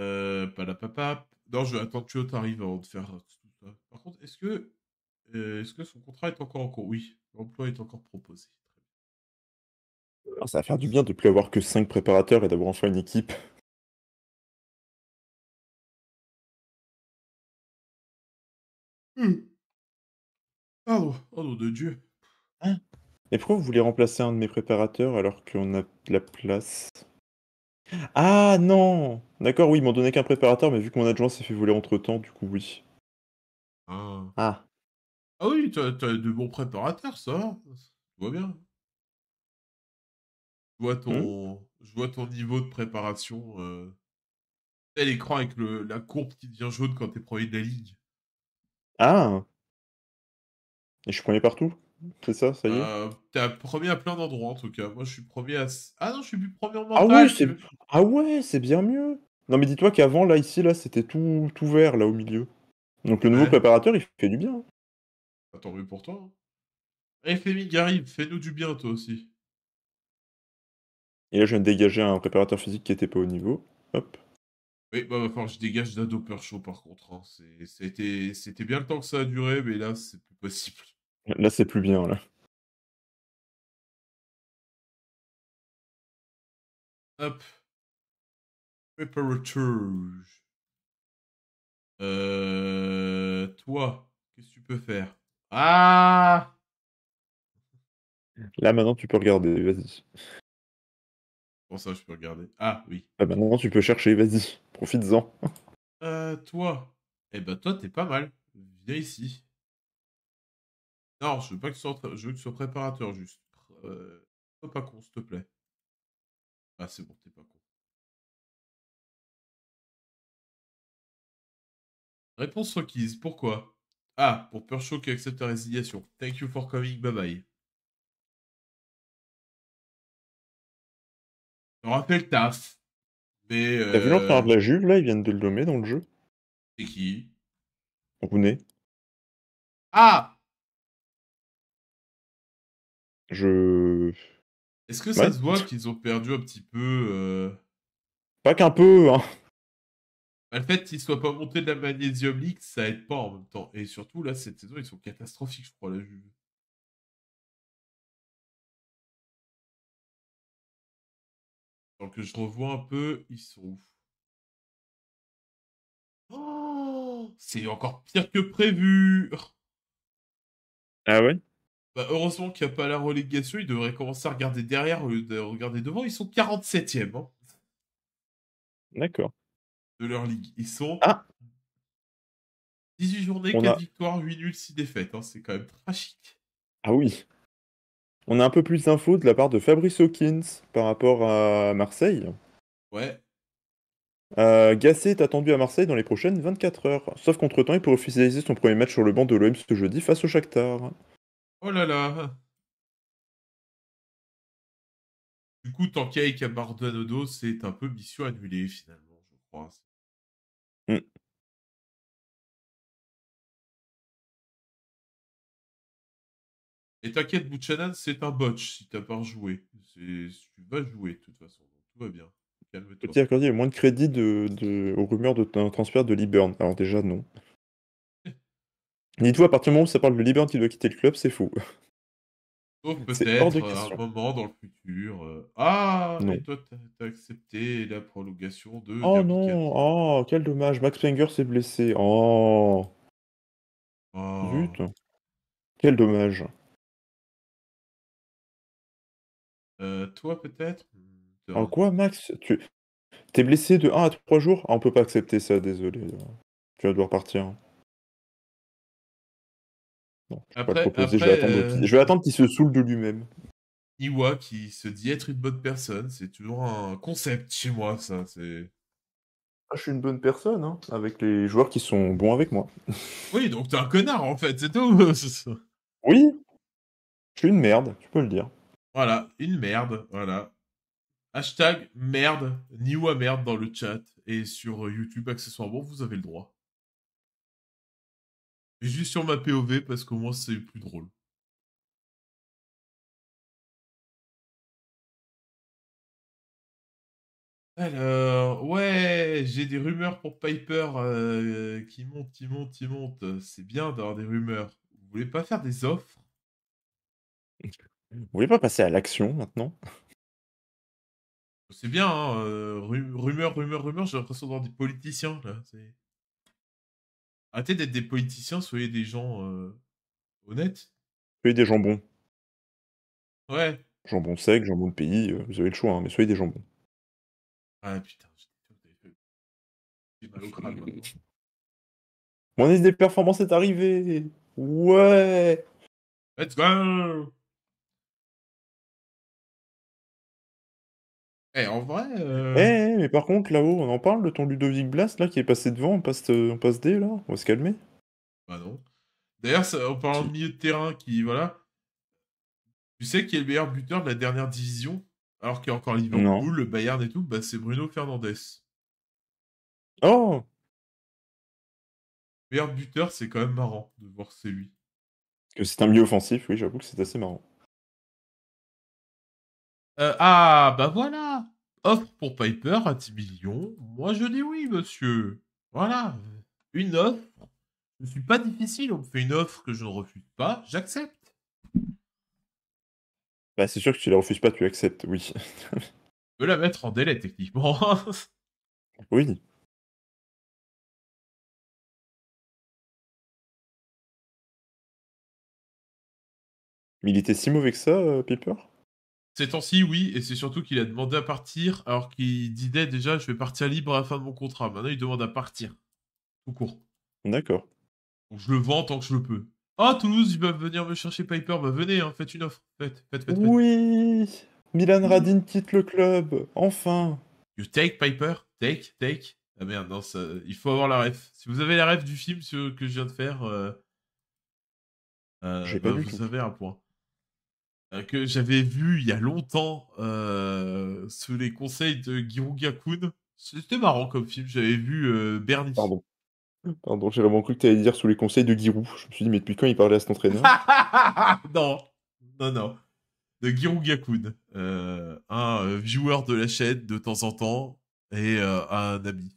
S2: Euh, palapapap. Non, je vais attendre que arrives avant de faire tout ça. Par contre, est-ce que, euh, est-ce que son contrat est encore en cours Oui, l'emploi est encore proposé.
S1: Alors, ça va faire du bien de ne plus avoir que 5
S3: préparateurs et d'avoir enfin une équipe. Hum. Pardon,
S1: Pardon, oh, de Dieu. Hein Et pourquoi vous voulez remplacer un de mes préparateurs alors qu'on a de la place ah non! D'accord, oui, ils m'ont donné qu'un préparateur, mais vu que mon adjoint s'est fait voler entre-temps, du coup, oui. Ah, ah.
S2: ah oui, t'as, as de bons préparateurs, ça Je vois bien. Je vois ton, hum? je vois ton niveau de préparation. Euh... écran l'écran avec le, la courbe qui devient jaune quand t'es
S1: premier de la ligue. Ah! Et je suis premier partout? C'est ça, ça y est. Euh,
S2: t'es premier à plein d'endroits en tout cas. Moi je suis premier à. Ah non, je suis plus premier en ah mental.
S1: Ah ouais, c'est bien mieux. Non mais dis-toi qu'avant, là, ici, là, c'était tout, tout vert, là, au milieu. Donc le nouveau préparateur, il fait du bien. Attends bah, tant mieux pour toi.
S2: Hein. Eh, Garib, fais-nous du bien toi aussi.
S1: Et là, je viens de dégager un préparateur physique qui était pas au niveau. Hop.
S2: Oui, bah, va je dégage d'un doper chaud par contre. Hein. C'était bien le temps que ça a duré, mais là, c'est plus
S1: possible. Là, c'est plus bien,
S3: là. Hop.
S2: Preparateur. Euh, toi, qu'est-ce que tu peux faire Ah
S1: Là, maintenant, tu peux regarder, vas-y.
S2: Pour ça, je peux regarder. Ah, oui.
S1: Ah, maintenant, tu peux chercher, vas-y. Profites-en.
S2: Euh, toi Eh ben, toi, t'es pas mal. Viens ici. Non, je veux pas que tu sois, préparateur, juste. Euh, pas con, s'il te plaît. Ah, c'est bon, t'es pas con.
S3: Réponse requise. Pourquoi? Ah, pour peur qui accepte ta résiliation. Thank you for coming, bye bye. On rappelle taf, mais T'as vu de la euh,
S1: Juve, là Ils viennent de le nommer dans le jeu. c'est qui? Rooney. Ah! Est-ce que ça se voit
S2: qu'ils ont perdu un petit peu
S1: euh Pas qu'un peu, hein.
S2: bah, le fait qu'ils soient pas montés de la Magnésium League, ça aide pas en même temps. Et surtout, là, cette saison, ils sont catastrophiques, je crois, la que que je revois un peu, ils sont
S3: oh,
S2: C'est encore pire que prévu Ah ouais bah, heureusement qu'il n'y a pas la relégation, ils devraient commencer à regarder derrière au lieu de regarder devant. Ils sont 47e hein. D'accord. de leur ligue. Ils sont
S1: 18 ah. journées, 4
S2: victoires, 8 nuls, 6 défaites. Hein. C'est quand même
S1: tragique. Ah oui. On a un peu plus d'infos de la part de Fabrice Hawkins par rapport à Marseille. Ouais, Euh, est attendu à Marseille dans les prochaines 24 heures. Sauf qu'entre-temps, il pourrait officialiser son premier match sur le banc de l'OM ce jeudi face au Shakhtar.
S2: Oh là là. Du coup, Tankai à Mardanodo,
S3: c'est un peu mission annulée finalement, je crois. Mm. Et
S2: t'inquiète, Buchanan, c'est un botch si t'as pas rejoué. Tu vas jouer de toute façon, tout va
S1: bien. Calme-toi. moins de crédit de, aux rumeurs de transfert de Liburn. Alors déjà, non. Dis-toi, à partir du moment où ça parle de Liberty doit quitter le club, c'est fou.
S2: Sauf peut-être euh, un moment dans le futur. Euh, ah, non. toi, t'as accepté la prolongation de. Oh
S1: non, oh, quel dommage. Max Fenger s'est blessé. Oh. oh. Quel dommage.
S2: Euh, toi, peut-être
S1: En quoi, Max Tu T'es blessé de 1 à 3 jours ah, On peut pas accepter ça, désolé. Tu vas devoir partir je, vais attendre qu'il se saoule de lui-même.
S2: Niwa qui se dit être une bonne personne, c'est toujours un concept chez moi, ça. C'est. Ah, je suis une bonne personne, hein,
S1: avec les joueurs qui sont bons avec moi.
S2: Oui, donc t'es un connard en fait, c'est tout.
S1: oui, je suis une merde, tu peux le dire.
S2: Voilà, une merde, voilà. Hashtag merde, Niwa merde dans le chat et sur YouTube accessoirement, vous avez le droit juste sur ma POV parce qu'au moins c'est plus drôle. Alors, ouais, j'ai des rumeurs pour Piper euh, qui montent, qui montent, qui montent. C'est bien d'avoir des rumeurs. Vous voulez pas
S1: faire des offres Vous voulez pas passer à l'action maintenant C'est bien,
S2: hein, euh, rumeurs rumeur, rumeur, rumeur, j'ai l'impression d'avoir des politiciens là. Arrêtez d'être des politiciens, soyez des gens euh, honnêtes. Soyez des jambons. Ouais.
S1: Jambon sec, jambon de pays, euh, vous avez le choix, hein, mais soyez des jambons.
S3: Ah putain, Mon liste des performances est arrivée Ouais Let's go Eh, en vrai.
S1: Euh, eh, eh, mais par contre, là-haut, on en parle de ton Ludovic Blast, là, qui est passé devant, on passe, on euh, passe D, là, on va se calmer. Bah non.
S2: D'ailleurs, en parlant de milieu de terrain, qui, voilà. Tu sais qui est le meilleur buteur de la dernière division Alors qu'il y a encore Liverpool, le Bayern et tout, bah c'est Bruno Fernandez. Oh meilleur buteur, c'est quand même marrant de
S1: voir c'est lui. Que c'est un milieu offensif, oui, j'avoue que c'est assez marrant.
S2: Euh, ah, bah voilà. Offre pour Piper à 10 millions. Moi, je dis oui, monsieur. Voilà. Une offre. Je ne suis pas difficile. On me fait une offre que je ne refuse pas. J'accepte.
S1: Bah, c'est sûr que tu la refuses pas, tu acceptes, oui. je
S2: peux la mettre en délai,
S3: techniquement. oui. Mais il
S1: était si mauvais que ça, euh, Piper
S2: ces temps-ci, oui, et c'est surtout qu'il a demandé à partir, alors qu'il disait déjà je vais partir libre à la fin de mon contrat. Maintenant, il demande à partir.
S1: Tout court. D'accord.
S2: Donc, je le vends tant que je le peux. Ah, oh, Toulouse, ils peuvent venir me chercher Piper. Bah, venez, hein, faites une offre. Faites, faites, faites,
S1: oui Milan Radin quitte le club. Enfin
S2: You take, Piper. Take, take. Ah merde, non, il faut avoir la ref. Si vous avez la ref du film que je viens de faire, euh, euh, bah, vous avez un point. Euh, que j'avais vu il y a longtemps euh, sous les conseils de Giroud Gakun. C'était marrant comme film, j'avais vu euh, Bernie. Pardon.
S1: Pardon, j'ai vraiment cru que tu allais dire sous les conseils de Girou. Je me suis dit, mais depuis quand il parlait à cet entraîneur
S2: Non, non, non. De Giroud Gakun, un viewer de la chaîne de temps en temps et un ami.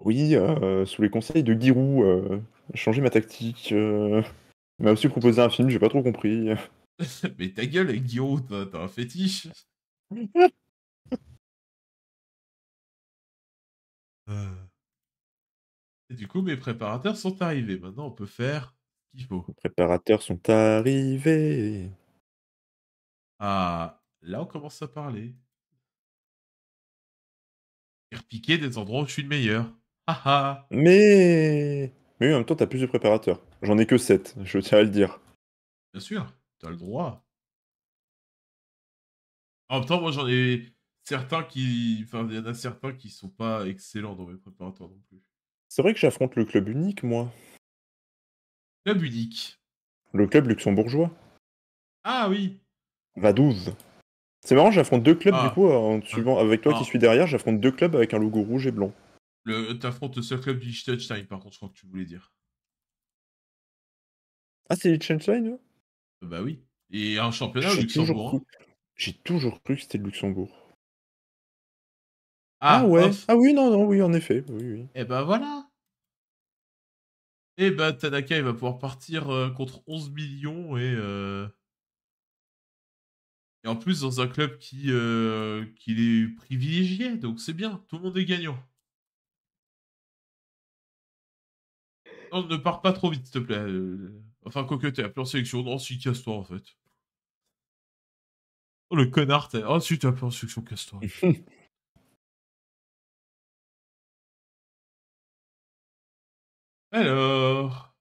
S1: Oui, sous les conseils de Giroud, changer ma tactique. Il m'a aussi proposé un film, j'ai pas trop compris.
S2: Mais ta gueule, eh, Guillaume, t'as un fétiche.
S3: Euh. Et
S2: du coup, mes préparateurs sont arrivés. Maintenant, on peut faire
S1: ce qu'il faut. préparateurs sont arrivés.
S2: Ah, là, on commence à parler. Et repiquer des endroits où je suis le meilleur.
S1: Mais... Mais oui, en même temps, t'as plus de préparateurs. J'en ai que 7, je tiens à le dire.
S2: Bien
S3: sûr.
S1: T'as le droit.
S2: En même temps, moi j'en ai certains qui. Enfin, il y en a certains qui sont pas excellents dans mes préparatoires. non plus.
S1: C'est vrai que j'affronte le club unique, moi.
S2: Club unique.
S1: Le club luxembourgeois. Ah oui Va 12. C'est marrant, j'affronte deux clubs du ah. coup, suivant ah. avec toi qui ah. suis derrière, j'affronte deux clubs avec un logo rouge et blanc.
S2: Le... T'affrontes le seul club du Liechtenstein,
S1: par contre, je crois que tu voulais dire. Ah, c'est Liechtenstein bah oui.
S2: Et un championnat Luxembourg.
S1: Hein. J'ai toujours cru que c'était le Luxembourg. Ah, ah ouais. Ah oui, non, non, oui, en effet. Oui, Et eh bah ben voilà.
S2: Et eh bah ben, Tanaka, il va pouvoir partir euh, contre 11 millions et. Euh, et en plus, dans un club qui, euh, qui est privilégié, donc c'est bien, tout le monde est gagnant. Non, ne pars pas trop vite, s'il te plaît. Enfin, que t'es appelé en sélection. Non, si, casse-toi en fait. Oh, le connard, t'es. Oh, si, t'es en sélection, casse-toi.
S3: Alors.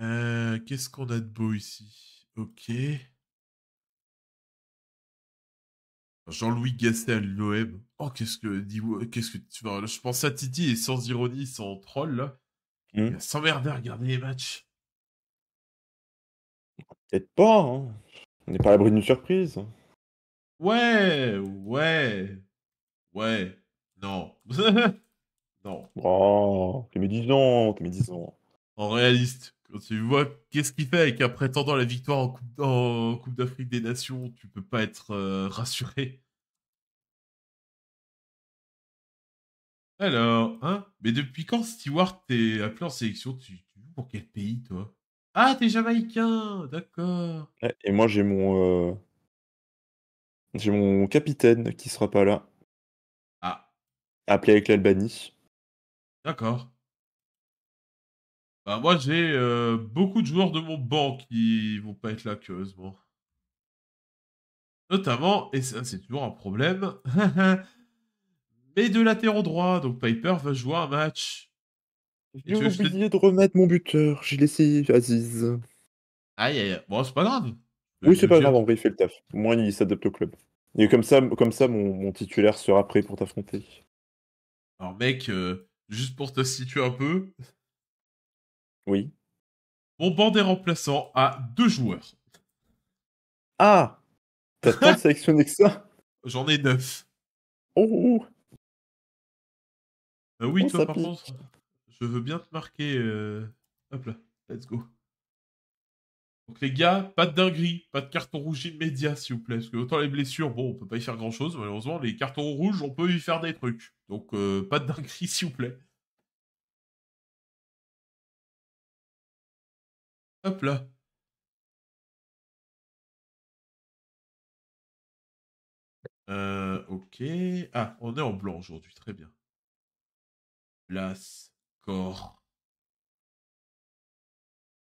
S3: Euh,
S2: qu'est-ce qu'on a de beau ici Ok. Jean-Louis Gastel, Loeb. Oh, qu'est-ce que, qu'est-ce que tu vois Je pense à Titi et sans ironie, sans troll, sans Mmh. Il hmm. regarder les matchs.
S1: Peut-être pas, hein. On n'est pas à l'abri d'une surprise.
S2: Ouais, ouais, ouais, non. non.
S1: Oh, t'es me t'es médisant.
S2: En réaliste. Quand tu vois qu'est-ce qu'il fait avec un prétendant à la victoire en Coupe, d'Afrique des Nations, tu peux pas être euh, rassuré. Alors, hein Mais depuis quand, Stewart, t'es appelé en sélection tu, pour quel pays, toi Ah, t'es jamaïcain D'accord
S1: Et moi, j'ai mon... Euh, j'ai mon capitaine qui sera pas là. Ah. Appelé avec l'Albanie.
S2: D'accord. Bah, moi, j'ai euh, beaucoup de joueurs de mon banc qui vont pas être là, curieusement. Notamment, et ça, c'est toujours un problème, mais de latéraux droit. Donc, Piper va jouer un match.
S1: J'ai oublié de remettre mon buteur. J'ai laissé Aziz.
S2: Aïe, aïe, Bon, c'est pas grave.
S1: Oui, c'est pas grave. En vrai, il fait le taf. Au moins, il s'adapte au club. Et comme ça, comme ça mon, titulaire sera prêt pour t'affronter.
S2: Alors, mec, euh, juste pour te situer un peu, oui. Mon banc des remplaçants a deux joueurs.
S3: Ah T'as tant sélectionné que
S2: ça J'en ai neuf.
S3: Oh, oh, oh. Euh, Oui, toi par contre,
S2: je veux bien te marquer. Euh, hop là, let's go. Donc les gars, pas de dinguerie, pas de carton rouge immédiat s'il vous plaît. Parce que autant les blessures, bon, on peut pas y faire grand chose, malheureusement. Les cartons rouges, on peut y faire des trucs. Donc euh, pas de dinguerie s'il vous
S3: plaît. Hop là. Euh, ok. Ah, on est en blanc aujourd'hui, très bien. Place, corps.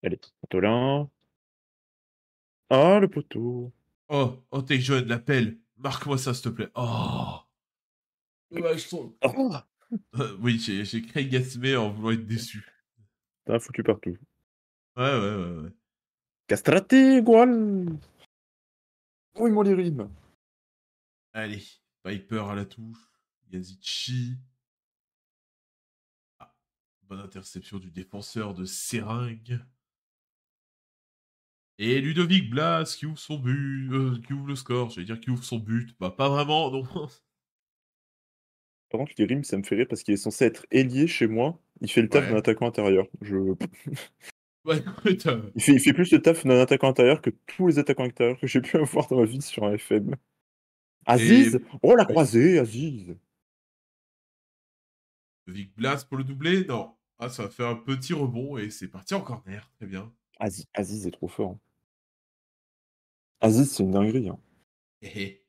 S3: Allez, poteau
S1: là. Ah, le poteau.
S2: Oh, oh, t'es jeune, la pelle. Marque-moi ça, s'il te plaît. Oh.
S1: Ah.
S2: Euh, oui, j'ai, créé en voulant être déçu.
S1: T'as foutu partout.
S2: Ouais, ouais, ouais. ouais.
S1: Castraté, goal
S2: Oui, mon les rimes Allez, Viper à la touche, Yazichi. Ah, bonne interception du défenseur de Seringue. Et Ludovic Blas qui ouvre son but, euh, qui ouvre le score, je vais dire qui ouvre son but. Bah, pas vraiment, non.
S1: Par contre, les rimes, ça me fait rire parce qu'il est censé être ailier chez moi. Il fait le taf d'un attaquant intérieur. Je.
S2: Bah, euh,
S1: il, fait, plus de taf d'un attaquant intérieur que tous les attaquants intérieurs que j'ai pu avoir dans ma vie sur un FM. Aziz Oh la croisée, Aziz Vic
S2: Blas pour le doublé Non. Ah, ça fait un petit rebond et c'est parti en corner. Très bien.
S1: Aziz, Aziz est trop fort. Aziz, c'est une dinguerie. Hein.
S2: Eh, eh.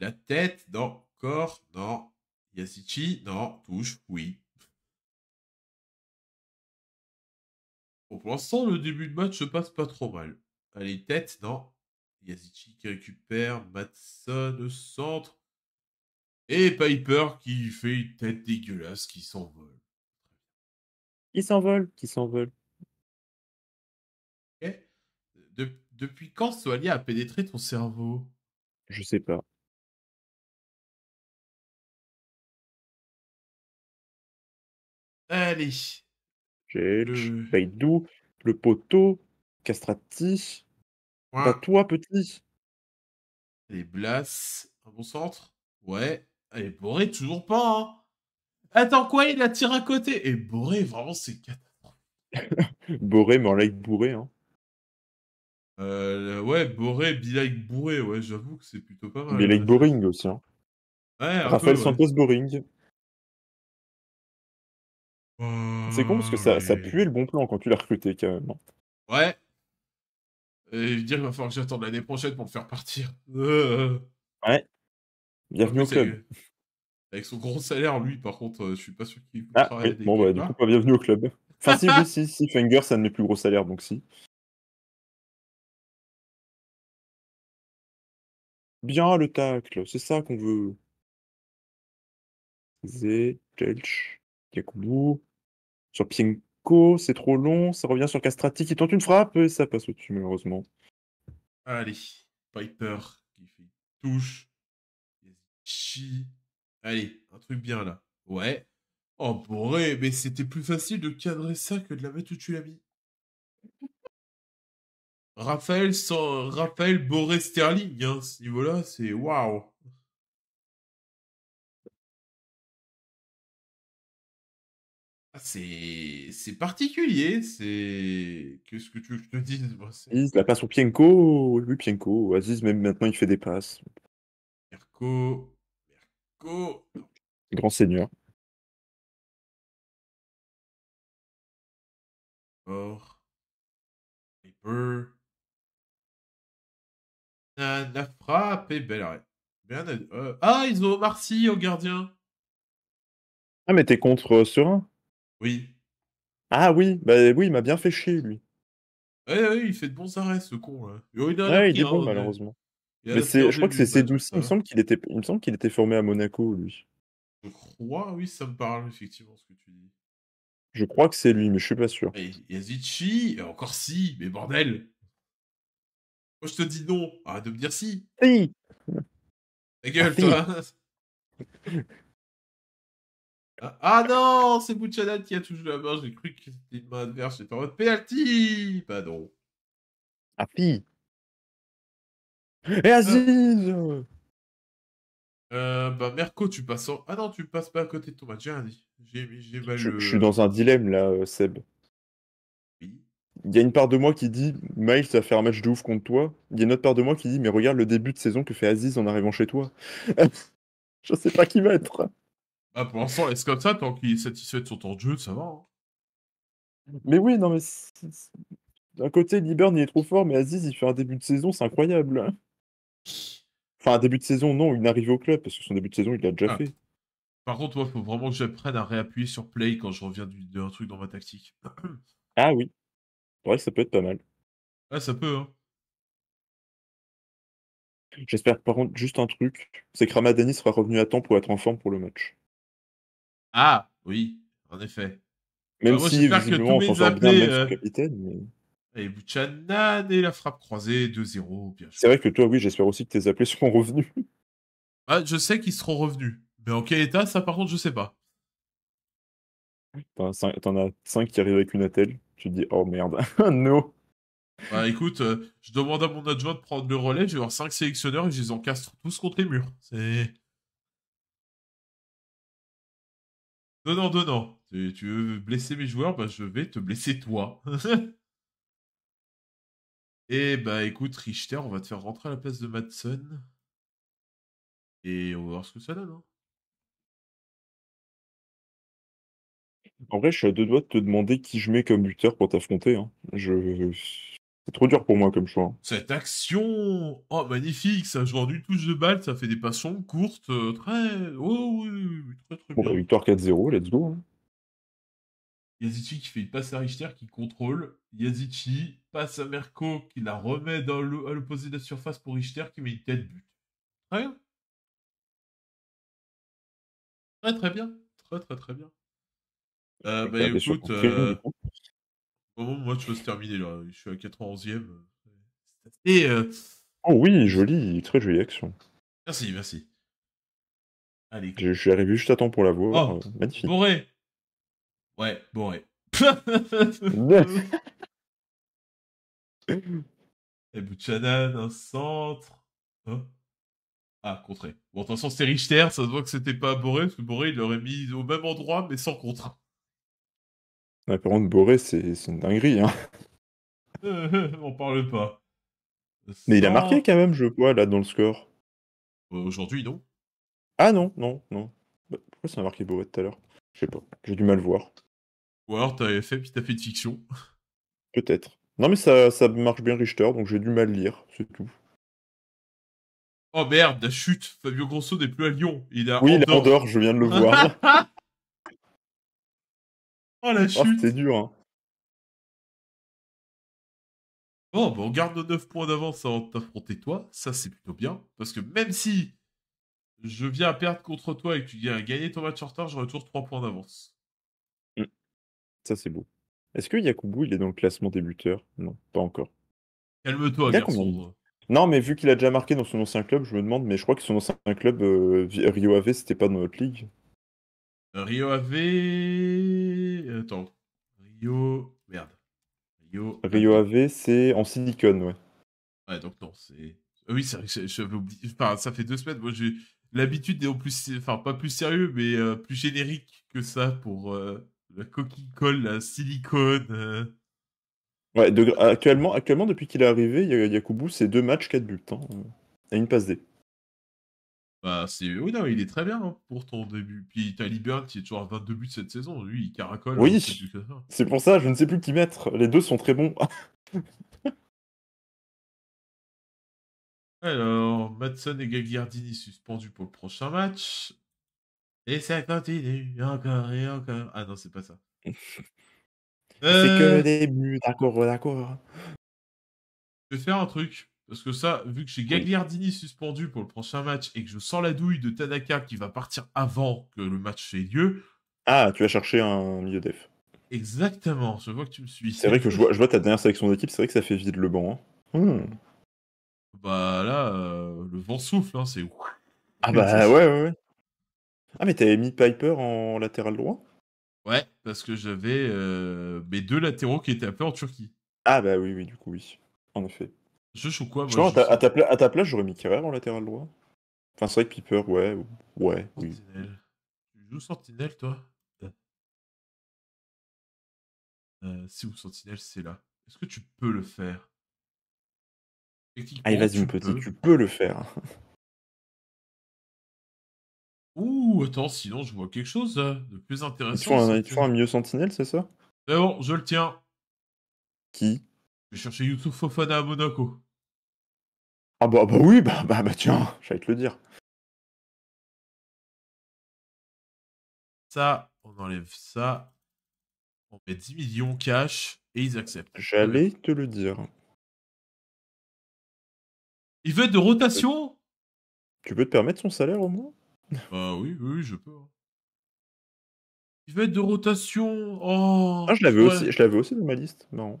S2: la tête, non. Corps, non. Yasichi, non. Touche, oui. Bon, pour l'instant, le début de match se passe pas trop mal. Allez, tête, non Yazichi qui récupère, Matson au centre. Et Piper qui fait une tête dégueulasse qui s'envole.
S1: Qui s'envole Qui s'envole.
S2: depuis quand Soalia a pénétré ton cerveau Je sais pas.
S3: Allez, le... le poteau,
S2: Castrati, pas bah, toi, petit. Les Blas, un bon centre. Ouais. Et Boré, toujours pas. Hein. Attends, quoi Il a tiré à côté. Et Boré, vraiment, c'est catastrophique.
S1: Boré, mais en like bourré. Hein.
S2: Euh, ouais, Boré, be like bourré. Ouais, j'avoue que c'est plutôt pas mal. Be like
S1: boring aussi. Hein. Ouais, Raphaël peu, Santos boring. C'est con parce que ça, ça euh, puait le bon plan quand tu l'as recruté quand même.
S2: Ouais. Et dire il va falloir que j'attende l'année prochaine pour le faire partir.
S1: Euh. Ouais. Bienvenue au club.
S2: Avec son gros salaire, lui, par contre, euh, je suis pas sûr qu'il ah, oui. Bon, bah, du coup,
S1: pas bienvenue au club. Enfin, si, si, si, Fenger, ça ne met plus gros salaire, donc si. Bien le tacle, c'est ça qu'on veut. Zé, Telch, Yakubu sur Pienko, c'est trop long, ça revient sur Castrati qui tente une frappe et ça passe au-dessus malheureusement.
S2: Allez, Piper qui fait
S1: touche. Chi.
S2: Allez, un truc bien là. Ouais. Oh bourré, mais c'était plus facile de cadrer ça que de la mettre où tu l'as Raphaël, Raphaël Boré Sterling, hein, ce niveau-là, c'est waouh! C'est particulier, c'est. Qu'est-ce que tu veux que je te dise
S1: La passe au Pienko, lui Pienko, Aziz, même maintenant il fait des passes.
S2: Merco, Merco.
S1: Grand seigneur. Or. Paper.
S2: La, frappe et belle euh, ah, ils ont Marcy au gardien.
S1: Ah, mais t'es contre sur euh, Serein oui. Ah oui, bah oui, il m'a bien fait chier, lui.
S2: Oui, il fait de bons arrêts, ce con, là. il, est bon, hein, malheureusement. Mais c'est, je crois que c'est Cédou, il me semble
S1: qu'il était, il me semble qu'il était formé à Monaco, lui.
S2: Je crois, oui, ça me parle, effectivement, ce que tu dis.
S1: Je crois que c'est lui, mais je suis pas sûr. Bah,
S2: et encore si, mais bordel Moi, je te dis non, arrête de me dire si Ta gueule, ah, toi hein. Ah non, c'est Bouchadat qui a touché la main, j'ai cru que c'était une main adverse, j'étais en mode penalty Bah non. Ah Et eh,
S3: Aziz
S2: ah. euh, bah Merco, tu passes en... Ah non, tu passes pas à côté de ton match, j'ai J'ai, mal je, suis dans
S1: un dilemme là, euh, Seb. Il y a une part de moi qui dit Miles va faire un match de ouf contre toi. Il y a une autre part de moi qui dit mais regarde le début de saison que fait Aziz en arrivant chez toi. je sais pas qui va être
S2: ah, pour l'instant, est-ce comme ça, tant qu'il est satisfait
S1: de son temps de jeu, ça va. Hein. Mais oui, non, mais d'un côté, Liburn, il est trop fort, mais Aziz, il fait un début de saison, c'est incroyable. Enfin, un début de saison, non, il arrivée au club, parce que son début de saison, il l'a déjà ah. fait.
S2: Par contre, moi, faut vraiment que j'apprenne à réappuyer sur play quand je reviens d'un truc dans ma tactique.
S1: Ah oui, ouais ça peut être pas mal. Ah, ça peut, hein. J'espère par contre juste un truc, c'est que Ramadani sera revenu à temps pour être en forme pour le match.
S2: Ah, oui, en effet. Même que on s'en euh, capitaine. Et Buchanan et la frappe croisée
S1: 2-0. C'est vrai que toi, oui, j'espère aussi que tes appelés seront revenus.
S2: Ah, je sais qu'ils seront revenus. Mais en quel état, ça, par contre, je sais pas.
S1: T'en as 5 qui arrivent avec une attelle. Tu dis, oh merde, non.
S2: Bah écoute, euh, je demande à mon adjoint de prendre le relais. Je vais avoir 5 sélectionneurs et je les encastre tous contre les murs. C'est. Non, non, non, non. Tu, veux blesser mes joueurs, bah, je vais te blesser toi. Et eh bah ben, écoute, Richter, on va te faire rentrer à la place de Madsen.
S3: Et on va voir ce que ça donne. Hein.
S1: En vrai, je suis à deux doigts de te demander qui je mets comme buteur pour t'affronter. Hein. Je... C'est trop dur pour moi comme choix.
S2: Cette action, oh magnifique, ça joue en une touche de balle, ça fait des passions courtes, euh, très, oh oui, oui, oui très
S1: très bon, bah, bien. victoire 4-0, let's go. Hein.
S2: Yazichi qui fait une passe à Richter qui contrôle. Yazichi passe à Merco qui la remet dans le, à l'opposé de la surface pour Richter qui met une tête but. Très bien. Très très bien. Très très très bien. Euh, bah, écoute, moi, je peux se terminer là Je suis à 91e.
S1: Et, euh, Oh oui, joli, très jolie action. Merci, merci. Allez. Je, je suis arrivé juste à temps pour la voir. Oh, euh, magnifique. Boré Ouais, boré.
S2: Et eh, Bouchana, un centre. Hein ah, contré. Bon, façon, c'était Richter, ça se voit que c'était pas Boré, parce que Boré, il l'aurait mis au même endroit, mais sans contrat.
S1: Apparemment, par contre, Boré, c'est une dinguerie. Hein.
S2: on parle pas. Mais il a marqué
S1: quand même, je vois, là, dans le score. Euh, aujourd'hui, non Ah non, non, non. Bah, pourquoi ça a marqué Boré tout à l'heure Je sais pas, j'ai du mal à voir.
S2: Ou alors t'as fait, puis t'as fait de fiction.
S1: Peut-être. Non, mais ça, ça marche bien Richter, donc j'ai du mal à lire, c'est tout.
S2: Oh merde, la chute Fabio Grosso n'est plus à Lyon. Il est oui, il est en dehors. je viens
S1: de le voir.
S3: Oh, la oh, chute. dur. Hein.
S2: Bon, bah on garde nos 9 points d'avance avant de t'affronter toi. Ça, c'est plutôt bien. Parce que même si je viens à perdre contre toi et que tu viens à gagner ton match en retard, j'aurai toujours 3 points d'avance.
S1: Mmh. Ça, c'est beau. Est-ce que Yakubu, il est dans le classement des buteurs Non, pas encore. Calme-toi, garçon. Non, mais vu qu'il a déjà marqué dans son ancien club, je me demande, mais je crois que son ancien club, euh, Rio Ave, c'était pas dans notre ligue. Euh, Rio Ave. Euh, Rio. Merde. Rio. AV, c'est en silicone, ouais.
S2: Ouais, donc non, c'est. Euh, oui, c'est ça fait deux semaines. Moi, j'ai l'habitude d'être plus. Enfin, pas plus sérieux, mais euh, plus générique que ça pour la coquille colle, la silicone.
S1: Ouais, de... actuellement, actuellement, depuis qu'il est arrivé, Yakubu, c'est deux matchs, quatre buts. Hein, et une passe D.
S2: Bah, oui, non, il est très bien hein, pour ton début. Puis t'as Libert qui est toujours à 22 buts cette saison. Lui, il caracole. Oui, hein,
S1: c'est pour ça, je ne sais plus qui mettre. Les deux sont très bons.
S2: Alors, Madsen et Gagliardini suspendus pour le prochain match. Et ça continue encore et encore. Ah non, c'est pas ça. c'est
S1: que le euh, début, d'accord, d'accord.
S2: Je vais faire un truc. Parce que ça, vu que j'ai Gagliardini suspendu pour le prochain match et que je sens la douille de Tanaka qui va partir avant que le match ait lieu.
S1: Ah, tu vas chercher un milieu def.
S2: Exactement, je vois que tu me suis. C'est vrai que je
S1: vois, ta dernière sélection d'équipe, c'est vrai que ça fait vide le banc. Hein. Hmm. Bah là, euh, le vent souffle, hein, c'est. Ah bah ouais, ouais, ouais. Ah, mais t'avais mis Piper en latéral droit
S2: Ouais, parce que j'avais euh, mes deux latéraux qui étaient peu en Turquie.
S1: Ah bah oui, oui, du coup, oui. En effet. Je quoi moi, je À, ta place, j'aurais mis en latéral droit. Enfin, c'est vrai que Piper, ouais. Ouais, Tu
S2: joues Sentinelle, toi C'est euh, où Sentinelle C'est
S1: là. Est-ce que tu peux le faire
S3: Ah, vas-y, petit, tu peux le faire.
S2: Ouh, attends, sinon je vois quelque chose hein, de plus intéressant. Tu font
S1: un, mieux sentinelle, c'est ça
S2: Mais bon, je le tiens. Qui Je vais chercher Youtube Fofana à Monaco.
S1: Ah bah, bah oui, bah, bah, bah tiens, j'allais te le
S2: dire.
S3: Ça, on enlève ça. On met 10 millions cash et ils acceptent. J'allais te le dire. Il veut de rotation Tu peux te permettre
S1: son salaire au moins
S2: Bah oui, oui, je peux. Hein.
S1: Il veut être de rotation. Oh, ah, je l'avais aussi, je l'avais aussi dans ma liste. Non.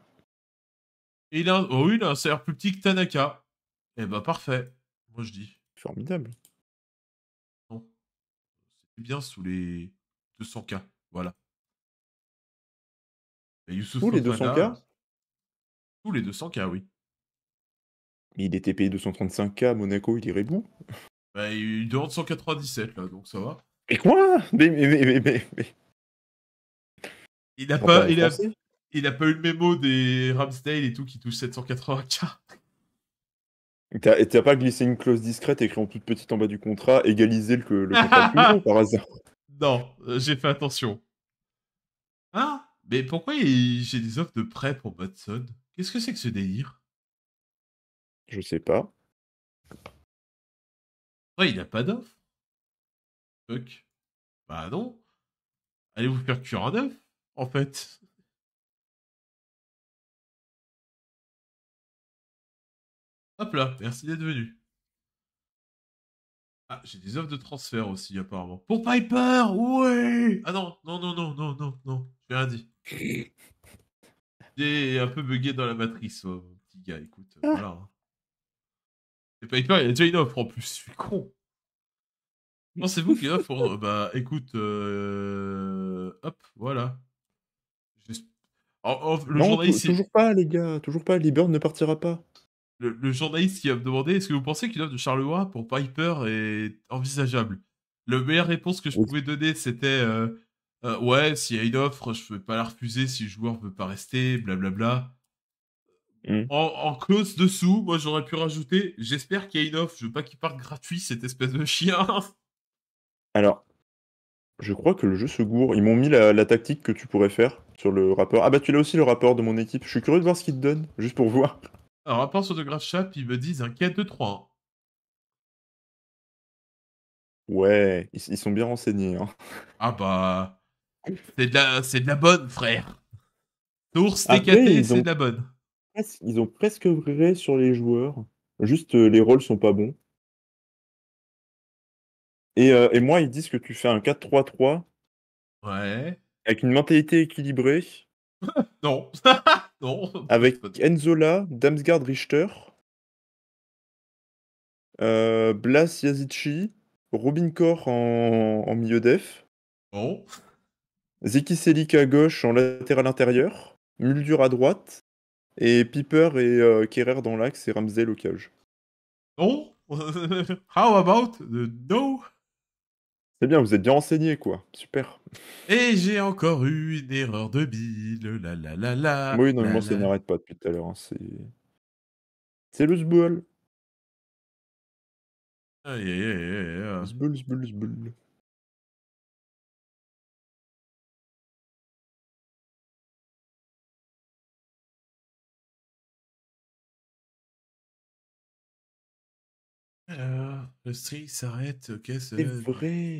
S1: Et il a,
S2: oh oui, il a un salaire plus petit que Tanaka. Eh bah parfait, moi je dis. Formidable. Non. C'était bien sous les 200K, voilà.
S1: Sous les 200K Sous les 200K, oui. Mais il était payé 235K à Monaco, il irait bon
S2: Bah il demande 197 là, donc ça va.
S1: Et quoi mais, Il n'a pas, il
S2: a, pas eu le mémo des Ramsdale et tout qui touche 780K.
S1: T'as, pas glissé une clause discrète écrite en toute petite en bas du contrat, égaliser le, le contrat par hasard
S2: Non, euh, j'ai fait attention. Hein Mais pourquoi j'ai des offres de prêt pour Batson Qu'est-ce que c'est que ce délire Je sais pas.
S3: Ouais, il a pas d'offre. Fuck. Bah non. Allez vous faire cuire un œuf, en fait.
S2: Hop là, merci d'être venu. Ah, j'ai des offres de transfert aussi, apparemment. Pour Piper Ouais Ah non, non, non, non, non, non, non. J'ai rien dit. J'ai un peu bugué dans la matrice, mon oh, petit gars, écoute. Euh, voilà. Hein. Et Piper, il a déjà une offre en plus, je suis con. Non c'est vous qui offre hein. Bah écoute, euh... hop, voilà. le non, Toujours
S1: pas, les gars, toujours pas. Liburn ne partira pas
S2: le, journaliste qui a demandé est-ce que vous pensez qu'une offre de Charleroi pour Piper est envisageable La meilleure réponse que je pouvais donner, c'était euh, euh, ouais, s'il y a une offre, je ne peux pas la refuser si le joueur ne veut pas rester, blablabla. Mm. En, en, close dessous, moi j'aurais pu rajouter j'espère qu'il y a une offre, je veux pas qu'il parte gratuit, cette espèce de chien.
S1: Alors, je crois que le jeu se gourre. Ils m'ont mis la, tactique que tu pourrais faire sur le rapport. Ah bah tu l'as aussi le rapport de mon équipe. Je suis curieux de voir ce qu'il te donne, juste pour voir.
S2: Alors, à part sur le Graph ils me disent un 4 2 3.
S1: Ouais, ils, sont bien renseignés. Hein.
S2: Ah bah, c'est de, la, c'est de la bonne, frère.
S1: Tours TKT, c'est de la bonne. Ils ont presque vrai sur les joueurs. Juste, euh, les rôles sont pas bons. Et, euh, et moi, ils disent que tu fais un 4-3-3. Ouais. Avec une mentalité équilibrée. non. Avec Enzola, Damsgaard Richter, euh, Blas Yazici, Robin Kor en, milieu def. Non. Zeki à gauche en latéral intérieur. Muldur à droite. Et Piper et euh, Kerrer dans l'axe et Ramsey au cage.
S2: Non How about
S1: the no c'est bien, vous êtes bien renseigné, quoi.
S2: Super. Et j'ai encore eu une erreur de bille, la la la la. Oui, non, mais moi, ça
S1: n'arrête pas depuis tout à l'heure. Hein, c'est.
S2: C'est le zboul.
S1: Aïe, aïe, aïe,
S3: aïe, Zboul, zboul,
S2: le stream s'arrête. Ok, euh, C'est c'est euh, vrai.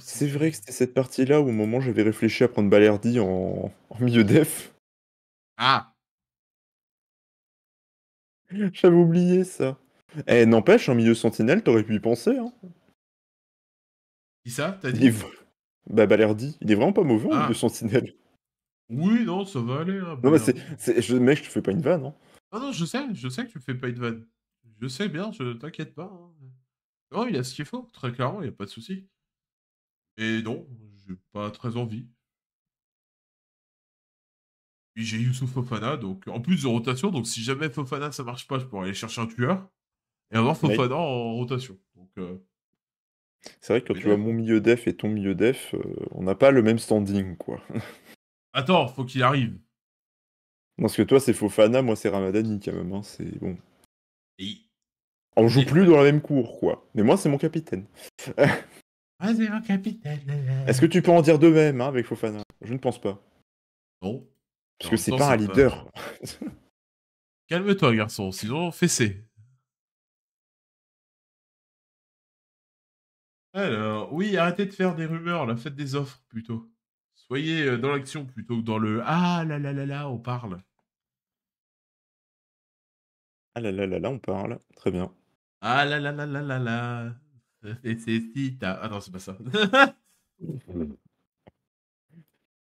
S1: C'est vrai que c'était cette partie-là où au moment j'avais réfléchi à prendre Balerdi en, milieu def. Ah, J'avais oublié ça. Eh, n'empêche, en milieu sentinelle, t'aurais pu y penser. Hein. qui ça T'as dit Bah Balerdi, il est vraiment pas mauvais en ah. milieu sentinelle. Oui, non, ça va aller. Hein, non mais c'est, mec, je te fais pas une vanne. Hein. Ah non,
S2: je sais, je sais que tu fais pas une vanne. Je sais bien, je t'inquiète pas. Hein. il a ce qu'il faut, très clairement, il n'y a pas de souci. Et non, j'ai pas très envie. Puis j'ai Youssouf Fofana, donc en plus de rotation, donc si jamais Fofana ça marche pas, je pourrais aller chercher un tueur
S1: et avoir Fofana
S2: en rotation. Donc euh,
S1: C'est vrai que quand tu vois mon milieu def et ton milieu def, euh, on n'a pas le même standing, quoi.
S2: attends, faut qu'il arrive.
S1: Parce que toi, c'est Fofana, moi, c'est Ramadani, quand même. Hein, c'est bon. On joue plus dans la même cour, quoi. Mais moi, c'est mon capitaine.
S2: Moi, c'est mon capitaine.
S1: Est-ce que tu peux en dire de même hein, avec Fofana Je ne pense pas. Non. Parce que c'est pas un leader.
S2: Calme-toi, garçon, sinon fessé. Alors, oui, arrêtez de faire des rumeurs, la Faites des offres plutôt. Soyez euh, dans l'action plutôt que dans le Ah là là là là, on parle.
S1: Ah là là là là, on parle. Très bien.
S2: Ah là là là là là là. C'est si Ah non, c'est pas ça.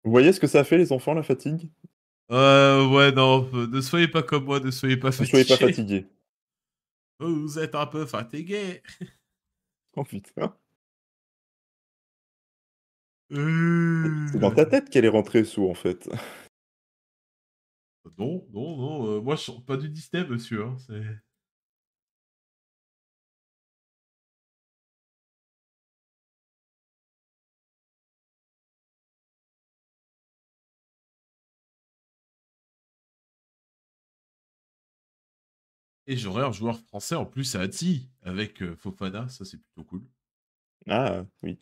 S1: Vous voyez ce que ça fait, les enfants, la fatigue
S2: Euh, ouais, non. Ne soyez pas comme moi, ne soyez pas fatigués. Ne soyez pas fatigués. Vous êtes un peu fatigué. oh
S3: putain. Euh. C'est dans ta tête qu'elle est rentrée sous, en fait. Non, non, non. Euh, moi, je sens pas du Disney, monsieur. Hein, c'est.
S2: Et j'aurais un joueur français en plus à Atti avec euh, Fofana, ça c'est plutôt cool.
S1: Ah euh, oui.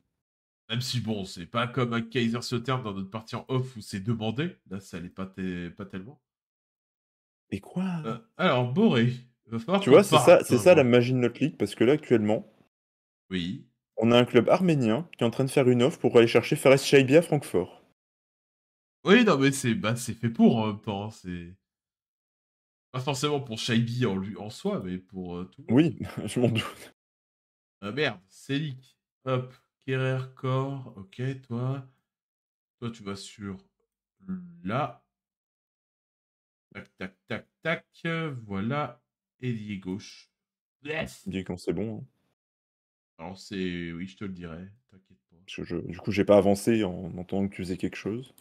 S2: Même si bon, c'est pas comme à Kaiser ce dans notre partie en off où c'est demandé. Là, ça l'est pas, pas tellement. Mais quoi euh, Alors, Boré, Tu vois, c'est ça,
S1: la magie de notre ligue parce que là actuellement. Oui. On a un club arménien qui est en train de faire une offre pour aller chercher Fares Shaibi à Francfort.
S2: Oui, non, mais c'est bah, fait pour en même temps. Hein, c'est. Pas forcément pour Shaibi en, lui, en soi, mais pour euh, tout. Oui, je m'en doute. Ah merde, Célic, hop, Kerrer Core, ok, toi. Toi, tu vas sur là. Tac, tac, tac, tac, voilà. Ailier gauche. Yes Dis quand c'est bon. Hein. Alors, c'est. Oui, je te le dirai, t'inquiète
S1: pas. Parce que je... Du coup, j'ai pas avancé en entendant que tu faisais quelque chose.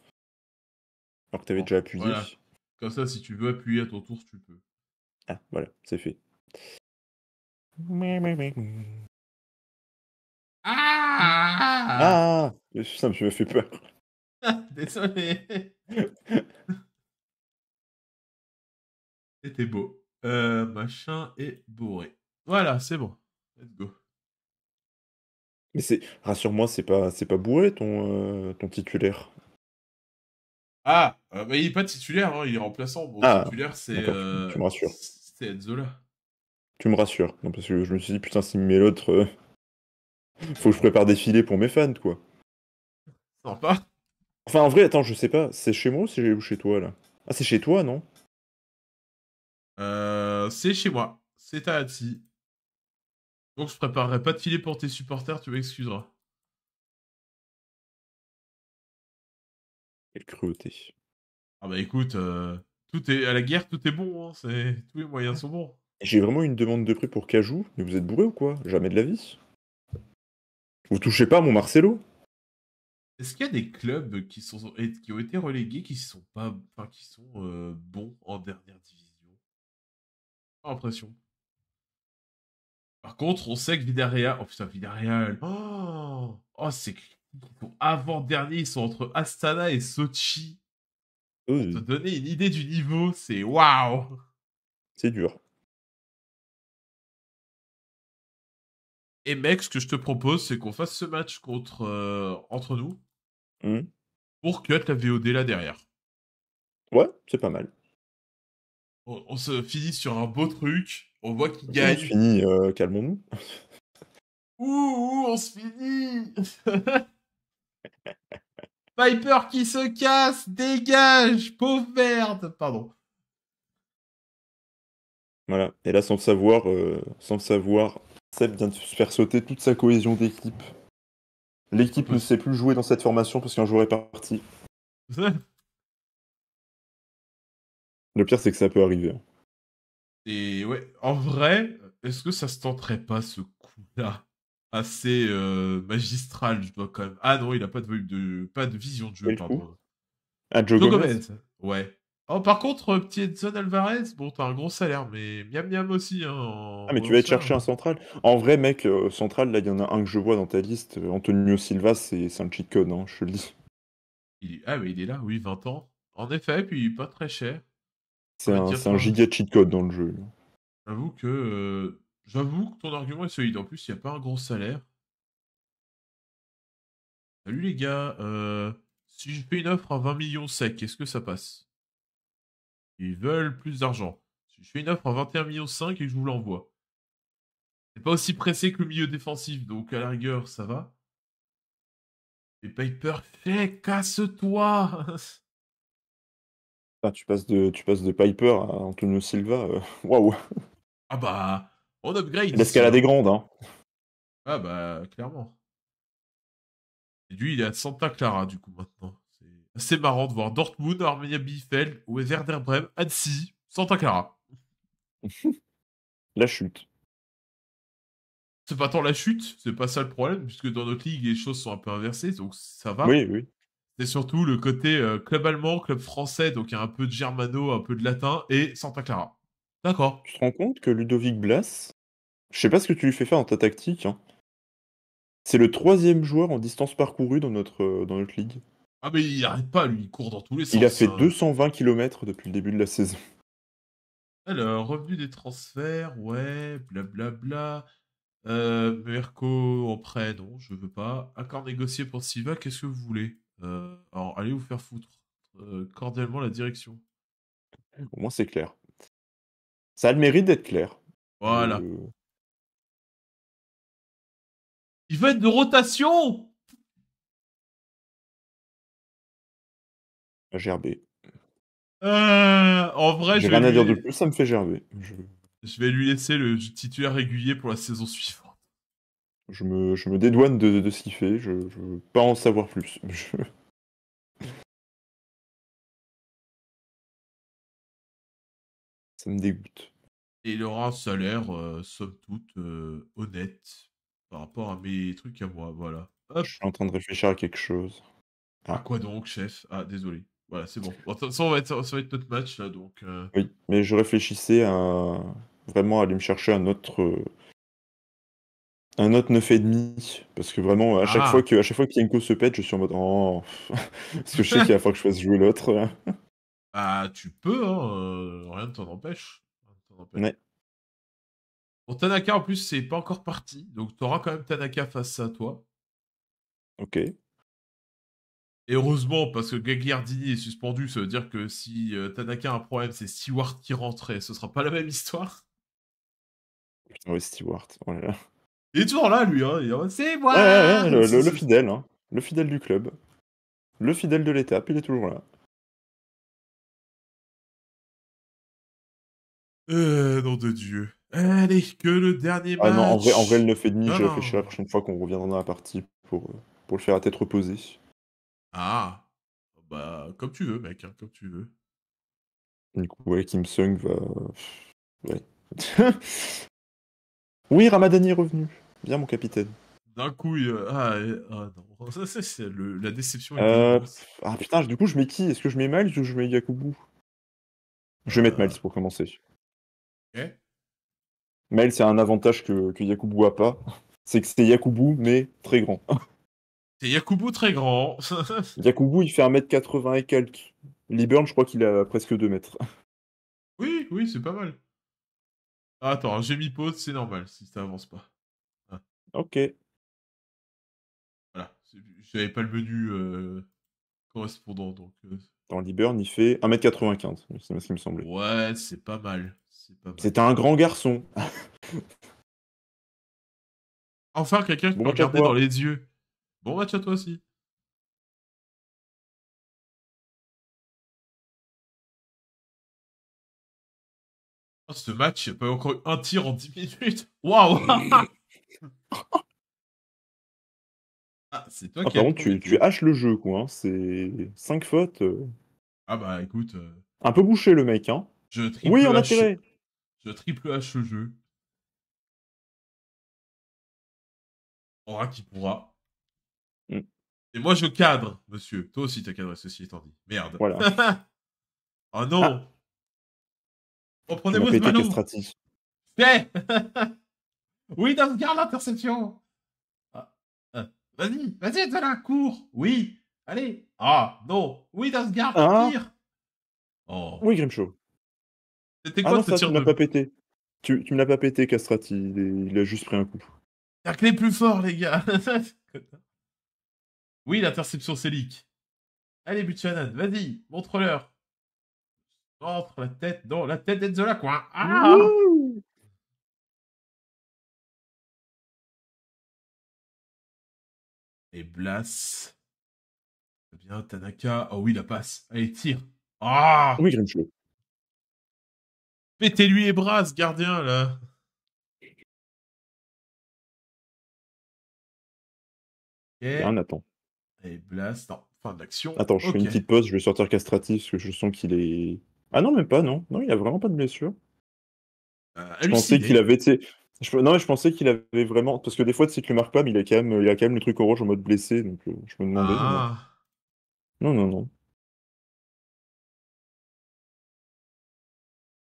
S1: Alors que t'avais déjà appuyé. Voilà
S2: ça, si tu veux appuyer à ton tour, tu peux.
S1: Ah, voilà, c'est fait. Ah, ah Ça me fait peur.
S4: Désolé.
S1: C'était beau.
S2: Euh, machin est bourré. Voilà, c'est bon. Let's go.
S1: Mais c'est rassure-moi, c'est pas c'est pas bourré ton euh, ton titulaire.
S2: Ah, euh, mais il est pas titulaire, hein, il est remplaçant. Bon, ah, titulaire, c'est. tu, me euh, rassures. C'est Edzola.
S1: Tu me rassures. Non, parce que je me suis dit, putain, s'il me met l'autre, euh, faut que je prépare des filets pour mes fans, quoi. Sympa. Enfin, en vrai, attends, je sais pas, c'est chez moi ou c'est chez toi, là Ah, c'est chez toi, non
S2: Euh, c'est chez moi. C'est à Donc, je préparerai pas de filet pour tes
S3: supporters, tu m'excuseras.
S1: Quelle cruauté. Ah bah écoute, euh,
S2: tout est à la guerre, tout est bon, hein, c'est tous les moyens sont bons.
S1: J'ai vraiment une demande de prix pour Cajou, mais vous êtes bourré ou quoi Jamais de la vie. Vous touchez pas mon Marcelo
S2: Est-ce qu'il y a des clubs qui sont qui ont été relégués qui sont pas enfin, qui sont euh, bons en dernière division Pas impression. Par contre, on sait que Vidaria, oh putain Vidaria, oh, oh c'est pour avant dernier ils sont entre Astana et Sochi. Pour te mmh. donner une idée du niveau, c'est waouh!
S3: C'est dur. Et mec, ce que je te
S2: propose, c'est qu'on fasse ce match contre, euh, entre nous mmh. pour que la
S1: VOD là derrière. Ouais, c'est pas mal.
S2: On, se finit sur un beau truc. On voit qu'il gagne. On se
S1: finit, euh, calmons-nous.
S2: ouh, on se finit Piper qui se casse, dégage, pauvre merde. Pardon.
S1: Voilà. Et là, sans le savoir, euh, sans le savoir, Seb vient de se faire sauter toute sa cohésion d'équipe. L'équipe ne sait plus jouer dans cette formation parce qu'un joueur est parti. le pire, c'est que ça peut arriver. Hein.
S2: Et ouais, en vrai, est-ce que ça se tenterait pas ce
S1: coup-là
S2: assez euh, magistral, je dois quand même. Ah non, il n'a pas de, de, pas de vision de jeu, pardon. Ah, Joe, Ouais. Oh, par contre, euh, petit Edson Alvarez, bon, t'as un gros salaire, mais miam miam aussi. Hein, ah, mais tu vas te chercher
S1: hein. un central. En vrai, mec, euh, central, là, il y en a un que je vois dans ta liste. Antonio Silva, c'est un cheat code, hein, je te le dis.
S2: Il... Ah, mais il est là, oui, 20 ans. En effet, puis pas très cher.
S1: C'est un, un, giga cheat code dans le jeu.
S2: J'avoue que J'avoue que ton argument est solide. En plus, il n'y a pas un gros salaire. Salut les gars, euh, si je fais une offre à 20 millions sec, est-ce que ça passe Ils veulent plus d'argent. Si je fais une offre à 21 millions 5 et que je vous l'envoie. C'est pas aussi pressé que le milieu défensif, donc à la rigueur, ça va. Et Piper, fais, casse-toi
S1: ah, tu, passes de, tu passes de Piper à Antonio Silva, euh, waouh Ah bah, on upgrade. L'escalade est grande, hein.
S2: Ah bah, clairement. Et lui, il est à Santa Clara, du coup, maintenant. C'est assez marrant de voir Dortmund, Armenia Bielefeld, Werder Bremen, Annecy, Santa Clara.
S1: la chute.
S2: C'est pas tant la chute, c'est pas ça le problème, puisque dans notre ligue, les choses sont un peu inversées, donc ça va. Oui, oui. C'est surtout le côté euh, club allemand, club français, donc il y a un peu de germano, un peu de latin, et Santa Clara. D'accord.
S1: Tu te rends compte que Ludovic Blas, je sais pas ce que tu lui fais faire dans ta tactique. Hein. C'est le troisième joueur en distance parcourue dans notre, euh, dans notre ligue.
S2: Ah mais il arrête pas, lui, il court dans tous les sens. Il a fait
S1: 220 hein. km depuis le début de la saison.
S2: Alors, revenu des transferts, ouais, blablabla. Euh, Merco en prêt, non, je veux pas. Accord négocié pour Silva, qu'est-ce que vous voulez euh, Alors, allez vous faire foutre. cordialement, la direction.
S1: Au moins, c'est clair.
S3: Ça a le mérite d'être clair. Voilà. Il va être de rotation
S1: Gerber.
S2: Euh, en vrai, rien à dire de plus, ça me fait gerber. Je... vais lui laisser le titulaire régulier pour la saison suivante.
S1: Je me, dédouane de, ce qu'il fait, je, ne veux pas en savoir plus.
S3: Ça me dégoûte.
S2: Et il aura un salaire, euh, somme toute, euh, honnête par rapport à mes trucs à moi. Voilà.
S1: Je suis en train de réfléchir à quelque chose. Ah. À quoi
S2: donc, chef Ah, désolé. Voilà, c'est bon. ça, va être, notre match, là, donc... Euh.
S1: Oui, mais je réfléchissais à... vraiment à aller me chercher un autre... Un autre 9,5, parce que vraiment, à chaque ah. fois que à chaque fois que se pète, je suis en mode oh. parce que je sais qu'il va falloir que je fasse jouer l'autre.
S2: ah, tu peux, hein, euh, rien ne t'en empêche. t'en empêche. Pour Tanaka, en plus, c'est pas encore parti. Donc, tu quand même Tanaka face à toi.
S1: Ok. Et
S2: heureusement, parce que Gagliardini est suspendu, ça veut dire que si euh, Tanaka a un problème, c'est Stewart qui rentrait. Ce sera pas la même histoire.
S1: Oui, Stewart. Oh
S2: il est toujours là, lui. Hein. C'est moi le,
S1: fidèle. Hein. Le fidèle du club. Le fidèle de l'étape, il est toujours
S3: là. Euh,
S2: nom de Dieu. Allez, que le dernier match. Ah non, en vrai, en vrai le 9,5, je réfléchir
S1: la prochaine fois qu'on reviendra dans la partie pour, euh, pour le faire à tête reposée. Ah, bah,
S2: comme tu veux, mec, hein, comme tu veux.
S1: Du coup, ouais, Kim Sung va. Ouais. oui, Ramadani est revenu. Viens, mon capitaine.
S2: D'un coup, il... Euh, ah, ah, non. Ça, c'est la déception. Euh,
S1: ah putain, du coup, je mets qui Est-ce que je mets Miles ou je mets Yakubu Je vais mettre Miles pour commencer mais c'est un avantage que, que Yakubu a pas. C'est que c'est Yakubu, mais très grand.
S2: C'est Yakubu très grand.
S1: Yakubu, il fait 1m80 et quelques. Liburn, je crois qu'il a presque 2 mètres.
S2: Oui, oui, c'est pas mal. Ah, attends, j'ai mis pause, c'est normal si ça avance pas.
S1: Ah. Ok.
S2: Voilà, j'avais pas le menu euh, correspondant donc.
S1: Euh. Dans Liburn, il fait 1m95, c'est ce qui me semblait. Ouais,
S2: c'est pas mal.
S1: C'était un grand garçon.
S2: enfin, quelqu'un qui bon,
S3: me dans les yeux. Bon match à toi aussi. Oh, ce
S2: match, il n'y a pas encore eu un tir en 10 minutes. Waouh Ah, c'est toi ah, qui. Par contre, tu, tu,
S1: haches le jeu, quoi. Hein. C'est 5 fautes. Euh. Ah, bah écoute. Euh. Un peu bouché, le mec. Hein.
S2: Je oui, on a tiré
S3: triple H jeu. Aura
S2: qui pourra. Mm. Et moi, je cadre, monsieur. Toi aussi, t'as cadré, ceci étant dit. Merde. Voilà. oh non ah. Reprenez-vous ce Oui, dans garde l'interception ah, euh, Vas-y, vas-y, de la cour. Oui Allez Ah, non Oui, dans garde ah. tire
S1: Oh. Oui, Grimshaw. C'était ah quoi ah tu pas pété. Tu, me l'as pas pété, Castrati. Il, a juste pris un coup.
S2: T'as clé plus fort, les gars. oui, l'interception l'ic. Allez, Buchanan, vas-y, montre-leur. Entre la tête, dans la tête d'Enzola, quoi. Ah
S3: Et Blas. Bien, Tanaka. Oh oui, la passe. Allez, tire. Ah Oui, Grimshaw. Pétez-lui les bras, gardien, là.
S2: Ah, attend. Et Blast, fin d'action. Attends, je fais une petite
S1: pause, je vais sortir castratif parce que je sens qu'il est. Ah non, même pas, non. Non, il a vraiment pas de blessure. Euh, je pensais qu'il avait, été... Non, mais je pensais qu'il avait vraiment. Parce que des fois, tu sais que le marque il est quand même... il a quand même le truc rouge en mode blessé, donc euh, je me demandais. Ah. Non, non, non.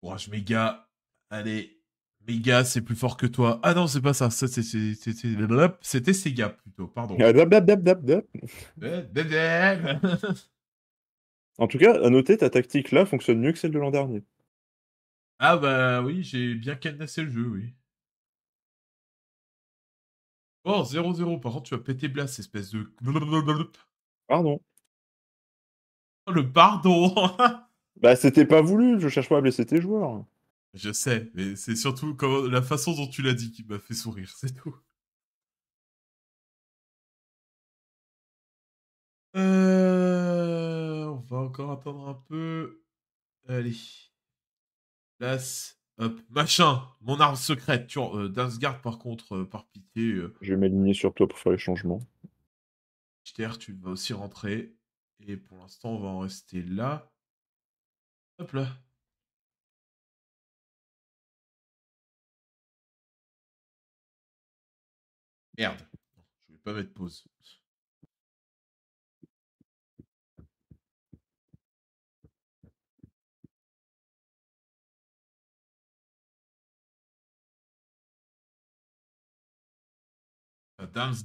S3: Courage, je
S2: Allez, Méga, c'est plus fort que toi. Ah non, c'est pas ça. ça C'était Sega
S1: plutôt, pardon. en tout cas, à noter, ta tactique là fonctionne mieux que celle de l'an dernier.
S2: Ah bah oui, j'ai bien cadenassé le jeu, oui. Oh, 0-0, par contre, tu vas péter Blast, espèce de. Pardon. Oh, le pardon
S1: Bah, c'était pas voulu, je cherche pas à blesser tes joueurs. Je sais,
S2: mais c'est surtout la façon dont tu l'as dit qui m'a fait sourire, c'est tout.
S3: Euh, on va
S2: encore attendre un peu. Allez. Place. Hop. Machin. Mon arme secrète. Tu... Euh, par contre, euh, par
S1: pitié. Je vais m'aligner sur toi pour faire les changements.
S2: JTR, tu vas aussi rentrer. Et pour l'instant, on va en rester là.
S3: Merde. Je vais pas mettre pause.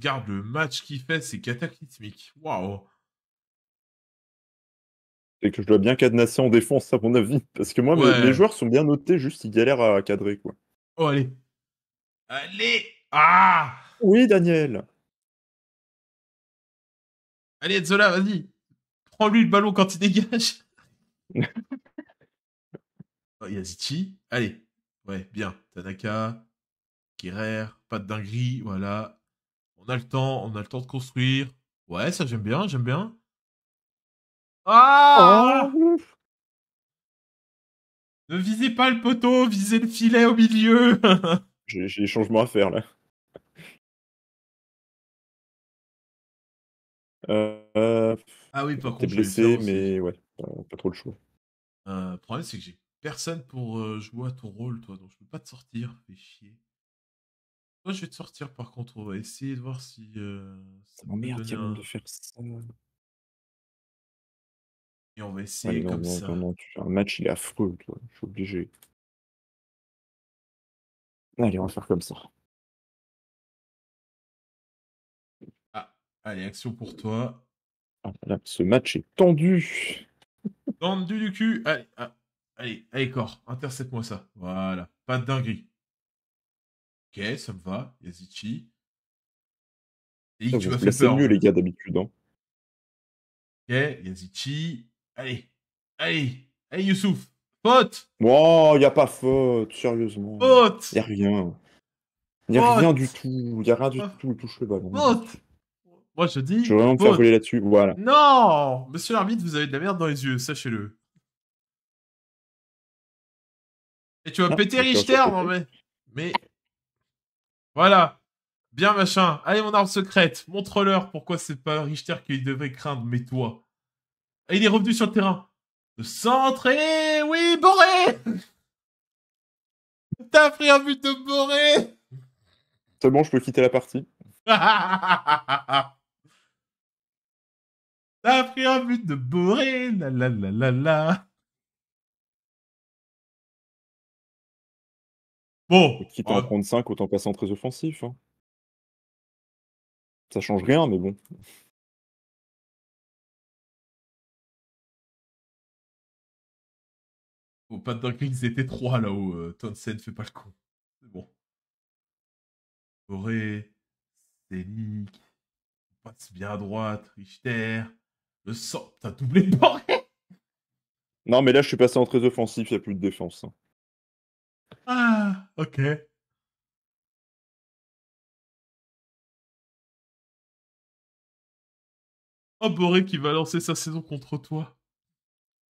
S2: garde le match qui fait, c'est cataclysmique. Waouh
S1: que je dois bien cadenasser en défense, à mon avis. Parce que moi, les joueurs sont bien notés, juste ils galèrent à cadrer, quoi. Oh, allez. Allez Ah Oui, Daniel
S3: Allez, Zola, vas-y Prends-lui le ballon quand il
S4: dégage
S2: oh, Yazichi, allez Ouais, bien. Tanaka, Kirer, pas de dinguerie, voilà. On a le temps, on a le temps de construire. Ouais, ça j'aime bien, j'aime bien. Ah! Oh! Ne visez pas le poteau, visez le
S3: filet au milieu J'ai des changements à faire là.
S1: Euh, ah oui, par contre, blessé, mais ouais, pas trop de choix.
S2: Euh, le problème, c'est que j'ai personne pour euh, jouer à ton rôle, toi, donc je peux pas te sortir, fais chier. Toi, je vais te sortir par contre, on va essayer de voir si. Euh, ça oh, merde, de faire ça.
S3: Et on va essayer comme ça. un match, il est affreux, Je suis obligé. Allez, on va faire comme ça.
S2: Ah, allez, action pour toi.
S1: Ah, ce match est tendu.
S2: tendu du cul. Allez, ah, allez, allez, corps, intercepte-moi ça. Voilà, pas de dinguerie. Ok, ça me va, Yazichi.
S1: tu vas faire C'est mieux, hein. les gars, d'habitude. Hein. Ok, Yazichi. Allez, allez, allez Youssouf, faute Wow, y a pas faute, sérieusement. Faute Y a rien. Y a rien du tout, y a rien du tout, il touche le ballon. Faute
S2: Moi je dis. Je vais vraiment te faire voler
S1: là-dessus, voilà.
S2: Non Monsieur l'arbitre, vous avez de la merde dans les yeux, sachez-le. Et tu vas ah, péter Richter, non mais. Mais. Voilà. Bien machin. Allez, mon arme secrète. Montre-leur pourquoi c'est pas Richter qu'ils devraient craindre, mais toi il est revenu sur le terrain. Le centre et oui, Boré T'as pris un but de Boré
S1: C'est bon, je peux quitter la partie.
S2: T'as pris un but de Boré, la
S3: la la la la. Bon. Quitte à en prendre ah. 5, autant passer en très offensif. Hein. Ça change rien, mais bon. Au pas Dunkley, ils étaient trois là-haut. Euh, Tonsen, fait
S2: pas le con. C'est bon. Boré. Selic, passe bien à droite, Richter, le sort, T'as doublé Boré
S1: Non, mais là, je suis passé en très offensif, Y'a plus de défense. Hein.
S3: Ah, ok. Oh, Boré qui va lancer sa saison contre toi.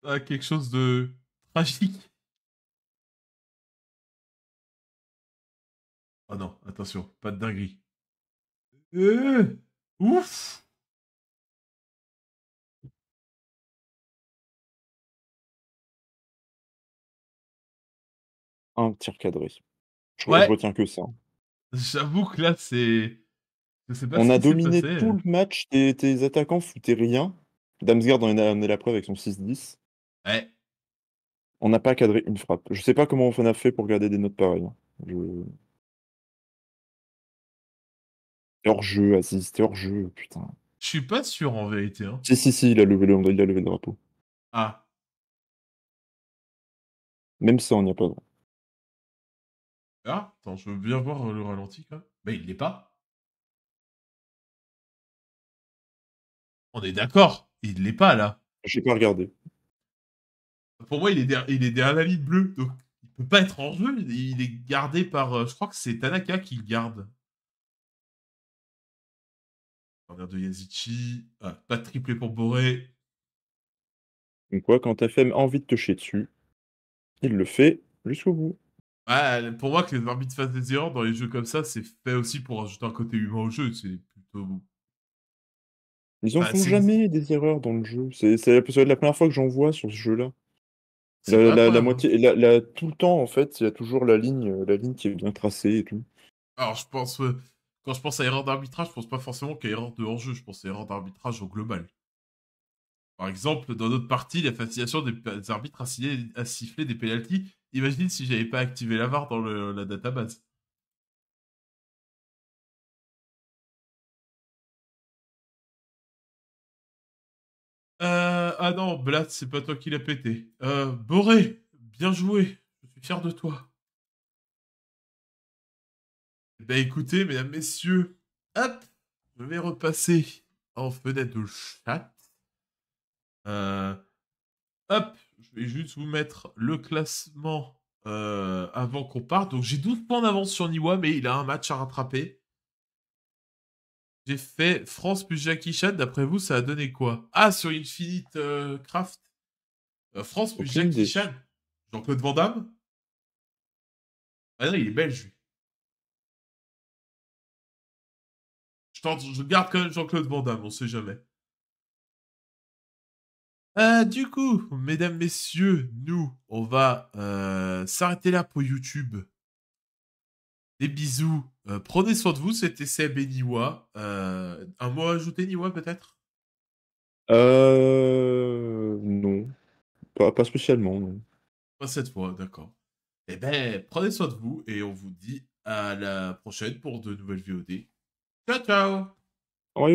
S3: Ah, quelque chose de tragique. Oh ah non, attention, pas de dinguerie. Euh, ouf Un tir
S1: cadré. Je, ouais. je retiens que ça.
S2: J'avoue que là, c'est. On a dominé tout hein.
S1: le match, tes, attaquants foutaient rien. Damsgaard en est la preuve avec son 6-10. Ouais on n'a pas cadré une frappe. Je sais pas comment on a fait pour garder des notes pareilles. Hors-jeu, hein. c'était hors-jeu, putain.
S2: Je suis pas sûr en vérité. Hein.
S1: Si, si, si, il a levé le, drapeau. Ah. Même ça, on n'y a pas droit.
S3: Ah, attends, je veux bien voir le ralenti quand même. Mais il l'est pas. On est d'accord, il l'est pas là. J'ai pas regardé.
S2: Pour moi, il est, derrière, il est derrière la ligne bleue, donc il peut pas être en jeu. Il est gardé par. Euh, je crois que c'est Tanaka qui le garde. Corner de Yazichi. Ah, pas de triplé pour Boré.
S1: Donc quoi, quand FM a envie de te chier dessus, il le fait jusqu'au bout.
S2: pour moi, que les arbitres fassent des erreurs dans les jeux comme ça, c'est fait aussi pour ajouter un côté humain au jeu. C'est plutôt. Ils en bah, font jamais
S1: des erreurs dans le jeu. C'est la première fois que j'en vois sur ce jeu-là. La, la, tout le temps en fait, il y a toujours la ligne, la ligne qui est bien tracée et tout.
S2: Alors je pense, euh, quand je pense à erreur d'arbitrage, je pense pas forcément qu'à erreur de hors-jeu, je pense à erreur d'arbitrage au global. Par exemple, dans notre partie, la fascination des arbitres à, siffler des pénalties. Imagine si j'avais pas activé la VAR dans la database.
S3: ah non, Blatt,
S2: c'est pas toi qui l'a pété. Euh, Boré, bien joué. Je suis fier de toi. Eh ben écoutez, mesdames, messieurs, hop, je vais repasser en fenêtre de chat. Euh, hop, je vais juste vous mettre le classement euh, avant qu'on parte. Donc j'ai 12 points d'avance sur Niwa, mais il a un match à rattraper. J'ai fait France plus Jackie Chan. D'après vous, ça a donné quoi Ah, sur Infinite euh, Craft. Euh, France plus Jackie Chan. Jean-Claude Van Damme
S3: Ah non, il est belge, Je,
S2: garde quand même Jean-Claude Van Damme, on sait jamais. Euh, du coup, mesdames, messieurs, nous, on va s'arrêter là pour YouTube des bisous. Euh, prenez soin de vous, c'était Seb et euh, un mot à ajouter, Niwa, peut-être
S1: Euh. Non. Pas, spécialement, non. Pas cette fois, d'accord.
S2: Eh ben, prenez soin de vous et on vous dit à la prochaine pour de nouvelles VOD. Ciao,
S3: ciao